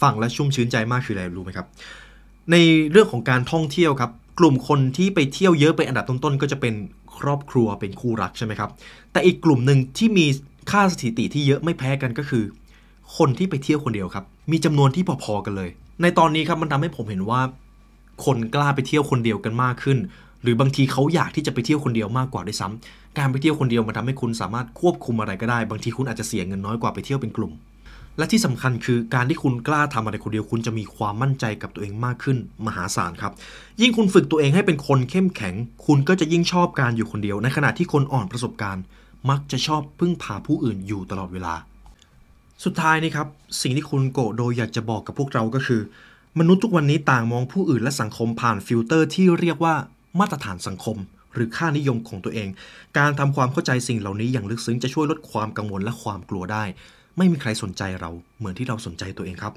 ฟังและชุ่มชื้นใจมากคืออะไร รู้ไหมครับ ในเรื่องของการท่องเที่ยวครับ กลุ่มคนที่ไปเที่ยวเยอะเป็นอันดับต้นๆ ก็จะเป็นครอบครัวเป็นคู่รักใช่ไหมครับแต่อีกกลุ่มหนึ่งที่มีค่าสถิติที่เยอะไม่แพ้กันก็คือ คนที่ไปเที่ยวคนเดียวครับ มีจำนวนที่พอๆกันเลย ในตอนนี้ครับมันทำให้ผมเห็นว่าคนกล้าไปเที่ยวคนเดียวกันมากขึ้น หรือบางทีเขาอยากที่จะไปเที่ยวคนเดียวมากกว่าด้วยซ้ำ การไปเที่ยวคนเดียวมันทาให้คุณสามารถควบคุมอะไรก็ได้บางทีคุณอาจจะเสียเงินน้อยกว่าไปเที่ยวเป็นกลุ่มและที่สำคัญคือการที่คุณกล้าทำอะไรคนเดียว คุณจะมีความมั่นใจกับตัวเองมากขึ้น มหาศาลครับ ยิ่งคุณฝึกตัวเองให้เป็นคนเข้มแข็ง คุณก็จะยิ่งชอบการอยู่คนเดียว ในขณะที่คนอ่อนประสบการณ์ มักจะชอบพึ่งพาผู้อื่นอยู่ตลอดเวลา สุดท้ายนี่ครับสิ่งที่คุณโกโดอยากจะบอกกับพวกเราก็คือมนุษย์ทุกวันนี้ต่างมองผู้อื่นและสังคมผ่านฟิลเตอร์ที่เรียกว่ามาตรฐานสังคม หรือค่านิยมของตัวเอง การทำความเข้าใจสิ่งเหล่านี้อย่างลึกซึ้งจะช่วยลดความกังวลและความกลัวได้ ไม่มีใครสนใจเราเหมือนที่เราสนใจตัวเองครับ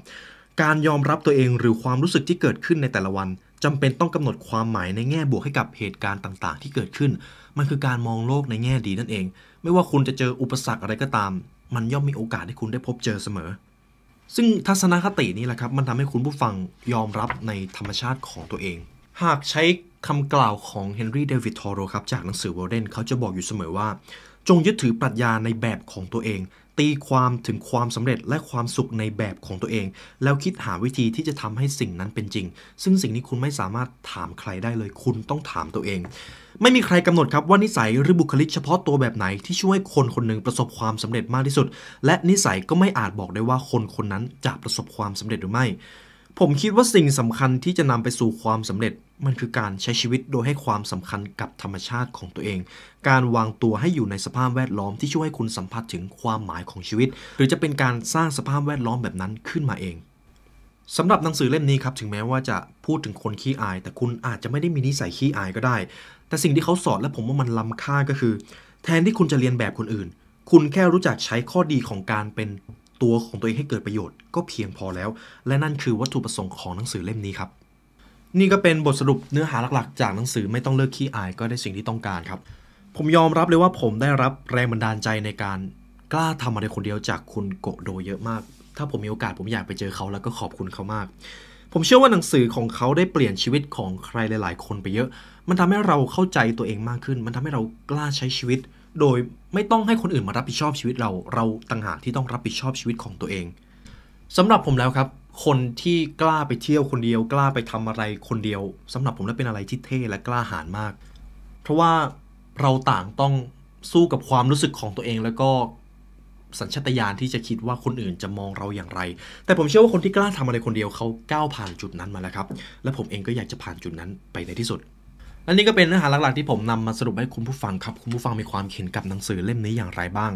การยอมรับตัวเองหรือความรู้สึกที่เกิดขึ้นในแต่ละวัน จำเป็นต้องกำหนดความหมายในแง่บวกให้กับเหตุการณ์ต่างๆ ที่เกิดขึ้น มันคือการมองโลกในแง่ดีนั่นเอง ไม่ว่าคุณจะเจออุปสรรคอะไรก็ตาม มันย่อมมีโอกาสที่คุณได้พบเจอเสมอซึ่งทัศนคตินี้แหละครับ มันทำให้คุณผู้ฟังยอมรับในธรรมชาติของตัวเอง หากใช้คำกล่าวของเฮนรี่เดวิดทอโรครับ จากหนังสือวอลเดนเขาจะบอกอยู่เสมอว่า จงยึดถือปรัชญาในแบบของตัวเองตีความถึงความสำเร็จและความสุขในแบบของตัวเอง แล้วคิดหาวิธีที่จะทำให้สิ่งนั้นเป็นจริง ซึ่งสิ่งนี้คุณไม่สามารถถามใครได้เลยคุณต้องถามตัวเอง ไม่มีใครกำหนดครับว่านิสัยหรือบุคลิกเฉพาะตัวแบบไหน ที่ช่วยคนคนหนึ่งประสบความสำเร็จมากที่สุด และนิสัยก็ไม่อาจบอกได้ว่าคนคนนั้นจะประสบความสำเร็จหรือไม่ผมคิดว่าสิ่งสำคัญที่จะนำไปสู่ความสำเร็จมันคือการใช้ชีวิตโดยให้ความสำคัญกับธรรมชาติของตัวเอง การวางตัวให้อยู่ในสภาพแวดล้อมที่ช่วยให้คุณสัมผัสถึงความหมายของชีวิต หรือจะเป็นการสร้างสภาพแวดล้อมแบบนั้นขึ้นมาเองสำหรับหนังสือเล่มนี้ครับถึงแม้ว่าจะพูดถึงคนขี้อาย แต่คุณอาจจะไม่ได้มีนิสัยขี้อายก็ได้ แต่สิ่งที่เขาสอนและผมว่ามันล้ำค่าก็คือ แทนที่คุณจะเรียนแบบคนอื่น คุณแค่รู้จักใช้ข้อดีของการเป็นตัวของตัวเองให้เกิดประโยชน์ก็เพียงพอแล้ว และนั่นคือวัตถุประสงค์ของหนังสือเล่มนี้ครับนี่ก็เป็นบทสรุปเนื้อหาหลักๆจากหนังสือไม่ต้องเลิกขี้อายก็ได้สิ่งที่ต้องการครับ ผมยอมรับเลยว่าผมได้รับแรงบันดาลใจในการกล้าทำอะไรคนเดียวจากคุณโกโดเยอะมาก ถ้าผมมีโอกาสผมอยากไปเจอเขา แล้วก็ขอบคุณเขามาก ผมเชื่อว่าหนังสือของเขาได้เปลี่ยนชีวิตของใครหลาย ๆ คนไปเยอะ มันทำให้เราเข้าใจตัวเองมากขึ้น มันทำให้เรากล้าใช้ชีวิตโดยไม่ต้องให้คนอื่นมารับผิดชอบชีวิตเรา เราต่างหากที่ต้องรับผิดชอบชีวิตของตัวเอง สำหรับผมแล้วครับ คนที่กล้าไปเที่ยวคนเดียวกล้าไปทำอะไรคนเดียว สำหรับผมแล้วเป็นอะไรที่เท่และกล้าหาญมาก เพราะว่าเราต่างต้องสู้กับความรู้สึกของตัวเองแล้วก็สัญชตาตญาณที่จะคิดว่าคนอื่นจะมองเราอย่างไร แต่ผมเชื่อว่าคนที่กล้าทำอะไรคนเดียวเขาก้าวผ่านจุดนั้นมาแล้วครับ และผมเองก็อยากจะผ่านจุดนั้นไปในที่สุดและนี่ก็เป็นเนื้อหาหลักๆที่ผมนำมาสรุปให้คุณผู้ฟังครับ คุณผู้ฟังมีความเห็นกับหนังสือเล่มนี้อย่างไรบ้าง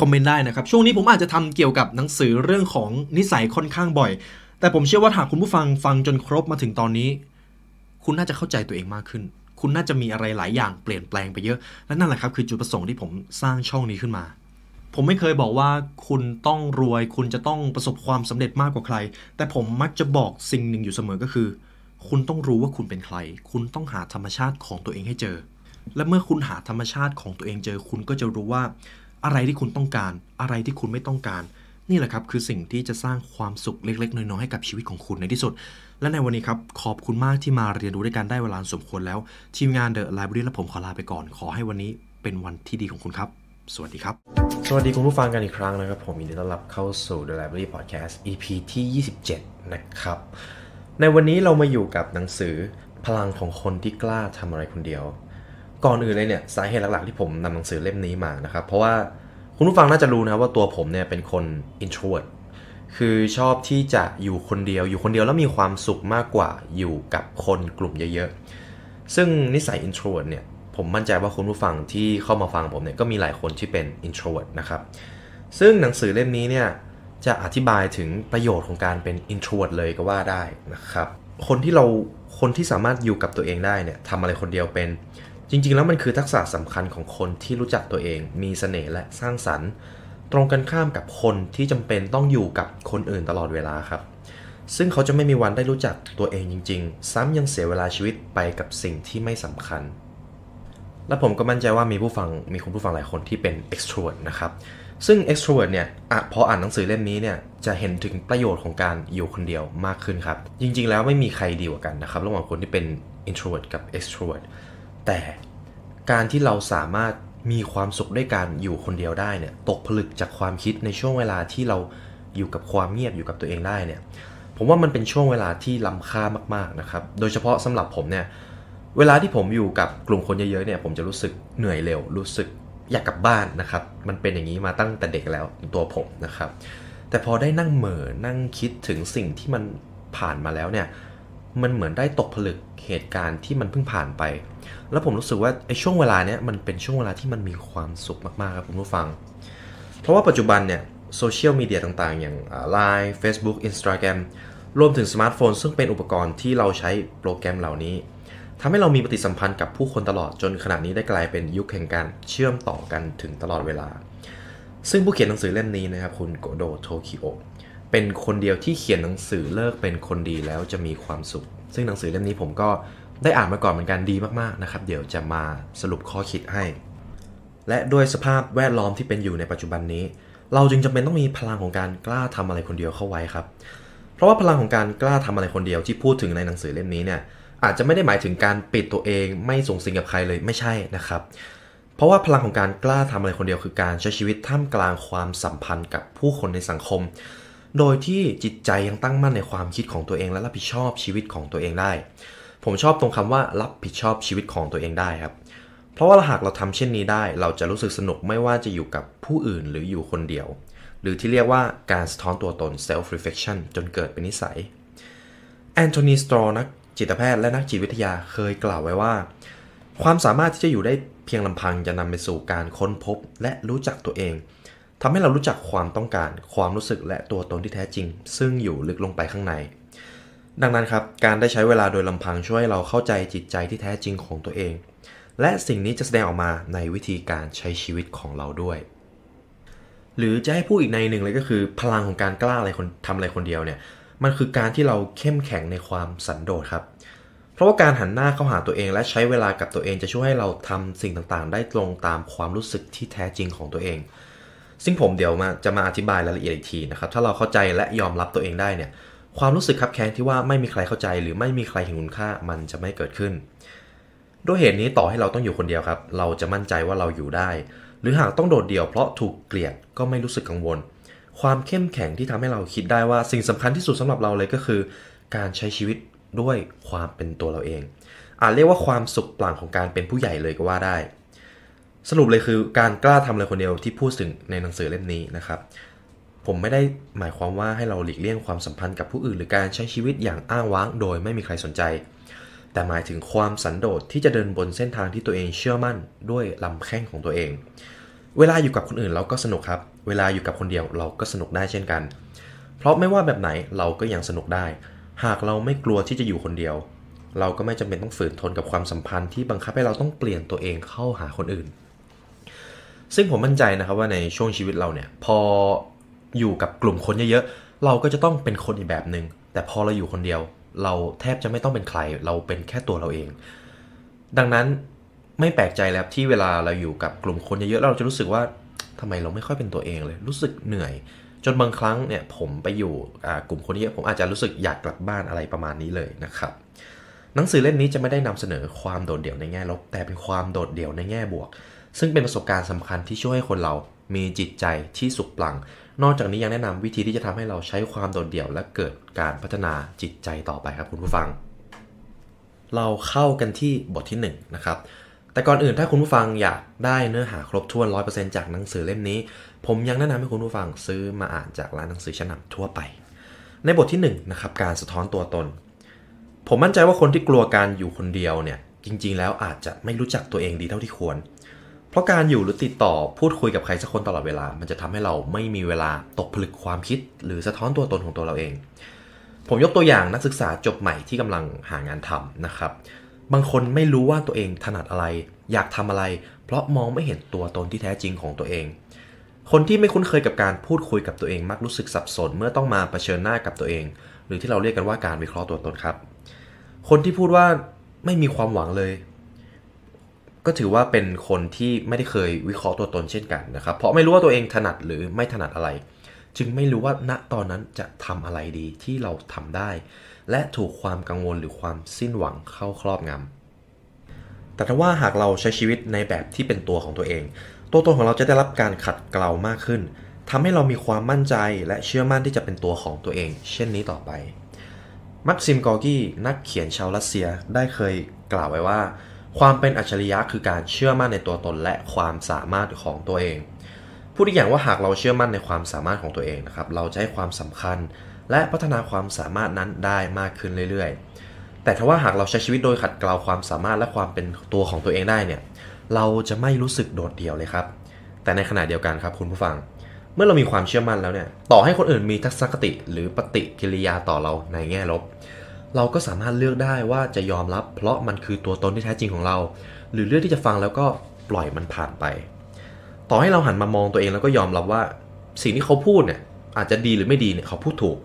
คอมเมนต์ได้นะครับช่วงนี้ผมอาจจะทำเกี่ยวกับหนังสือเรื่องของนิสัยค่อนข้างบ่อย แต่ผมเชื่อว่าหากคุณผู้ฟังฟังจนครบมาถึงตอนนี้ คุณน่าจะเข้าใจตัวเองมากขึ้น คุณน่าจะมีอะไรหลายอย่างเปลี่ยนแปลงไปเยอะและนั่นแหละครับ คือจุดประสงค์ที่ผมสร้างช่องนี้ขึ้นมา ผมไม่เคยบอกว่า คุณต้องรวยคุณจะต้องประสบความสำเร็จมากกว่าใคร แต่ผมมักจะบอกสิ่งหนึ่งอยู่เสมอก็คือคุณต้องรู้ว่าคุณเป็นใคร คุณต้องหาธรรมชาติของตัวเองให้เจอ และเมื่อคุณหาธรรมชาติของตัวเองเจอ คุณก็จะรู้ว่า อะไรที่คุณต้องการ อะไรที่คุณไม่ต้องการ นี่แหละครับคือสิ่งที่จะสร้างความสุขเล็กๆน้อยๆให้กับชีวิตของคุณในที่สุด และในวันนี้ครับขอบคุณมากที่มาเรียนรู้ด้วยกันได้เวลาสมควรแล้วทีมงานเดอะไลบรารีและผมขอลาไปก่อน ขอให้วันนี้เป็นวันที่ดีของคุณครับ สวัสดีครับ สวัสดีคุณผู้ฟังกันอีกครั้งนะครับ ผมยินดีต้อนรับเข้าสู่ The Library Podcast EP ที่27นะครับในวันนี้เรามาอยู่กับหนังสือพลังของคนที่กล้าทำอะไรคนเดียว ก่อนอื่นเลยเนี่ยสาเหตุหลักๆที่ผมนำหนังสือเล่มนี้มานะครับเพราะว่าคุณผู้ฟังน่าจะรู้นะว่าตัวผมเนี่ยเป็นคน introvert คือชอบที่จะอยู่คนเดียว อยู่คนเดียวแล้วมีความสุขมากกว่าอยู่กับคนกลุ่มเยอะ ๆ ซึ่งนิสัย introvert เนี่ยผมมั่นใจว่าคุณผู้ฟังที่เข้ามาฟังผมเนี่ยก็มีหลายคนที่เป็น introvert นะครับซึ่งหนังสือเล่มนี้เนี่ยจะอธิบายถึงประโยชน์ของการเป็น introvert เลยก็ว่าได้นะครับ คนที่เรา คนที่สามารถอยู่กับตัวเองได้เนี่ยทำอะไรคนเดียวเป็น จริงๆ แล้วมันคือทักษะสำคัญของคนที่รู้จักตัวเอง มีสเสน่ห์และสร้างสรรค์ ตรงกันข้ามกับคนที่จำเป็นต้องอยู่กับคนอื่นตลอดเวลาครับ ซึ่งเขาจะไม่มีวันได้รู้จักตัวเองจริง ๆ ซ้ำยังเสียเวลาชีวิตไปกับสิ่งที่ไม่สำคัญ และผมก็มั่นใจว่ามีผู้ฟังมีคุณผู้ฟังหลายคนที่เป็น extrovert นะครับซึ่ง extrovert เนี่ยอพออ่านหนังสือเล่มนี้เนี่ยจะเห็นถึงประโยชน์ของการอยู่คนเดียวมากขึ้นครับจริงๆ แล้วไม่มีใครดีกว่ากันนะครับระหว่างคนที่เป็น introvert กับ extrovert แต่การที่เราสามารถมีความสุขด้วยการอยู่คนเดียวได้เนี่ยตกผลึกจากความคิดในช่วงเวลาที่เราอยู่กับความเงียบอยู่กับตัวเองได้เนี่ยผมว่ามันเป็นช่วงเวลาที่ล้ำค่ามากๆนะครับโดยเฉพาะสำหรับผมเนี่ยเวลาที่ผมอยู่กับกลุ่มคนเยอะๆเนี่ยผมจะรู้สึกเหนื่อยเร็วรู้สึกอยากกลับบ้านนะครับ มันเป็นอย่างนี้มาตั้งแต่เด็กแล้วตัวผมนะครับ แต่พอได้นั่งเหม่อนั่งคิดถึงสิ่งที่มันผ่านมาแล้วเนี่ย มันเหมือนได้ตกผลึกเหตุการณ์ที่มันเพิ่งผ่านไป แล้วผมรู้สึกว่าไอ้ช่วงเวลาเนี้ยมันเป็นช่วงเวลาที่มันมีความสุขมากๆครับคุณผู้ฟัง เพราะว่าปัจจุบันเนี่ยโซเชียลมีเดียต่างๆ อย่าง Line Facebook Instagram รวมถึงสมาร์ทโฟนซึ่งเป็นอุปกรณ์ที่เราใช้โปรแกรมเหล่านี้ทำให้เรามีปฏิสัมพันธ์กับผู้คนตลอดจนขณะนี้ได้กลายเป็นยุคแห่งการเชื่อมต่อกันถึงตลอดเวลา ซึ่งผู้เขียนหนังสือเล่มนี้นะครับ คุณโกโดโทคิโอเป็นคนเดียวที่เขียนหนังสือเลิกเป็นคนดีแล้วจะมีความสุข ซึ่งหนังสือเล่มนี้ผมก็ได้อ่านมาก่อนเหมือนกันดีมากๆนะครับเดี๋ยวจะมาสรุปข้อคิดให้ และด้วยสภาพแวดล้อมที่เป็นอยู่ในปัจจุบันนี้ เราจึงจำเป็นต้องมีพลังของการกล้าทำอะไรคนเดียวเข้าไว้ครับ เพราะว่าพลังของการกล้าทำอะไรคนเดียวที่พูดถึงในหนังสือเล่มนี้เนี่ยอาจจะไม่ได้หมายถึงการปิดตัวเองไม่ส่งสิ่งกับใครเลยไม่ใช่นะครับ เพราะว่าพลังของการกล้าทำอะไรคนเดียวคือการใช้ชีวิตท่ามกลางความสัมพันธ์กับผู้คนในสังคม โดยที่จิตใจยังตั้งมั่นในความคิดของตัวเอง และรับผิดชอบชีวิตของตัวเองได้ ผมชอบตรงคำว่ารับผิดชอบชีวิตของตัวเองได้ครับ เพราะว่าหากเราทำเช่นนี้ได้ เราจะรู้สึกสนุกไม่ว่าจะอยู่กับผู้อื่นหรืออยู่คนเดียวหรือที่เรียกว่าการสะท้อนตัวตน self reflection จนเกิดเป็นนิสัยแอนโทนีสตรอนักจิตแพทย์และนักจิตวิทยาเคยกล่าวไว้ว่า ความสามารถที่จะอยู่ได้เพียงลำพังจะนำไปสู่การค้นพบและรู้จักตัวเอง ทำให้เรารู้จักความต้องการ ความรู้สึกและตัวตนที่แท้จริง ซึ่งอยู่ลึกลงไปข้างใน ดังนั้นครับ การได้ใช้เวลาโดยลำพังช่วยให้เราเข้าใจจิตใจที่แท้จริงของตัวเอง และสิ่งนี้จะแสดงออกมาในวิธีการใช้ชีวิตของเราด้วย หรือจะให้พูดอีกในหนึ่งเลยก็คือพลังของการกล้าอะไรคนทำอะไรคนเดียวเนี่ยมันคือการที่เราเข้มแข็งในความสันโดษครับ เพราะว่าการหันหน้าเข้าหาตัวเอง และใช้เวลากับตัวเองจะช่วยให้เราทำสิ่งต่างๆ ได้ตรงตามความรู้สึกที่แท้จริงของตัวเอง ซึ่งผมเดี๋ยวมาจะมาอธิบายรายละเอียดอีกทีนะครับ ถ้าเราเข้าใจและยอมรับตัวเองได้เนี่ย ความรู้สึกคับแค้นที่ว่าไม่มีใครเข้าใจ หรือไม่มีใครเห็นคุณค่ามันจะไม่เกิดขึ้น ด้วยเหตุนี้ต่อให้เราต้องอยู่คนเดียวครับ เราจะมั่นใจว่าเราอยู่ได้ หรือหากต้องโดดเดี่ยวเพราะถูกเกลียดก็ไม่รู้สึกกังวลเความเข้มแข็งที่ทำให้เราคิดได้ว่า สิ่งสำคัญที่สุดสำหรับเราเลยก็คือ การใช้ชีวิตด้วยความเป็นตัวเราเอง อาจเรียกว่าความสุขปลั่งของการเป็นผู้ใหญ่เลยก็ว่าได้ สรุปเลยคือการกล้าทำอะไรคนเดียวที่พูดถึงในหนังสือเล่มนี้นะครับ ผมไม่ได้หมายความว่าให้เราหลีกเลี่ยงความสัมพันธ์กับผู้อื่นหรือการใช้ชีวิตอย่างอ้างว้าง โดยไม่มีใครสนใจ แต่หมายถึงความสันโดษที่จะเดินบนเส้นทางที่ตัวเองเชื่อมั่น ด้วยลำแข้งของตัวเองเวลาอยู่กับคนอื่นเราก็สนุกครับ เวลาอยู่กับคนเดียวเราก็สนุกได้เช่นกัน เพราะไม่ว่าแบบไหนเราก็ยังสนุกได้ หากเราไม่กลัวที่จะอยู่คนเดียว เราก็ไม่จำเป็นต้องฝืนทนกับความสัมพันธ์ที่บังคับให้เราต้องเปลี่ยนตัวเองเข้าหาคนอื่น ซึ่งผมมั่นใจนะครับว่าในช่วงชีวิตเราเนี่ย พออยู่กับกลุ่มคนเยอะๆ เราก็จะต้องเป็นคนอีกแบบหนึง่ง แต่พอเราอยู่คนเดียว เราแทบจะไม่ต้องเป็นใคร เราเป็นแค่ตัวเราเอง ดังนั้นไม่แปลกใจแล้วที่เวลาเราอยู่กับกลุ่มคนเยอะๆเราจะรู้สึกว่าทำไมเราไม่ค่อยเป็นตัวเองเลยรู้สึกเหนื่อย จนบางครั้งเนี่ยผมไปอยู่กลุ่มคนเยอะผมอาจจะรู้สึกอยากกลับบ้านอะไรประมาณนี้เลยนะครับ หนังสือเล่มนี้จะไม่ได้นำเสนอความโดดเดี่ยวในแง่ลบ แต่เป็นความโดดเดี่ยวในแง่บวก ซึ่งเป็นประสบการณ์สำคัญที่ช่วยให้คนเรามีจิตใจที่สุขปลังนอกจากนี้ยังแนะนำวิธีที่จะทำให้เราใช้ความโดดเดี่ยวและเกิดการพัฒนาจิตใจต่อไปครับ คุณผู้ฟัง เราเข้ากันที่บทที่ 1นนะครับแต่ก่อนอื่นถ้าคุณผู้ฟังอยากได้เนื้อหาครบถ้วน 100%จากหนังสือเล่มนี้ ผมยังแนะนำให้คุณผู้ฟังซื้อมาอ่านจากร้านหนังสือชั้นนาทั่วไป ในบทที่1นนะครับการสะท้อนตัวตน ผมมั่นใจว่าคนที่กลัวการอยู่คนเดียวเนี่ย จริง ๆแล้วอาจจะไม่รู้จักตัวเองดีเท่าที่ควร เพราะการอยู่หรือติดต่อพูดคุยกับใครสักคนตลอดเวลา มันจะทำให้เราไม่มีเวลาตกผลึกความคิด หรือสะท้อนตัวตนของตัวเราเอง ผมยกตัวอย่างนักศึกษาจบใหม่ที่กำลังหางานทำนะครับบางคนไม่รู้ว่าตัวเองถนัดอะไร อยากทำอะไร เพราะมองไม่เห็นตัวตนที่แท้จริงของตัวเอง คนที่ไม่คุ้นเคยกับการพูดคุยกับตัวเอง มักรู้สึกสับสนเมื่อต้องมาเผชิญหน้ากับตัวเอง หรือที่เราเรียกกันว่าการวิเคราะห์ตัวตนครับ คนที่พูดว่าไม่มีความหวังเลย ก็ถือว่าเป็นคนที่ไม่ได้เคยวิเคราะห์ตัวตนเช่นกันนะครับ เพราะไม่รู้ว่าตัวเองถนัดหรือไม่ถนัดอะไร จึงไม่รู้ว่าณตอนนั้นจะทำอะไรดีที่เราทำได้และถูกความกังวลหรือความสิ้นหวังเข้าครอบงำ แต่ถ้าว่าหากเราใช้ชีวิตในแบบที่เป็นตัวของตัวเอง ตัวตนของเราจะได้รับการขัดเกลามากขึ้น ทำให้เรามีความมั่นใจและเชื่อมั่นที่จะเป็นตัวของตัวเอง เช่นนี้ต่อไปมักซิม กอกี้ นักเขียนชาวรัสเซีย ได้เคยกล่าวไว้ว่า ความเป็นอัจฉริยะคือการเชื่อมั่นในตัวตนและความสามารถของตัวเอง พูดอีกอย่างว่าหากเราเชื่อมั่นในความสามารถของตัวเองนะครับ เราจะให้ความสำคัญและพัฒนาความสามารถนั้นได้มากขึ้นเรื่อยๆ แต่ถ้าว่าหากเราใช้ชีวิตโดยขัดเกลาวความสามารถและความเป็นตัวของตัวเองได้เนี่ย เราจะไม่รู้สึกโดดเดี่ยวเลยครับ แต่ในขณะเดียวกันครับ คุณผู้ฟัง เมื่อเรามีความเชื่อมั่นแล้วเนี่ย ต่อให้คนอื่นมีทัศนคติ หรือปฏิกิริยาต่อเราในแง่ลบ เราก็สามารถเลือกได้ว่าจะยอมรับ เพราะมันคือตัวตนที่แท้จริงของเรา หรือเลือกที่จะฟังแล้วก็ปล่อยมันผ่านไป ต่อให้เราหันมามองตัวเองแล้วก็ยอมรับว่าสิ่งที่เขาพูดเนี่ยอาจจะดีหรือไม่ดีเนี่ยเขาพูดถูก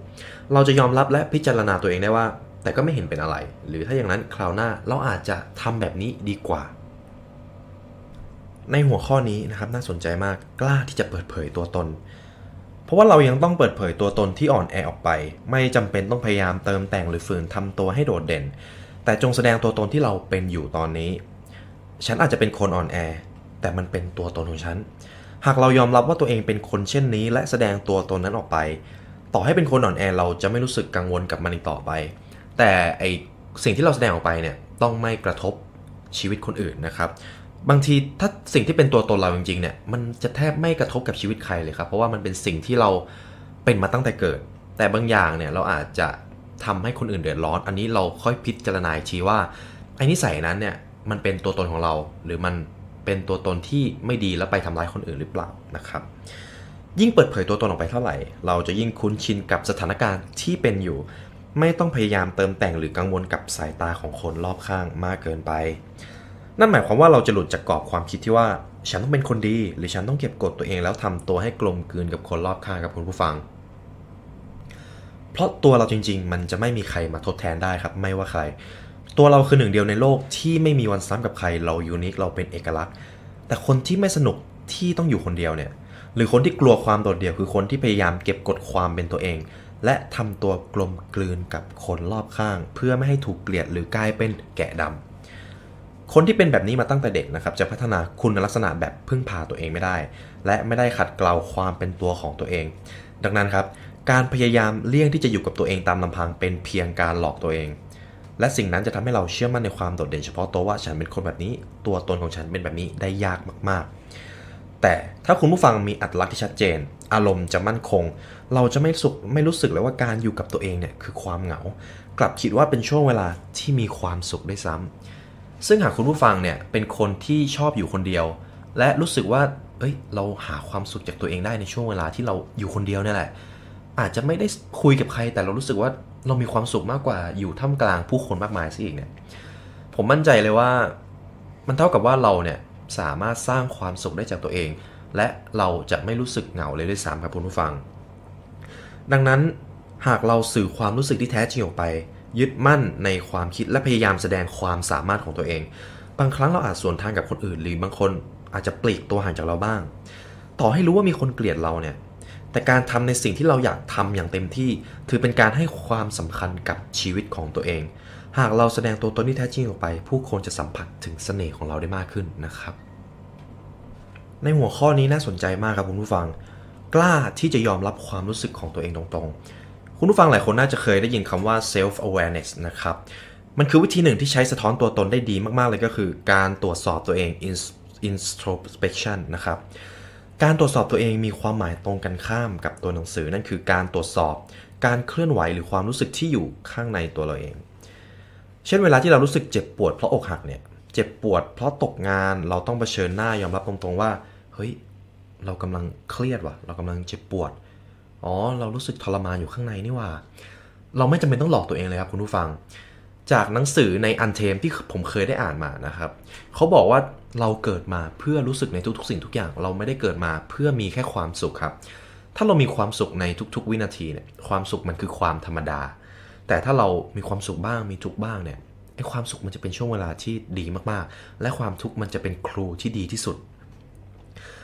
เราจะยอมรับและพิจารณาตัวเองได้ว่า แต่ก็ไม่เห็นเป็นอะไร หรือถ้าอย่างนั้นคราวหน้าเราอาจจะทำแบบนี้ดีกว่า ในหัวข้อนี้นะครับน่าสนใจมากกล้าที่จะเปิดเผยตัวตน เพราะว่าเรายังต้องเปิดเผยตัวตนที่อ่อนแอออกไป ไม่จำเป็นต้องพยายามเติมแต่งหรือฝืนทำตัวให้โดดเด่น แต่จงแสดงตัวตนที่เราเป็นอยู่ตอนนี้ ฉันอาจจะเป็นคนอ่อนแอ แต่มันเป็นตัวตนของฉันหากเรายอมรับว่าตัวเองเป็นคนเช่นนี้ และแสดงตัวตนนั้นออกไป ต่อให้เป็นคนอ่อนแอเราจะไม่รู้สึกกังวลกับมันอีกต่อไป แต่ไอสิ่งที่เราแสดงออกไปเนี่ยต้องไม่กระทบชีวิตคนอื่นนะครับ บางทีถ้าสิ่งที่เป็นตัวตนเราจริงๆเนี่ยมันจะแทบไม่กระทบกับชีวิตใครเลยครับเพราะว่ามันเป็นสิ่งที่เราเป็นมาตั้งแต่เกิด แต่บางอย่างเนี่ยเราอาจจะทำให้คนอื่นเดือดร้อน อันนี้เราค่อยพิจารณาชี้ว่าไอ้นิสัยนั้นเนี่ยมันเป็นตัวตนของเราหรือมันเป็นตัวตนที่ไม่ดีแล้วไปทำร้ายคนอื่นหรือเปล่านะครับ ยิ่งเปิดเผยตัวตนออกไปเท่าไหร่ เราจะยิ่งคุ้นชินกับสถานการณ์ที่เป็นอยู่ ไม่ต้องพยายามเติมแต่งหรือกังวลกับสายตาของคนรอบข้างมากเกินไป นั่นหมายความว่าเราจะหลุดจากกรอบความคิดที่ว่า ฉันต้องเป็นคนดี หรือฉันต้องเก็บกดตัวเอง แล้วทำตัวให้กลมกลืนกับคนรอบข้างกับคุณผู้ฟัง เพราะตัวเราจริง ๆ มันจะไม่มีใครมาทดแทนได้ครับไม่ว่าใครตัวเราคือหนึ่งเดียวในโลกที่ไม่มีวันซ้ำกับใครเรายูนิคเราเป็นเอกลักษณ์ แต่คนที่ไม่สนุกที่ต้องอยู่คนเดียวเนี่ยหรือคนที่กลัวความโดดเดี่ยวคือ คนที่พยายามเก็บกดความเป็นตัวเอง และทำตัวกลมกลืนกับคนรอบข้าง เพื่อไม่ให้ถูกเกลียดหรือกลายเป็นแกะดำคนที่เป็นแบบนี้มาตั้งแต่เด็กนะครับจะพัฒนาคุณลักษณะแบบพึ่งพาตัวเองไม่ได้ และไม่ได้ขัดเกลาความเป็นตัวของตัวเอง ดังนั้นครับการพยายามเลี่ยงที่จะอยู่กับตัวเองตามลำพังเป็นเพียงการหลอกตัวเองและสิ่งนั้นจะทำให้เราเชื่อมั่นในความโดดเด่นเฉพาะตัวว่าฉันเป็นคนแบบนี้ ตัวตนของฉันเป็นแบบนี้ได้ยากมากๆ แต่ถ้าคุณผู้ฟังมีอัตลักษณ์ที่ชัดเจน อารมณ์จะมั่นคง เราจะไม่สุขไม่รู้สึกเลยว่าการอยู่กับตัวเองเนี่ยคือความเหงา กลับคิดว่าเป็นช่วงเวลาที่มีความสุขได้ซ้ำ ซึ่งหากคุณผู้ฟังเนี่ยเป็นคนที่ชอบอยู่คนเดียว และรู้สึกว่าเอ้ยเราหาความสุขจากตัวเองได้ในช่วงเวลาที่เราอยู่คนเดียวเนี่ยแหละ อาจจะไม่ได้คุยกับใครแต่เรารู้สึกว่าเรามีความสุขมากกว่าอยู่ท่ามกลางผู้คนมากมายซะอีกเนี่ยผมมั่นใจเลยว่ามันเท่ากับว่าเราเนี่ยสามารถสร้างความสุขได้จากตัวเอง และเราจะไม่รู้สึกเหงาเลยด้วยซ้ำครับคุณผู้ฟังดังนั้นหากเราสื่อความรู้สึกที่แท้จริงออกไป ยึดมั่นในความคิดและพยายามแสดงความสามารถของตัวเอง บางครั้งเราอาจส่วนทางกับคนอื่นหรือบางคนอาจจะปลีกตัวห่างจากเราบ้าง ต่อให้รู้ว่ามีคนเกลียดเราเนี่ยแต่การทำในสิ่งที่เราอยากทำอย่างเต็มที่ ถือเป็นการให้ความสำคัญกับชีวิตของตัวเอง หากเราแสดงตัวตนที่แท้จริงออกไป ผู้คนจะสัมผัสถึงสเสน่ห์ของเราได้มากขึ้นนะครับ ในหัวข้อนี้น่าสนใจมากครับคุณผู้ฟัง กล้าที่จะยอมรับความรู้สึกของตัวเองตรงๆ คุณผู้ฟังหลายคนน่าจะเคยได้ยินคำว่า self awareness นะครับ มันคือวิธีหนึ่งที่ใช้สะท้อนตัวตนได้ดีมากๆเลยก็คือ การตรวจสอบตัวเอง introspection นะครับการตรวจสอบตัวเองมีความหมายตรงกันข้ามกับตัวหนังสือนั่นคือการตรวจสอบการเคลื่อนไหวหรือความรู้สึกที่อยู่ข้างในตัวเราเอง เช่นเวลาที่เรารู้สึกเจ็บปวดเพราะอกหักเนี่ย เจ็บปวดเพราะตกงานเราต้องเผชิญหน้ายอมรับตรงๆว่า เฮ้ยเรากำลังเครียดว่ะเรากำลังเจ็บปวด อ๋อเรารู้สึกทรมานอยู่ข้างในนี่ว่า เราไม่จำเป็นต้องหลอกตัวเองเลยครับคุณผู้ฟังจากหนังสือในอันเทมที่ผมเคยได้อ่านมานะครับ เขาบอกว่าเราเกิดมาเพื่อรู้สึกในทุกๆ สิ่งทุกอย่าง เราไม่ได้เกิดมาเพื่อมีแค่ความสุขครับ ถ้าเรามีความสุขในทุกๆวินาทีเนี่ย ความสุขมันคือความธรรมดา แต่ถ้าเรามีความสุขบ้างมีทุกบ้างเนี่ย ไอ้ความสุขมันจะเป็นช่วงเวลาที่ดีมากๆ และความทุกข์มันจะเป็นครูที่ดีที่สุด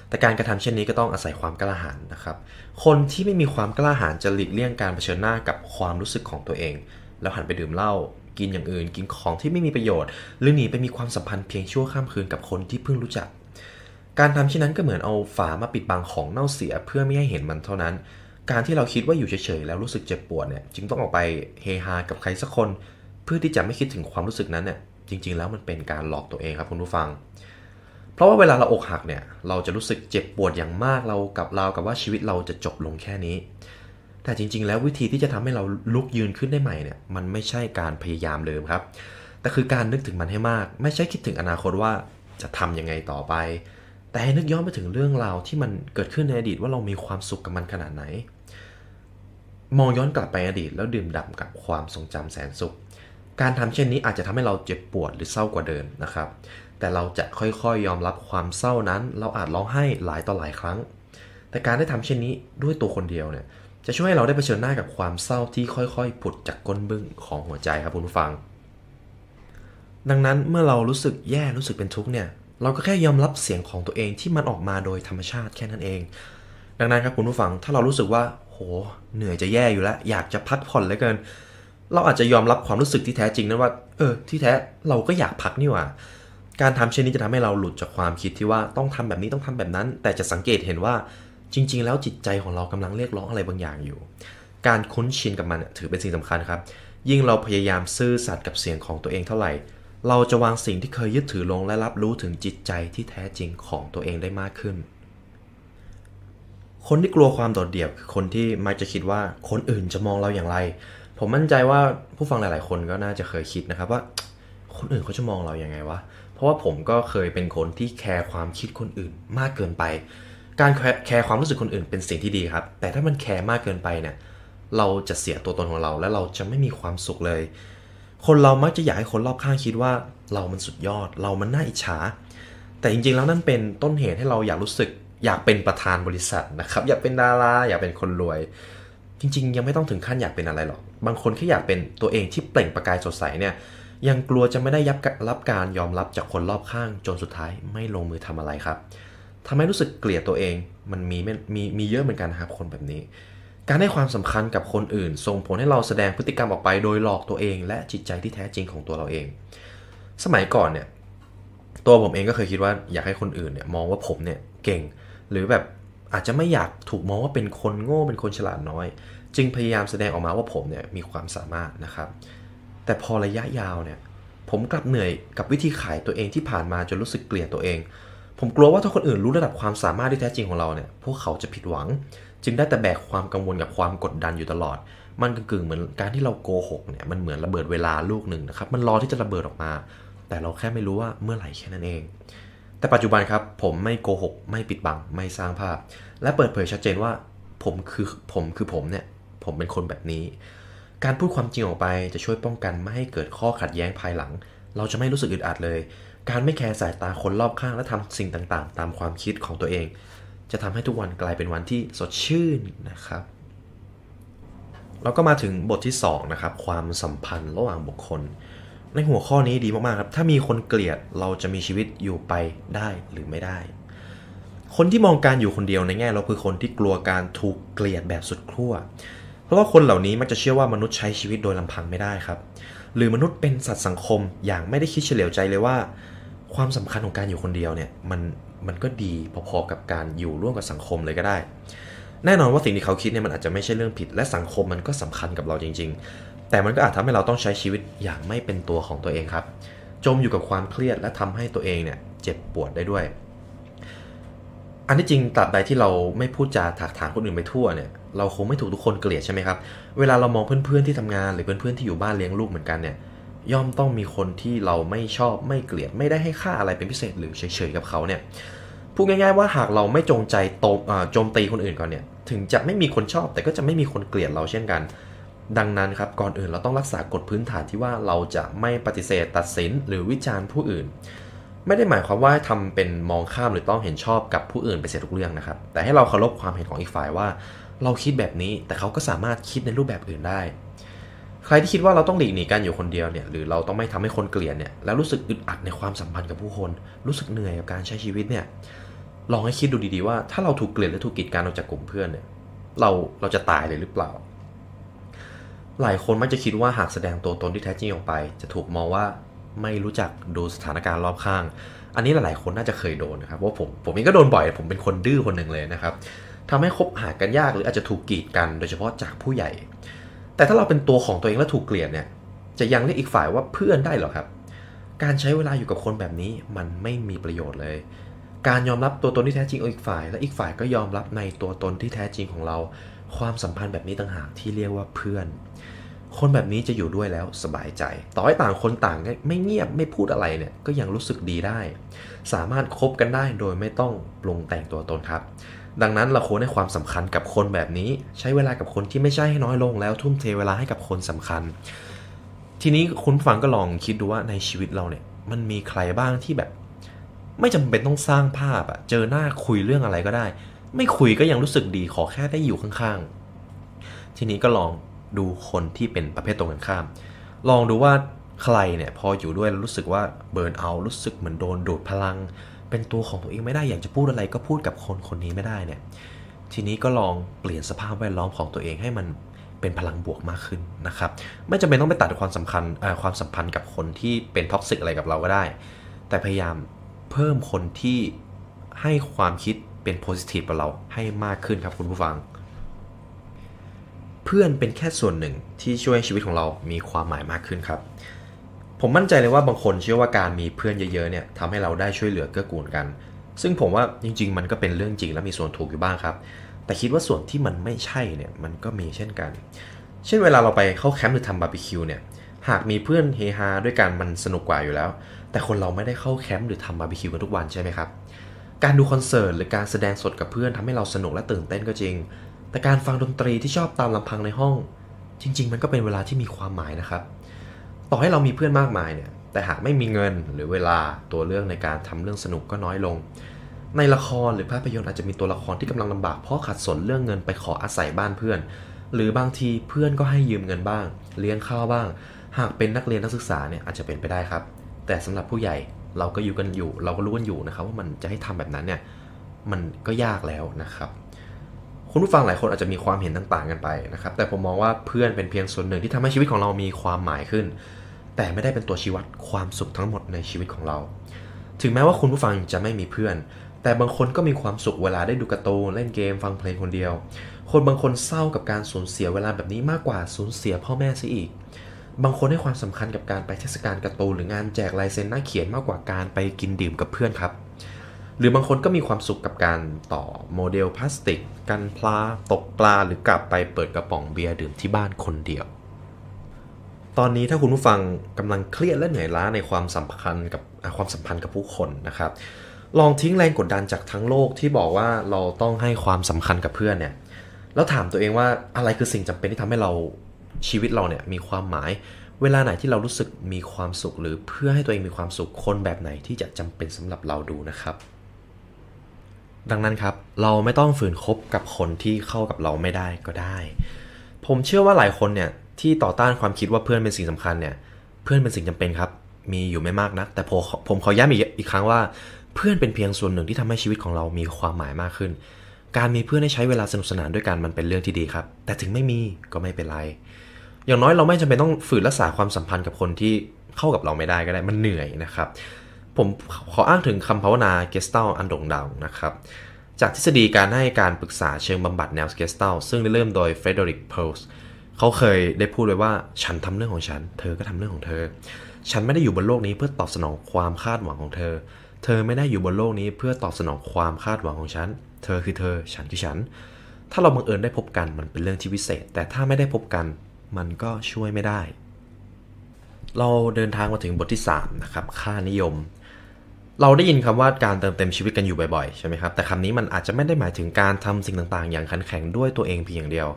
แต่การกระทำเช่นนี้ก็ต้องอาศัยความกล้าหาญนะครับ คนที่ไม่มีความกล้าหาญจะหลีกเลี่ยงการเผชิญหน้ากับความรู้สึกของตัวเองแล้วหันไปดื่มเหล้ากินอย่างอื่นกินของที่ไม่มีประโยชน์ หรือหนีไปมีความสัมพันธ์เพียงชั่วข้ามคืนกับคนที่เพิ่งรู้จัก การทำเช่นนั้นก็เหมือนเอาฝามาปิดบังของเน่าเสียเพื่อไม่ให้เห็นมันเท่านั้น การที่เราคิดว่าอยู่เฉย ๆ แล้วรู้สึกเจ็บปวดเนี่ยจึงต้องออกไปเฮฮากับใครสักคน เพื่อที่จะไม่คิดถึงความรู้สึกนั้นเนี่ยจริง ๆ แล้วมันเป็นการหลอกตัวเองครับคุณผู้ฟัง เพราะว่าเวลาเราอกหักเนี่ยเราจะรู้สึกเจ็บปวดอย่างมากเรากับเรากับว่าชีวิตเราจะจบลงแค่นี้แต่จริง ๆ แล้ววิธีที่จะทำให้เราลุกยืนขึ้นได้ใหม่เนี่ยมันไม่ใช่การพยายามเลยครับ แต่คือการนึกถึงมันให้มาก ไม่ใช่คิดถึงอนาคตว่าจะทํำยังไงต่อไป แต่ให้นึกย้อนไปถึงเรื่องราวที่มันเกิดขึ้นในอดีตว่าเรามีความสุขกับมันขนาดไหน มองย้อนกลับไปอดีตแล้วดื่มด่ากับความทรงจำแสนสุข การทำเช่นนี้อาจจะทำให้เราเจ็บปวดหรือเศร้ากว่าเดิมนะครับ แต่เราจะค่อยๆยอมรับความเศร้านั้น เราอาจร้องไห้หลายต่อหลายครั้ง แต่การได้ทำเช่นนี้ด้วยตัวคนเดียวเนี่ยจะช่วยให้เราได้เผชิญหน้ากับความเศร้าที่ค่อยๆ ผุดจากก้นบึ้งของหัวใจครับคุณผู้ฟัง ดังนั้นเมื่อเรารู้สึกแย่รู้สึกเป็นทุกข์เนี่ย เราก็แค่ยอมรับเสียงของตัวเองที่มันออกมาโดยธรรมชาติแค่นั้นเอง ดังนั้นครับคุณผู้ฟังถ้าเรารู้สึกว่า โห เหนื่อยจะแย่อยู่แล้วอยากจะพักผ่อนเหลือเกิน เราอาจจะยอมรับความรู้สึกที่แท้จริงนั้นว่าเออที่แท้เราก็อยากพักนี่หว่า การทำเช่นนี้จะทำให้เราหลุดจากความคิดที่ว่าต้องทำแบบนี้ต้องทำแบบนั้นแต่จะสังเกตเห็นว่าจริงๆ แล้วจิตใจของเรากำลังเรียกร้องอะไรบางอย่างอยู่ การคุ้นชินกับมันถือเป็นสิ่งสำคัญครับ ยิ่งเราพยายามซื่อสัตย์กับเสียงของตัวเองเท่าไหร่ เราจะวางสิ่งที่เคยยึดถือลงและรับรู้ถึงจิตใจที่แท้จริงของตัวเองได้มากขึ้น คนที่กลัวความโดดเดี่ยวคือคนที่มักจะคิดว่าคนอื่นจะมองเราอย่างไร ผมมั่นใจว่าผู้ฟังหลาย ๆ คนก็น่าจะเคยคิดนะครับว่า คนอื่นเขาจะมองเราอย่างไงวะ เพราะว่าผมก็เคยเป็นคนที่แคร์ความคิดคนอื่นมากเกินไปการแคร์ความรู้สึกคนอื่นเป็นสิ่งที่ดีครับ แต่ถ้ามันแคร์มากเกินไปเนี่ยเราจะเสียตัวตนของเราและเราจะไม่มีความสุขเลย คนเรามักจะอยากให้คนรอบข้างคิดว่าเรามันสุดยอด เรามันน่าอิจฉา แต่จริงๆแล้วนั่นเป็นต้นเหตุให้เราอยากรู้สึก อยากเป็นประธานบริษัทนะครับ อยากเป็นดารา อยากเป็นคนรวย จริงๆ ยังไม่ต้องถึงขั้นอยากเป็นอะไรหรอก บางคนแค่อยากเป็นตัวเองที่เปล่งประกายสดใสเนี่ย ยังกลัวจะไม่ได้รับการยอมรับจากคนรอบข้างจนสุดท้ายไม่ลงมือทำอะไรครับทำให้รู้สึกเกลียดตัวเอง มันมีมีมีเยอะเหมือนกันนะครับ คนแบบนี้ การให้ความสำคัญกับคนอื่นส่งผลให้เราแสดงพฤติกรรมออกไปโดยหลอกตัวเอง และจิตใจที่แท้จริงของตัวเราเอง สมัยก่อนเนี่ยตัวผมเองก็เคยคิดว่าอยากให้คนอื่นเนี่ยมองว่าผมเนี่ยเก่ง หรือแบบอาจจะไม่อยากถูกมองว่าเป็นคนโง่เป็นคนฉลาดน้อย จึงพยายามแสดงออกมาว่าผมเนี่ยมีความสามารถนะครับ แต่พอระยะยาวเนี่ยผมกลับเหนื่อยกับวิธีขายตัวเองที่ผ่านมาจนรู้สึกเกลียดตัวเองผมกลัวว่าถ้าคนอื่นรู้ระดับความสามารถที่แท้จริงของเราเนี่ย พวกเขาจะผิดหวัง จึงได้แต่แบกความกังวลกับความกดดันอยู่ตลอด มันกึ่งๆเหมือนการที่เราโกหกเนี่ย มันเหมือนระเบิดเวลาลูกหนึ่งนะครับ มันรอที่จะระเบิดออกมา แต่เราแค่ไม่รู้ว่าเมื่อไหร่แค่นั้นเอง แต่ปัจจุบันครับผมไม่โกหกไม่ปิดบังไม่สร้างภาพ และเปิดเผยชัดเจนว่าผมคือผมคือผมเนี่ย ผมเป็นคนแบบนี้ การพูดความจริงออกไปจะช่วยป้องกันไม่ให้เกิดข้อขัดแย้งภายหลัง เราจะไม่รู้สึกอึดอัดเลยการไม่แคร์สายตาคนรอบข้างและทำสิ่งต่างๆ ตามความคิดของตัวเอง จะทำให้ทุกวันกลายเป็นวันที่สดชื่นนะครับ เราก็มาถึงบทที่2นะครับความสัมพันธ์ระหว่างบุคคล ในหัวข้อนี้ดีมากๆครับ ถ้ามีคนเกลียดเราจะมีชีวิตอยู่ไปได้หรือไม่ได้ คนที่มองการอยู่คนเดียวในแง่ เราคือคนที่กลัวการถูกเกลียดแบบสุดขั้วเพราะว่าคนเหล่านี้มักจะเชื่อว่ามนุษย์ใช้ชีวิตโดยลำพังไม่ได้ครับ หรือมนุษย์เป็นสัตว์สังคมอย่างไม่ได้คิดเฉลียวใจเลยว่าความสำคัญของการอยู่คนเดียวเนี่ยมันมันก็ดีพอๆกับการอยู่ร่วมกับสังคมเลยก็ได้ แน่นอนว่าสิ่งที่เขาคิดเนี่ยมันอาจจะไม่ใช่เรื่องผิดและสังคมมันก็สำคัญกับเราจริง ๆ แต่มันก็อาจทำให้เราต้องใช้ชีวิตอย่างไม่เป็นตัวของตัวเองครับ จมอยู่กับความเครียดและทำให้ตัวเองเนี่ยเจ็บปวดได้ด้วย อันที่จริงตราบใดที่เราไม่พูดจาถากถางคนอื่นไปทั่วเนี่ยเราคงไม่ถูกทุกคนเกลียดใช่ไหมครับเวลาเรามองเพื่อนๆที่ทำงาน หรือเพื่อนๆที่อยู่บ้านเลี้ยงลูกเหมือนกันเนี่ยย่อมต้องมีคนที่เราไม่ชอบไม่เกลียดไม่ได้ให้ค่าอะไรเป็นพิเศษหรือเฉยๆกับเขาเนี่ยพูดง่าย ๆว่าหากเราไม่จงใจโจมตีคนอื่นก่อนเนี่ยถึงจะไม่มีคนชอบแต่ก็จะไม่มีคนเกลียดเราเช่นกัน ดังนั้นครับ ก่อนอื่นเราต้องรักษากฎพื้นฐานที่ว่าเราจะไม่ปฏิเสธตัดสิน หรือวิจารณ์ผู้อื่น ไม่ได้หมายความว่าทำเป็นมองข้ามหรือต้องเห็นชอบกับผู้อื่นไปเสียทุกเรื่องนะครับ แต่ให้เราเคารพความเห็นของอีกฝ่ายว่า เราคิดแบบนี้แต่เขาก็สามารถคิดในรูปแบบอื่นได้ใครที่คิดว่าเราต้องหลีกหนีกันอยู่คนเดียวเนี่ยหรือเราต้องไม่ทำให้คนเกลียดเนี่ยแล้วรู้สึกอึดอัดในความสัมพันธ์กับผู้คน รู้สึกเหนื่อยกับการใช้ชีวิตเนี่ยลองให้คิดดูดีๆว่า ถ้าเราถูกเกลียดและถูกกีดกันออกจากกลุ่มเพื่อนเนี่ยเราเราจะตายเลยหรือเปล่า หลายคนมักจะคิดว่าหากแสดงตัวตนที่แท้จริงออกไป จะถูกมองว่าไม่รู้จักดูสถานการณ์รอบข้าง อันนี้หลายๆคนน่าจะเคยโดนนะครับว่าผมผมเองก็โดนบ่อยผมเป็นคนดื้อคนหนึ่งเลยนะครับทำให้คบหากันยากหรืออาจจะถูกกีดกันโดยเฉพาะจากผู้ใหญ่แต่ถ้าเราเป็นตัวของตัวเองและถูกเกลียดเนี่ย จะยังเรียกอีกฝ่ายว่าเพื่อนได้หรอครับ การใช้เวลาอยู่กับคนแบบนี้มันไม่มีประโยชน์เลย การยอมรับตัวตนที่แท้จริงของอีกฝ่าย และอีกฝ่ายก็ยอมรับในตัวตนที่แท้จริงของเรา ความสัมพันธ์แบบนี้ต่างหากที่เรียกว่าเพื่อน คนแบบนี้จะอยู่ด้วยแล้วสบายใจ ต่อให้ต่างคนต่างไม่เงียบไม่พูดอะไรเนี่ยก็ยังรู้สึกดีได้ สามารถคบกันได้โดยไม่ต้องปรุงแต่งตัวตนครับดังนั้นเราควรให้ความสำคัญกับคนแบบนี้ ใช้เวลากับคนที่ไม่ใช่ให้น้อยลงแล้ว ทุ่มเทเวลาให้กับคนสำคัญ ทีนี้คุณฟังก็ลองคิดดูว่าในชีวิตเราเนี่ยมันมีใครบ้างที่แบบ ไม่จำเป็นต้องสร้างภาพอะเจอหน้าคุยเรื่องอะไรก็ได้ ไม่คุยก็ยังรู้สึกดีขอแค่ได้อยู่ข้างๆ ทีนี้ก็ลองดูคนที่เป็นประเภทตรงกันข้าม ลองดูว่าใครเนี่ยพออยู่ด้วยรู้สึกว่าเบิร์นเอารู้สึกเหมือนโดนดูดพลังเป็นตัวของตัวเองไม่ได้อยากจะพูดอะไรก็พูดกับคนคนนี้ไม่ได้เนี่ยทีนี้ก็ลองเปลี่ยนสภาพแวดล้อมของตัวเองให้มันเป็นพลังบวกมากขึ้นนะครับ ไม่จำเป็นต้องไปตัดความสำคัญความสัมพันธ์กับคนที่เป็นท็อกซิกอะไรกับเราก็ได้ แต่พยายามเพิ่มคนที่ให้ความคิดเป็นโพซิทีฟกับเราให้มากขึ้นครับคุณผู้ฟัง เพื่อนเป็นแค่ส่วนหนึ่งที่ช่วยชีวิตของเรามีความหมายมากขึ้นครับผมมั่นใจเลยว่าบางคนเชื่อว่าการมีเพื่อนเยอะๆเนี่ยทำให้เราได้ช่วยเหลือเกื้อกูลกัน ซึ่งผมว่าจริงๆมันก็เป็นเรื่องจริงและมีส่วนถูกอยู่บ้างครับ แต่คิดว่าส่วนที่มันไม่ใช่เนี่ยมันก็มีเช่นกัน เช่นเวลาเราไปเข้าแคมป์หรือทำบาร์บีคิวเนี่ย หากมีเพื่อนเฮฮาด้วยกันมันสนุกกว่าอยู่แล้ว แต่คนเราไม่ได้เข้าแคมป์หรือทำบาร์บีคิวกันทุกวันใช่ไหมครับ การดูคอนเสิร์ตหรือการแสดงสดกับเพื่อนทำให้เราสนุกและตื่นเต้นก็จริง แต่การฟังดนตรีที่ชอบตามลำพังในห้อง จริง ๆมันก็เป็นเวลาที่มีความหมายนะครับต่อให้เรามีเพื่อนมากมายเนี่ย แต่หากไม่มีเงินหรือเวลาตัวเรื่องในการทำเรื่องสนุกก็น้อยลง ในละครหรือภาพยนตร์อาจจะมีตัวละครที่กำลังลำบากเพราะขัดสนเรื่องเงินไปขออาศัยบ้านเพื่อน หรือบางทีเพื่อนก็ให้ยืมเงินบ้าง เลี้ยงข้าวบ้าง หากเป็นนักเรียนนักศึกษาเนี่ยอาจจะเป็นไปได้ครับ แต่สำหรับผู้ใหญ่เราก็อยู่กันอยู่เราก็รู้กันอยู่นะครับว่ามันจะให้ทำแบบนั้นเนี่ยมันก็ยากแล้วนะครับ คุณผู้ฟังหลายคนอาจจะมีความเห็นต่างๆกันไปนะครับ แต่ผมมองว่าเพื่อนเป็นเพียงส่วนหนึ่งที่ทำให้ชีวิตของเรามีความหมายขึ้นแต่ไม่ได้เป็นตัวชี้วัดความสุขทั้งหมดในชีวิตของเรา ถึงแม้ว่าคุณผู้ฟังจะไม่มีเพื่อน แต่บางคนก็มีความสุขเวลาได้ดูการ์ตูนเล่นเกมฟังเพลงคนเดียว คนบางคนเศร้ากับการสูญเสียเวลาแบบนี้มากกว่าสูญเสียพ่อแม่ซะอีก บางคนให้ความสำคัญกับการไปเทศกาลการ์ตูนหรืองานแจกลายเซ็นหน้าเขียนมากกว่าการไปกินดื่มกับเพื่อนครับ หรือบางคนก็มีความสุขกับการต่อโมเดลพลาสติกกันปลาตกปลาหรือกลับไปเปิดกระป๋องเบียร์ดื่มที่บ้านคนเดียวตอนนี้ถ้าคุณผู้ฟังกำลังเครียดและเหนื่อยล้าในความสัมพันธ์กับความสัมพันธ์กับผู้คนนะครับ ลองทิ้งแรงกดดันจากทั้งโลกที่บอกว่าเราต้องให้ความสำคัญกับเพื่อนเนี่ยแล้วถามตัวเองว่าอะไรคือสิ่งจำเป็นที่ทำให้เราชีวิตเราเนี่ยมีความหมายเวลาไหนที่เรารู้สึกมีความสุข หรือเพื่อให้ตัวเองมีความสุขคนแบบไหนที่จะจำเป็นสำหรับเราดูนะครับ ดังนั้นครับเราไม่ต้องฝืนคบกับคนที่เข้ากับเราไม่ได้ก็ได้ ผมเชื่อว่าหลายคนเนี่ยที่ต่อต้านความคิดว่าเพื่อนเป็นสิ่งสำคัญ เนี่ย เพื่อนเป็นสิ่งจำเป็นครับ มีอยู่ไม่มากนะักแต่ผมผมขอย้ำอีกอีกครั้งว่า เพื่อนเป็นเพียงส่วนหนึ่งที่ทำให้ชีวิตของเรามีความหมายมากขึ้น การมีเพื่อนให้ใช้เวลาสนุกสนานด้วยกันมันเป็นเรื่องที่ดีครับ แต่ถึงไม่มีก็ไม่เป็นไร อย่างน้อยเราไม่จำเป็นต้องฝืนรักษาความสัมพันธ์กับคนที่เข้ากับเราไม่ได้ก็ได้ มันเหนื่อยนะครับ ผมขออ้างถึงคำภาวนาเกสตัลอันโด่งดังนะครับ จากทฤษฎีการให้การปรึกษาเชิงบำบัดแนวเกสตัลซึ่งได้เริ่มโดยเฟรเดริกเพลส์เขาเคยได้พูดไว้ว่าฉันทำเรื่องของฉัน เธอก็ทำเรื่องของเธอ ฉันไม่ได้อยู่บนโลกนี้เพื่อตอบสนองความคาดหวังของเธอ เธอไม่ได้อยู่บนโลกนี้เพื่อตอบสนองความคาดหวังของฉัน เธอคือเธอ ฉันคือฉัน ถ้าเราบังเอิญได้พบกันมันเป็นเรื่องที่วิเศษแต่ถ้าไม่ได้พบกัน มันก็ช่วยไม่ได้ เราเดินทางมาถึงบทที่3นะครับค่านิยม เราได้ยินคำว่าการเติมเต็มชีวิตกันอยู่บ่อย ๆใช่ไหมครับแต่คำนี้มันอาจจะไม่ได้หมายถึงการทำสิ่งต่างๆ อย่างขันแข็งด้วยตัวเองเพียงอย่างเดียว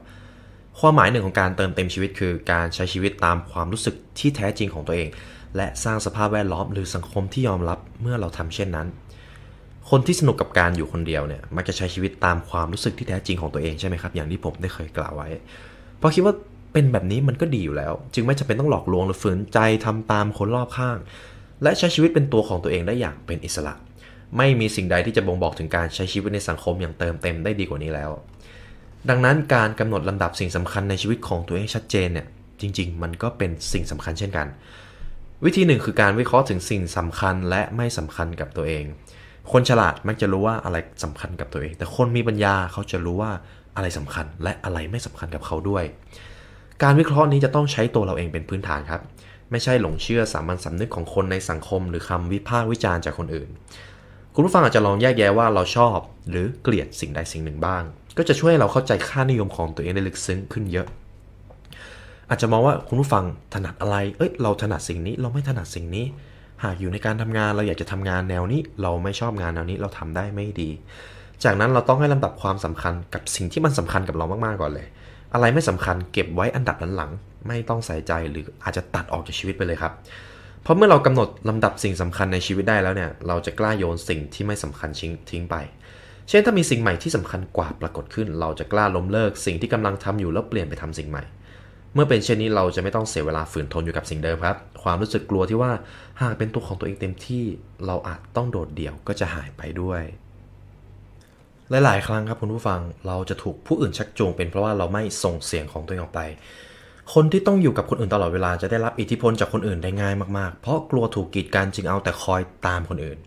ความหมายหนึ่งของการเติมเต็มชีวิตคือการใช้ชีวิตตามความรู้สึกที่แท้จริงของตัวเอง และสร้างสภาพแวดล้อมหรือสังคมที่ยอมรับเมื่อเราทำเช่นนั้น คนที่สนุกกับการอยู่คนเดียวเนี่ย มักจะใช้ชีวิตตามความรู้สึกที่แท้จริงของตัวเองใช่ไหมครับ อย่างที่ผมได้เคยกล่าวไว้ เพราะคิดว่าเป็นแบบนี้มันก็ดีอยู่แล้ว จึงไม่จำเป็นต้องหลอกลวงหรือฝืนใจทำตามคนรอบข้าง และใช้ชีวิตเป็นตัวของตัวเองได้อย่างเป็นอิสระ ไม่มีสิ่งใดที่จะบ่งบอกถึงการใช้ชีวิตในสังคมอย่างเติมเต็มได้ดีกว่านี้แล้วดังนั้นการกำหนดลำดับสิ่งสำคัญในชีวิตของตัวเองชัดเจนเนี่ย จริงๆ มันก็เป็นสิ่งสำคัญเช่นกัน วิธีหนึ่งคือการวิเคราะห์ถึงสิ่งสำคัญและไม่สำคัญกับตัวเอง คนฉลาดมักจะรู้ว่าอะไรสำคัญกับตัวเอง แต่คนมีปัญญาเขาจะรู้ว่าอะไรสำคัญและอะไรไม่สำคัญกับเขาด้วย การวิเคราะห์นี้จะต้องใช้ตัวเราเองเป็นพื้นฐานครับ ไม่ใช่หลงเชื่อสามัญสำนึกของคนในสังคมหรือคำวิพากษ์วิจารณ์จากคนอื่น คุณผู้ฟังอาจจะลองแยกแยะว่าเราชอบหรือเกลียดสิ่งใดสิ่งหนึ่งบ้างก็จะช่วยให้เราเข้าใจค่านิยมของตัวเองได้ลึกซึ้งขึ้นเยอะ อาจจะมองว่าคุณผู้ฟังถนัดอะไร เอ้ย เราถนัดสิ่งนี้เราไม่ถนัดสิ่งนี้ หากอยู่ในการทำงานเราอยากจะทำงานแนวนี้ เราไม่ชอบงานแนวนี้เราทำได้ไม่ดี จากนั้นเราต้องให้ลำดับความสำคัญกับสิ่งที่มันสำคัญกับเรามากๆ ก่อนเลย อะไรไม่สำคัญเก็บไว้อันดับหลังๆไม่ต้องใส่ใจหรืออาจจะตัดออกจากชีวิตไปเลยครับ เพราะเมื่อเรากำหนดลำดับสิ่งสำคัญในชีวิตได้แล้วเนี่ย เราจะกล้าโยนสิ่งที่ไม่สำคัญทิ้งทิ้งไปเช่นถ้ามีสิ่งใหม่ที่สำคัญกว่าปรากฏขึ้น เราจะกล้าล้มเลิกสิ่งที่กำลังทำอยู่แล้วเปลี่ยนไปทำสิ่งใหม่ เมื่อเป็นเช่นนี้เราจะไม่ต้องเสียเวลาฝืนทนอยู่กับสิ่งเดิมครับ ความรู้สึกกลัวที่ว่าหากเป็นตัวของตัวเองเต็มที่เราอาจต้องโดดเดี่ยวก็จะหายไปด้วยลหลาย ๆ ครั้งครับคุณผู้ฟังเราจะถูกผู้อื่นชักจูงเป็นเพราะว่าเราไม่ส่งเสียงของตัวเองออกไป คนที่ต้องอยู่กับคนอื่นตลอดเวลาจะได้รับอิทธิพลจากคนอื่นได้ง่ายมาก ๆ เพราะกลัวถูกกีดกันจึงเอาแต่คอยตามคนอื่น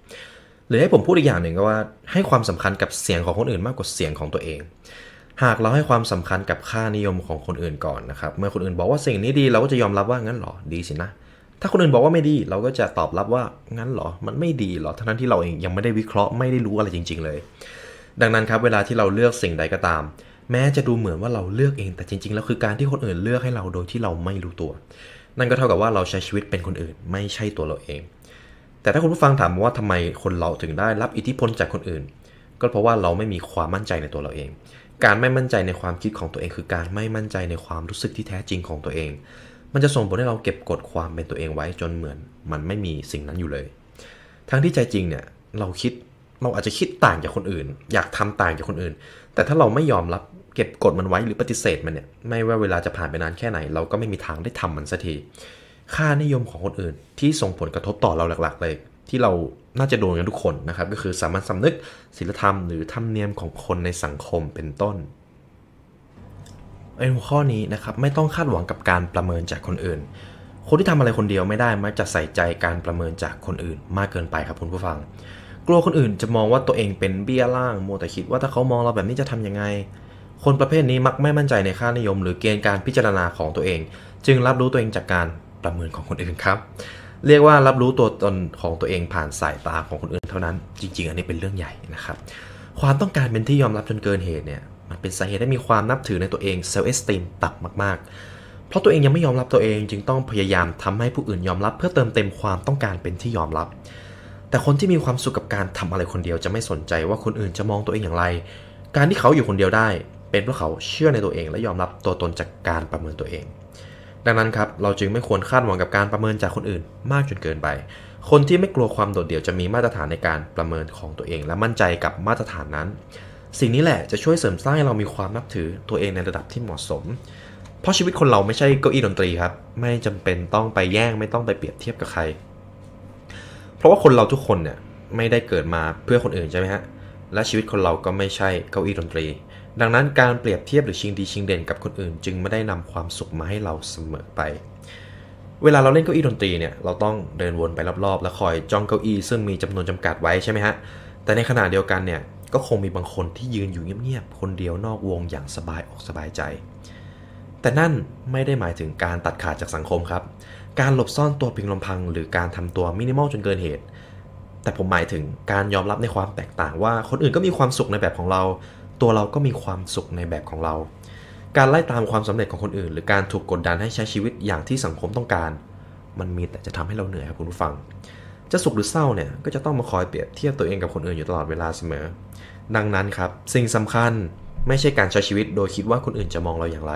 หรือให้ผมพูดอีกอย่างหนึ่งก็ว่าให้ความสำคัญกับเสียงของคนอื่นมากกว่าเสียงของตัวเอง หากเราให้ความสำคัญกับค่านิยมของคนอื่นก่อนนะครับเมื่อคนอื่นบอกว่าสิ่งนี้ดี เราก็จะยอมรับว่างั้นหรอดีสินะ ถ้าคนอื่นบอกว่าไม่ดีเราก็จะตอบรับว่างั้นหรอมันไม่ดีหรอทั้งนั้นที่เราเองยังไม่ได้วิเคราะห์ไม่ได้รู้อะไรจริง ๆ เลย ดังนั้นครับเวลาที่เราเลือกสิ่งใดก็ตาม แม้จะดูเหมือนว่าเราเลือกเองแต่จริงๆแล้วคือการที่คนอื่นเลือกให้เราโดยที่เราไม่รู้ตัว นั่นก็เท่ากับว่าเราใช้ชีวิตเป็นคนอื่น ไม่ใช่ตัวเราเองแต่ถ้าคุณผู้ฟังถามว่าทำไมคนเราถึงได้รับอิทธิพลจากคนอื่น ก็เพราะว่าเราไม่มีความมั่นใจในตัวเราเอง การไม่มั่นใจในความคิดของตัวเองคือการไม่มั่นใจในความรู้สึกที่แท้จริงของตัวเอง มันจะส่งผลให้เราเก็บกดความเป็นตัวเองไว้จนเหมือนมันไม่มีสิ่งนั้นอยู่เลย ทั้งที่ใจจริงเนี่ยเราคิดเราอาจจะคิดต่างจากคนอื่น อยากทำต่างจากคนอื่น แต่ถ้าเราไม่ยอมรับเก็บกดมันไว้หรือปฏิเสธมันเนี่ยไม่ว่าเวลาจะผ่านไปนานแค่ไหนเราก็ไม่มีทางได้ทำมันสักทีค่านิยมของคนอื่นที่ส่งผลกระทบต่อเราหลัก ๆ เลย ที่เรา น่าจะโดนกันทุกคนนะครับก็คือสามัญสำนึกศีลธรรมหรือธรรมเนียมของคนในสังคมเป็นต้นไอ้หัวข้อนี้นะครับไม่ต้องคาดหวังกับการประเมินจากคนอื่น คนที่ทำอะไรคนเดียวไม่ได้มักจะใส่ใจการประเมินจากคนอื่น มากเกินไปครับคุณผู้ฟัง กลัวคนอื่นจะมองว่าตัวเองเป็นเบี้ยล่างมัวแต่คิดว่าถ้าเขามองเราแบบนี้จะทํำยังไงคนประเภทนี้มักไม่มั่นใจในค่านิยม หรือเกณฑ์การพิจารณาของตัวเอง จึงรับรู้ตัวเองจากการประเมินของคนอื่นครับ เรียกว่ารับรู้ตัวตนของตัวเองผ่านสายตาของคนอื่นเท่านั้น จริงๆ อันนี้เป็นเรื่องใหญ่นะครับ ความต้องการเป็นที่ยอมรับจนเกินเหตุเนี่ย มันเป็นสาเหตุให้มีความนับถือในตัวเองเซลล์เอสติมต่ำมากๆ เพราะตัวเองยังไม่ยอมรับตัวเอง จึงต้องพยายามทำให้ผู้อื่นยอมรับ เพื่อเติมเต็มความต้องการเป็นที่ยอมรับ แต่คนที่มีความสุขกับการทำอะไรคนเดียวจะไม่สนใจว่าคนอื่นจะมองตัวเองอย่างไร การที่เขาอยู่คนเดียวได้ เป็นเพราะเขาเชื่อในตัวเอง และยอมรับตัวตนจากการประเมินตัวเองดังนั้นครับเราจึงไม่ควรคาดหวังกับการประเมินจากคนอื่นมากจนเกินไปคนที่ไม่กลัวความโดดเดี่ยวจะมีมาตรฐานในการประเมินของตัวเอง และมั่นใจกับมาตรฐานนั้น สิ่งนี้แหละจะช่วยเสริมสร้างให้เรามีความนับถือตัวเองในระดับที่เหมาะสม เพราะชีวิตคนเราไม่ใช่เก้าอี้ดนตรีครับ ไม่จำเป็นต้องไปแย่งไม่ต้องไปเปรียบเทียบกับใคร เพราะว่าคนเราทุกคนเนี่ยไม่ได้เกิดมาเพื่อคนอื่นใช่ไหมฮะและชีวิตคนเราก็ไม่ใช่เก้าอี้ดนตรีดังนั้นการเปรียบเทียบหรือชิงดีชิงเด่นกับคนอื่นจึงไม่ได้นำความสุขมาให้เราเสมอไป เวลาเราเล่นเก้าอี้ดนตรีเนี่ยเราต้องเดินวนไปรอบๆแล้วคอยจ้องเก้าอี้ซึ่งมีจำนวนจำกัดไว้ใช่ไหมฮะ แต่ในขณะเดียวกันเนี่ยก็คงมีบางคนที่ยืนอยู่เงียบๆคนเดียวนอกวงอย่างสบายอกสบายใจ แต่นั่นไม่ได้หมายถึงการตัดขาดจากสังคมครับ การหลบซ่อนตัวเพียงลำพัง หรือการทำตัวมินิมอลจนเกินเหตุ แต่ผมหมายถึงการยอมรับในความแตกต่างว่าคนอื่นก็มีความสุขในแบบของเราตัวเราก็มีความสุขในแบบของเรา การไล่ตามความสำเร็จของคนอื่นหรือการถูกกดดันให้ใช้ชีวิตอย่างที่สังคมต้องการ มันมีแต่จะทำให้เราเหนื่อยครับ คุณผู้ฟัง จะสุขหรือเศร้าเนี่ยก็จะต้องมาคอยเปรียบเทียบตัวเองกับคนอื่นอยู่ตลอดเวลาเสมอ ดังนั้นครับสิ่งสำคัญไม่ใช่การใช้ชีวิต โดยคิดว่าคนอื่นจะมองเราอย่างไร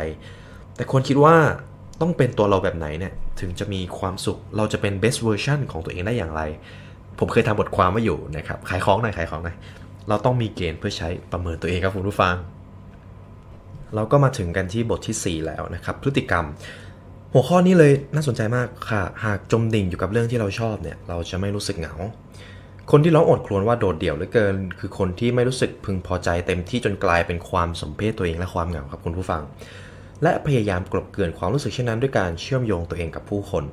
แต่ควรคิดว่าต้องเป็นตัวเราแบบไหนเนี่ยถึงจะมีความสุข เราจะเป็น best version ของตัวเองได้อย่างไร ผมเคยทำบทความไว้อยู่นะครับขายของหน่อยขายของหน่อยเราต้องมีเกณฑ์เพื่อใช้ประเมินตัวเองครับคุณผู้ฟัง เราก็มาถึงกันที่บทที่ 4 แล้วนะครับพฤติกรรม หัวข้อนี้เลยน่าสนใจมากค่ะหากจมดิ่งอยู่กับเรื่องที่เราชอบเนี่ยเราจะไม่รู้สึกเหงาคนที่ร้องอดครวญว่าโดดเดี่ยวเหลือเกิน คือคนที่ไม่รู้สึกพึงพอใจเต็มที่จนกลายเป็นความสมเพศตัวเองและความเหงาครับคุณผู้ฟัง และพยายามกลบเกลื่อนความรู้สึกเช่นนั้นด้วยการเชื่อมโยงตัวเองกับผู้คน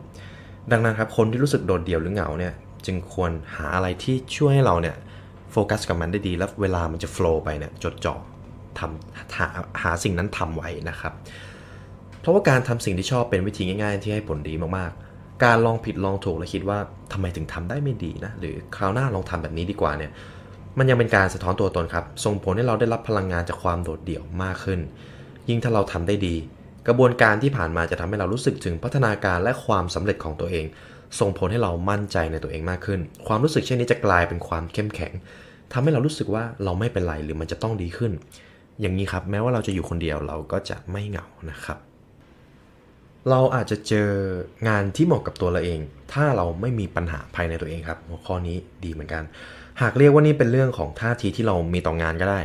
ดังนั้นครับคนที่รู้สึกโดดเดี่ยวหรือเหงาเนี่ยจึงควรหาอะไรที่ช่วยให้เราเนี่ยโฟกัสกับมันได้ดีแล้วเวลามันจะโฟล์ไปเนี่ยจดจ่อทำหาหาสิ่งนั้นทำไว้นะครับ เพราะว่าการทำสิ่งที่ชอบเป็นวิธีง่ายๆ ที่ให้ผลดีมากๆ การลองผิดลองถูกแล้วคิดว่าทำไมถึงทำได้ไม่ดีนะ หรือคราวหน้าลองทำแบบนี้ดีกว่าเนี่ยมันยังเป็นการสะท้อนตัวตนครับส่งผลให้เราได้รับพลังงานจากความโดดเดี่ยวมากขึ้น ยิ่งถ้าเราทำได้ดี กระบวนการที่ผ่านมาจะทำให้เรารู้สึกถึงพัฒนาการและความสำเร็จของตัวเอง ส่งผลให้เรามั่นใจในตัวเองมากขึ้น ความรู้สึกเช่นนี้จะกลายเป็นความเข้มแข็งทำให้เรารู้สึกว่าเราไม่เป็นไรหรือมันจะต้องดีขึ้น อย่างนี้ครับ แม้ว่าเราจะอยู่คนเดียวเราก็จะไม่เหงานะครับ เราอาจจะเจองานที่เหมาะกับตัวเราเอง ถ้าเราไม่มีปัญหาภายในตัวเองครับ หัวข้อนี้ดีเหมือนกัน หากเรียกว่านี่เป็นเรื่องของท่าทีที่เรามีต่องงานก็ได้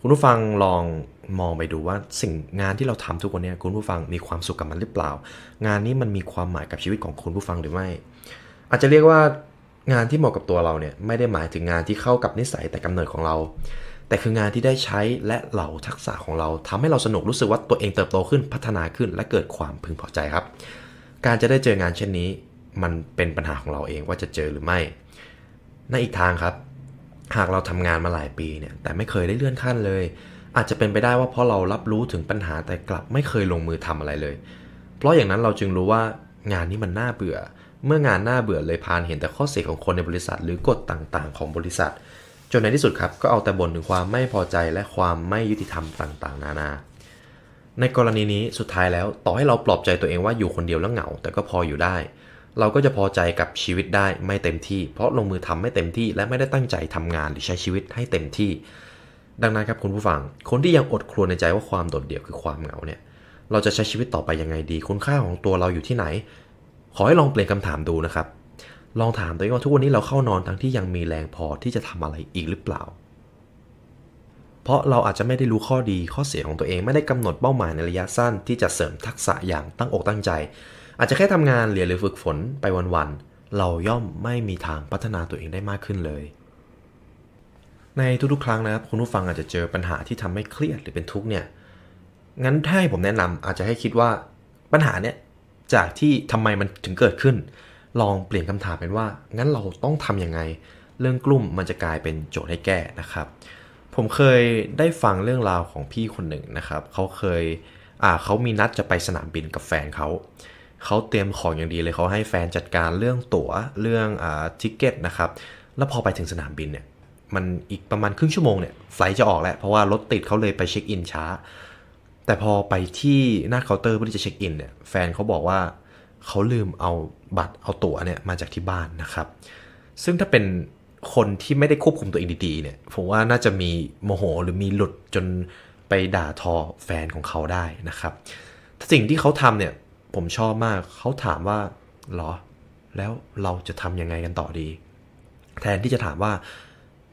คุณผู้ฟังลองมองไปดูว่า สิ่งงานที่เราทำทุกวันนี้คุณผู้ฟังมีความสุขกับมันหรือเปล่า งานนี้มันมีความหมายกับชีวิตของคุณผู้ฟังหรือไม่ อาจจะเรียกว่างานที่เหมาะกับตัวเราเนี่ยไม่ได้หมายถึงงานที่เข้ากับนิสัยแต่กำเนิดของเรา แต่คืองานที่ได้ใช้และเหล่าทักษะของเราทำให้เราสนุกรู้สึกว่าตัวเองเติบโตขึ้นพัฒนาขึ้นและเกิดความพึงพอใจครับ การจะได้เจองานเช่นนี้ มันเป็นปัญหาของเราเองว่าจะเจอหรือไม่ ในอีกทางครับ หากเราทำงานมาหลายปีเนี่ยแต่ไม่เคยได้เลื่อนขั้นเลย อาจจะเป็นไปได้ว่าเพราะเรารับรู้ถึงปัญหาแต่กลับ ไม่เคยลงมือทำอะไรเลย เพราะอย่างนั้นเราจึงรู้ว่างานนี้มันน่าเบื่อเมื่องานน่าเบื่อเลยพานเห็นแต่ข้อเสียของคนในบริษัท หรือกฎต่างๆของบริษัทจนในที่สุดครับก็เอาแต่บ่นถึง ความไม่พอใจและความไม่ยุติธรรมต่าง ๆ นานา ในกรณีนี้สุดท้ายแล้ว ต่อให้เราปลอบใจตัวเองว่าอยู่คนเดียวแล้วเหงา แต่ก็พออยู่ได้ เราก็จะพอใจกับชีวิตได้ไม่เต็มที่ เพราะลงมือทำไม่เต็มที่และไม่ได้ตั้งใจทำงาน หรือใช้ชีวิตให้เต็มที่ ดังนั้นครับคุณผู้ฟังคนที่ยังอดครวญในใจว่าความโดดเดี่ยวคือความเหงาเนี่ย เราจะใช้ชีวิตต่อไปยังไงดี คุณค่าของตัวเราอยู่ที่ไหนขอให้ลองเปลี่ยนคำถามดูนะครับ ลองถามตัวเองว่าทุกวันนี้เราเข้านอนทั้งที่ยังมีแรงพอที่จะทำอะไรอีกหรือเปล่า เพราะเราอาจจะไม่ได้รู้ข้อดีข้อเสียของตัวเองไม่ได้กำหนดเป้าหมายในระยะสั้นที่จะเสริมทักษะอย่างตั้งอกตั้งใจ อาจจะแค่ทำงานเรียนหรือฝึกฝนไปวันๆ เราย่อมไม่มีทางพัฒนาตัวเองได้มากขึ้นเลย ในทุกๆครั้งนะครับ คุณผู้ฟังอาจจะเจอปัญหาที่ทำให้เครียดหรือเป็นทุกข์เนี่ย งั้นถ้าให้ผมแนะนำอาจจะให้คิดว่าปัญหาเนี่ยจากที่ทำไมมันถึงเกิดขึ้น ลองเปลี่ยนคำถามเป็นว่า งั้นเราต้องทํำยังไง เรื่องกลุ่มมันจะกลายเป็นโจทย์ให้แก้นะครับ ผมเคยได้ฟังเรื่องราวของพี่คนหนึ่งนะครับ เขาเคยอ่าเขามีนัดจะไปสนามบินกับแฟนเขา เขาเตรียมของอย่างดีเลยเขาให้แฟนจัดการเรื่องตัว๋วเรื่องอ่าทิเกตนะครับแล้วพอไปถึงสนามบินเนี่ย มันอีกประมาณครึ่งชั่วโมงเนี่ย ไฟจะออกแล้ว เพราะว่ารถติดเขาเลยไปเช็คอินช้าแต่พอไปที่หน้าเคาน์เตอร์เพื่อที่จะเช็คอินเนี่ยแฟนเขาบอกว่าเขาลืมเอาบัตรเอาตั๋วเนี่ยมาจากที่บ้านนะครับ ซึ่งถ้าเป็นคนที่ไม่ได้ควบคุมตัวเองดีๆเนี่ยผมว่าน่าจะมีโมโหหรือมีหลุดจนไปด่าทอแฟนของเขาได้นะครับสิ่งที่เขาทำเนี่ยผมชอบมากเขาถามว่าหรอแล้วเราจะทำยังไงกันต่อดี แทนที่จะถามว่า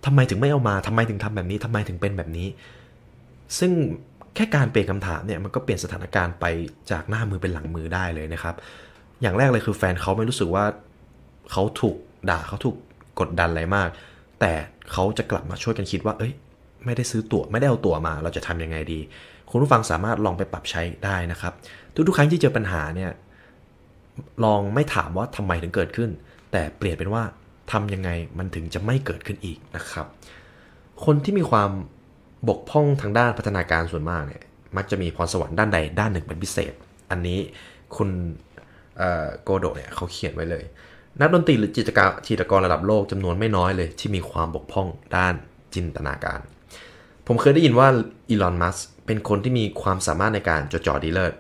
ทำไมถึงไม่เอามาทำไมถึงทำแบบนี้ทำไมถึงเป็นแบบนี้ ซึ่งแค่การเปลี่ยนคำถามเนี่ยมันก็เปลี่ยนสถานการณ์ไปจากหน้ามือเป็นหลังมือได้เลยนะครับ อย่างแรกเลยคือแฟนเขาไม่รู้สึกว่าเขาถูกด่าเขาถูกกดดันอะไรมาก แต่เขาจะกลับมาช่วยกันคิดว่า เอ้ย ไม่ได้ซื้อตัว๋วไม่ได้เอาตั๋วมา เราจะทํำยังไงดี คุณผู้ฟังสามารถลองไปปรับใช้ได้นะครับ ทุกๆครั้งที่เจอปัญหาเนี่ยลองไม่ถามว่าทำไมถึงเกิดขึ้น แต่เปลี่ยนเป็นว่าทำยังไงมันถึงจะไม่เกิดขึ้นอีกนะครับ คนที่มีความบกพร่องทางด้านพัฒนาการส่วนมากเนี่ยมักจะมีพรสวรรค์ด้านใดด้านหนึ่งเป็นพิเศษ อันนี้คุณโกโดเนี่ยเขาเขียนไว้เลย นักดนตรีหรือจิตกรจิตกรระดับโลกจำนวนไม่น้อยเลย ที่มีความบกพร่องด้านจินตนาการ ผมเคยได้ยินว่าอีลอนมัสเป็นคนที่มีความสามารถในการจดจ่อดีเลิศ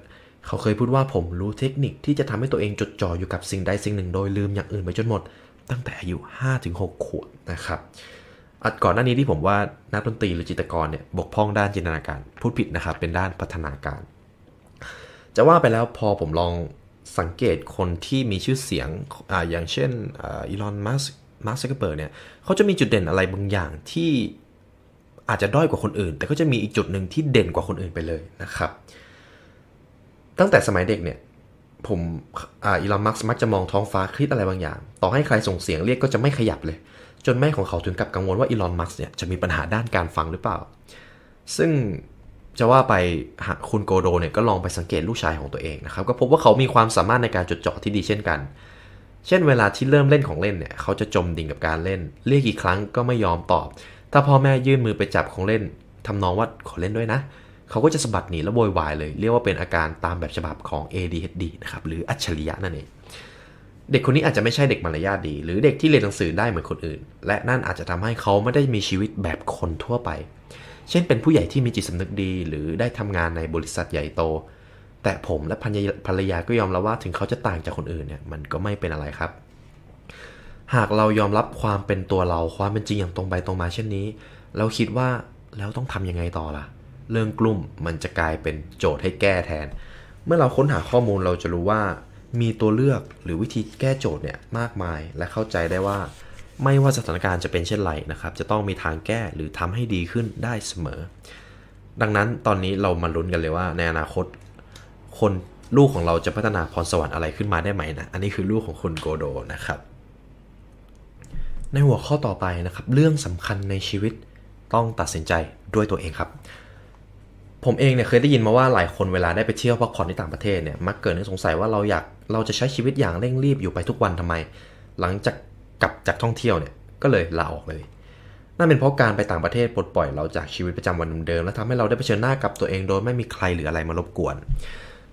เขาเคยพูดว่าผมรู้เทคนิคที่จะทำให้ตัวเองจดจ่ออยู่กับสิ่งใดสิ่งหนึ่ง โดยลืมอย่างอื่นไปจนหมด ตั้งแต่อายุ5-6ขวบนะครับก่อนหน้านี้ที่ผมว่านักดนตรีหรือจิตกรเนี่ยบกพร่องด้านจินตนาการพูดผิดนะครับเป็นด้านพัฒนาการ จะว่าไปแล้วพอผมลองสังเกตคนที่มีชื่อเสียงออย่างเช่นอีลอนมัสมาร์คซกเบอร์เนี่ยเขาจะมีจุดเด่นอะไรบางอย่างที่อาจจะด้อยกว่าคนอื่น แต่ก็จะมีอีกจุดหนึ่งที่เด่นกว่าคนอื่นไปเลยนะครับตั้งแต่สมัยเด็กเนี่ย ผมอีลอนมัสมักจะมองท้องฟ้าคิดอะไรบางอย่างต่อให้ใครส่งเสียงเรียกก็จะไม่ขยับเลยจนแม่ของเขาถึงกับกังวลว่าอีลอนมัสเนี่ยจะมีปัญหาด้านการฟังหรือเปล่า ซึ่งจะว่าไปคุณโกโดเนี่ยก็ลองไปสังเกตลูกชายของตัวเองนะครับ ก็พบว่าเขามีความสามารถในการจดจ่อที่ดีเช่นกัน เช่นเวลาที่เริ่มเล่นของเล่นเนี่ย เขาจะจมดิ่งกับการเล่น เรียกกี่ครั้งก็ไม่ยอมตอบ ถ้าพ่อแม่ยื่นมือไปจับของเล่น ทำนองว่าขอเล่นด้วยนะ เขาก็จะสะบัดหนีและโวยวายเลย เรียกว่าเป็นอาการตามแบบฉบับของ ADHD นะครับหรืออัจฉริยะนั่นเองเด็กคนนี้อาจจะไม่ใช่เด็กมารยาทดีหรือเด็กที่เรียนหนังสือได้เหมือนคนอื่น และนั่นอาจจะทำให้เขาไม่ได้มีชีวิตแบบคนทั่วไป เช่นเป็นผู้ใหญ่ที่มีจิตสำนึกดี หรือได้ทำงานในบริษัทใหญ่โต แต่ผมและภรรยาก็ยอมรับว่าถึงเขาจะต่างจากคนอื่นเนี่ยมันก็ไม่เป็นอะไรครับ หากเรายอมรับความเป็นตัวเราความเป็นจริงอย่างตรงไปตรงมาเช่นนี้ เราคิดว่าแล้วต้องทํำยังไงต่อล่ะ เรื่องกลุ่มมันจะกลายเป็นโจทย์ให้แก้แทน เมื่อเราค้นหาข้อมูลเราจะรู้ว่ามีตัวเลือกหรือวิธีแก้โจทย์เนี่ยมากมายและเข้าใจได้ว่าไม่ว่าสถานการณ์จะเป็นเช่นไรนะครับ จะต้องมีทางแก้หรือทำให้ดีขึ้นได้เสมอ ดังนั้นตอนนี้เรามาลุ้นกันเลยว่าในอนาคต คนลูกของเราจะพัฒนาพรสวรรค์อะไรขึ้นมาได้ไหมนะอันนี้คือลูกของคุณโกโดนะครับ ในหัวข้อต่อไปนะครับเรื่องสำคัญในชีวิตต้องตัดสินใจด้วยตัวเองครับ ผมเองเนี่ยเคยได้ยินมาว่าหลายคนเวลาได้ไปเที่ยวพักผ่อนที่ต่างประเทศเนี่ยมักเกิดนึกสงสัยว่าเราอยากเราจะใช้ชีวิตอย่างเร่งรีบอยู่ไปทุกวันทำไม หลังจากกลับจากท่องเที่ยวเนี่ย ก็เลยลาออกเลยนั่นเป็นเพราะการไปต่างประเทศปลดปล่อยเราจากชีวิตประจำวันเดิม และทำให้เราได้เผชิญหน้ากับตัวเองโดยไม่มีใครหรืออะไรมารบกวน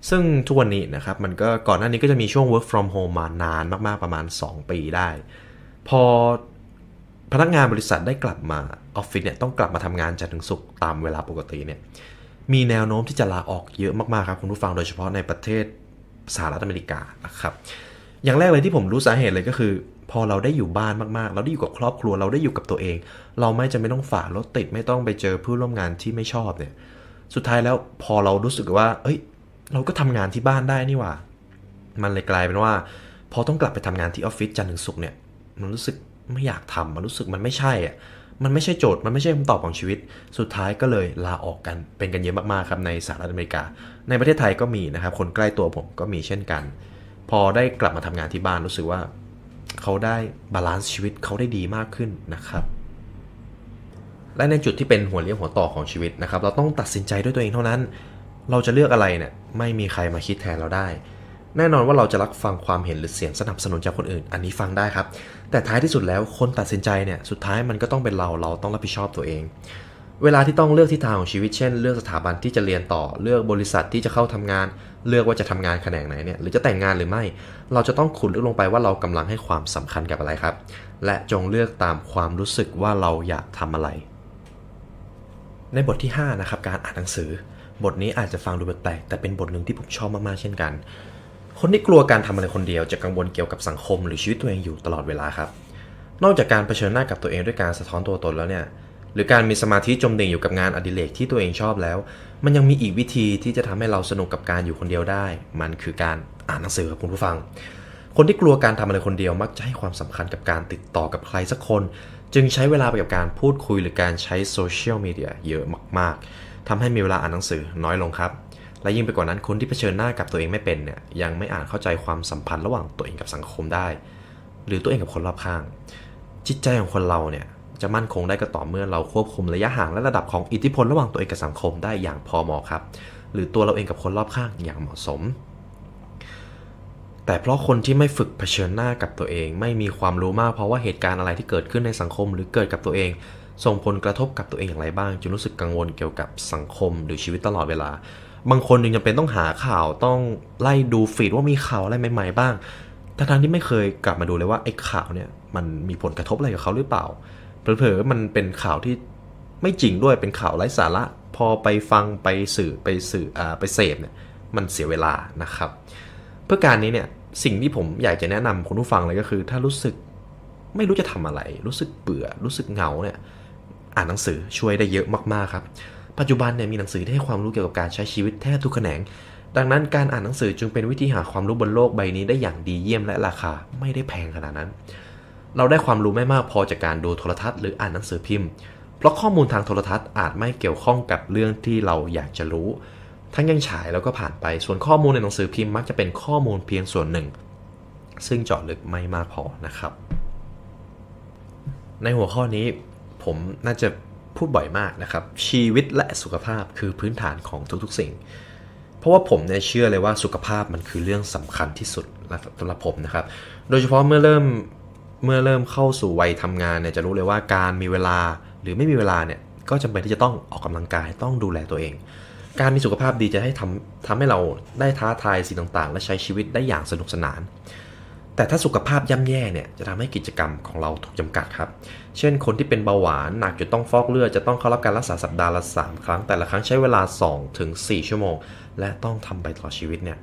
ซึ่งทุกวันนี้นะครับ มันก็ก่อนหน้านี้ก็จะมีช่วง work from home มานานมากๆ ประมาณ 2 ปีได้ พอพนักงานบริษัทได้กลับมาออฟฟิศเนี่ยต้องกลับมาทำงานจันทร์ถึงศุกร์ตามเวลาปกติเนี่ยมีแนวโน้มที่จะลาออกเยอะมาก ๆ ครับคุณผู้ฟัง โดยเฉพาะในประเทศสหรัฐอเมริกานะครับอย่างแรกเลยที่ผมรู้สาเหตุเลยก็คือ พอเราได้อยู่บ้านมากๆ เราได้อยู่กับครอบครัวเราได้อยู่กับตัวเอง เราไม่จะไม่ต้องฝ่ารถติดไม่ต้องไปเจอเพื่อนร่วมงานที่ไม่ชอบเนี่ยสุดท้ายแล้วพอเรารู้สึกว่า เอ้ยเราก็ทำงานที่บ้านได้นี่หว่า มันเลยกลายเป็นว่า พอต้องกลับไปทำงานที่ออฟฟิศจันทร์ถึงศุกร์เนี่ยมันรู้สึกไม่อยากทำมันรู้สึกมันไม่ใช่อ่ะมันไม่ใช่โจทย์ มันไม่ใช่คำตอบของชีวิต สุดท้ายก็เลยลาออกกัน เป็นกันเยอะมากๆครับในสหรัฐอเมริกา ในประเทศไทยก็มีนะครับ คนใกล้ตัวผมก็มีเช่นกัน พอได้กลับมาทำงานที่บ้านรู้สึกว่าเขาได้บาลานซ์ชีวิตเขาได้ดีมากขึ้นนะครับ และในจุดที่เป็นหัวเลี้ยวหัวต่อของชีวิตนะครับ เราต้องตัดสินใจด้วยตัวเองเท่านั้น เราจะเลือกอะไรเนี่ยไม่มีใครมาคิดแทนเราได้ แน่นอนว่าเราจะรับฟังความเห็นหรือเสียงสนับสนุนจากคนอื่น อันนี้ฟังได้ครับแต่ท้ายที่สุดแล้วคนตัดสินใจเนี่ยสุดท้ายมันก็ต้องเป็นเราเราต้องรับผิดชอบตัวเอง เวลาที่ต้องเลือกทิศทางของชีวิตเช่น เลือกสถาบันที่จะเรียนต่อเลือกบริษัทที่จะเข้าทำงาน เลือกว่าจะทำงานแขนงไหนเนี่ยหรือจะแต่งงานหรือไม่ เราจะต้องขุดลึกลงไปว่าเรากำลังให้ความสำคัญกับอะไรครับ และจงเลือกตามความรู้สึกว่าเราอยากทำอะไร ในบทที่5นะครับการอ่านหนังสือ บทนี้อาจจะฟังดูแปลกแต่เป็นบทหนึ่งที่ผมชอบมากๆเช่นกันคนที่กลัวการทำอะไรคนเดียวจะกังวลเกี่ยวกับสังคมหรือชีวิตตัวเองอยู่ตลอดเวลาครับ นอกจากการเผชิญหน้ากับตัวเองด้วยการสะท้อนตัวตนแล้วเนี่ย หรือการมีสมาธิจมดิ่งอยู่กับงานอดิเรกที่ตัวเองชอบแล้ว มันยังมีอีกวิธีที่จะทำให้เราสนุกกับการอยู่คนเดียวได้ มันคือการอ่านหนังสือครับคุณผู้ฟัง คนที่กลัวการทำอะไรคนเดียวมักจะให้ความสำคัญกับการติดต่อกับใครสักคน จึงใช้เวลาไปกับการพูดคุยหรือการใช้โซเชียลมีเดียเยอะมาก ๆ ทำให้มีเวลาอ่านหนังสือน้อยลงครับและยิ่งไปกว่านั้นคนที่เผชิญหน้ากับตัวเองไม่เป็นเนี่ยยังไม่อาจเข้าใจความสัมพันธ์ระหว่างตัวเองกับสังคมได้ หรือตัวเองกับคนรอบข้าง จิตใจของคนเราเนี่ยจะมั่นคงได้ก็ต่อเมื่อเราควบคุมระยะห่างและระดับของอิทธิพลระหว่างตัวเองกับสังคมได้อย่างพอเหมาะครับหรือตัวเราเองกับคนรอบข้างอย่างเหมาะสม แต่เพราะคนที่ไม่ฝึกเผชิญหน้ากับตัวเองไม่มีความรู้มากเพราะว่าเหตุการณ์อะไรที่เกิดขึ้นในสังคมหรือเกิดกับตัวเอง ส่งผลกระทบกับตัวเองอย่างไรบ้างจึงรู้สึกกังวลเกี่ยวกับสังคมหรือชีวิตตลอดเวลาบางคนยังจำเป็นต้องหาข่าวต้องไล่ดูฟีดว่ามีข่าวอะไรใหม่ๆบ้างทั้งที่ไม่เคยกลับมาดูเลยว่าไอ้ข่าวเนี่ยมันมีผลกระทบอะไรกับเขาหรือเปล่า เผลอๆมันเป็นข่าวที่ไม่จริงด้วยเป็นข่าวไร้สาระพอไปฟังไปสื่อไปสื่ออ่าไปเสพเนี่ยมันเสียเวลานะครับเพื่อการนี้เนี่ยสิ่งที่ผมอยากจะแนะนำคุณผู้ฟังเลยก็คือ ถ้ารู้สึกไม่รู้จะทำอะไรรู้สึกเบื่อรู้สึกเหงาเนี่ยอ่านหนังสือช่วยได้เยอะมากๆครับปัจจุบันเนี่ยมีหนังสือที่ให้ความรู้เกี่ยวกับการใช้ชีวิตแทบทุกแขนงดังนั้นการอ่านหนังสือจึงเป็นวิธีหาความรู้บนโลกใบนี้ได้อย่างดีเยี่ยมและราคาไม่ได้แพงขนาดนั้น เราได้ความรู้ไม่มากพอจากการดูโทรทัศน์หรืออ่านหนังสือพิมพ์ เพราะข้อมูลทางโทรทัศน์อาจไม่เกี่ยวข้องกับเรื่องที่เราอยากจะรู้ ทั้งยังฉายแล้วก็ผ่านไป ส่วนข้อมูลในหนังสือพิมพ์มักจะเป็นข้อมูลเพียงส่วนหนึ่ง ซึ่งเจาะลึกไม่มากพอนะครับ ในหัวข้อนี้ผมน่าจะพูดบ่อยมากนะครับ ชีวิตและสุขภาพคือพื้นฐานของทุกๆสิ่ง เพราะว่าผมเนี่ยเชื่อเลยว่าสุขภาพมันคือเรื่องสำคัญที่สุดสำหรับผมนะครับ โดยเฉพาะเมื่อเริ่มเมื่อเริ่มเข้าสู่วัยทำงานเนี่ยจะรู้เลยว่าการมีเวลาหรือไม่มีเวลาเนี่ยก็จำเป็นที่จะต้องออกกำลังกายต้องดูแลตัวเอง การมีสุขภาพดีจะให้ทำทำให้เราได้ท้าทายสิ่งต่างๆ และใช้ชีวิตได้อย่างสนุกสนาน แต่ถ้าสุขภาพย่ำแย่เนี่ยจะทำให้กิจกรรมของเราถูกจากัดครับเช่นคนที่เป็นเบาหวาน หนักจนต้องฟอกเลือดจะต้องเข้ารับการรักษาสัปดาห์ละ 3 ครั้ง แต่ละครั้ง ใช้เวลา 2-4 ชั่วโมง และต้องทำไปตลอดชีวิตเนี่ย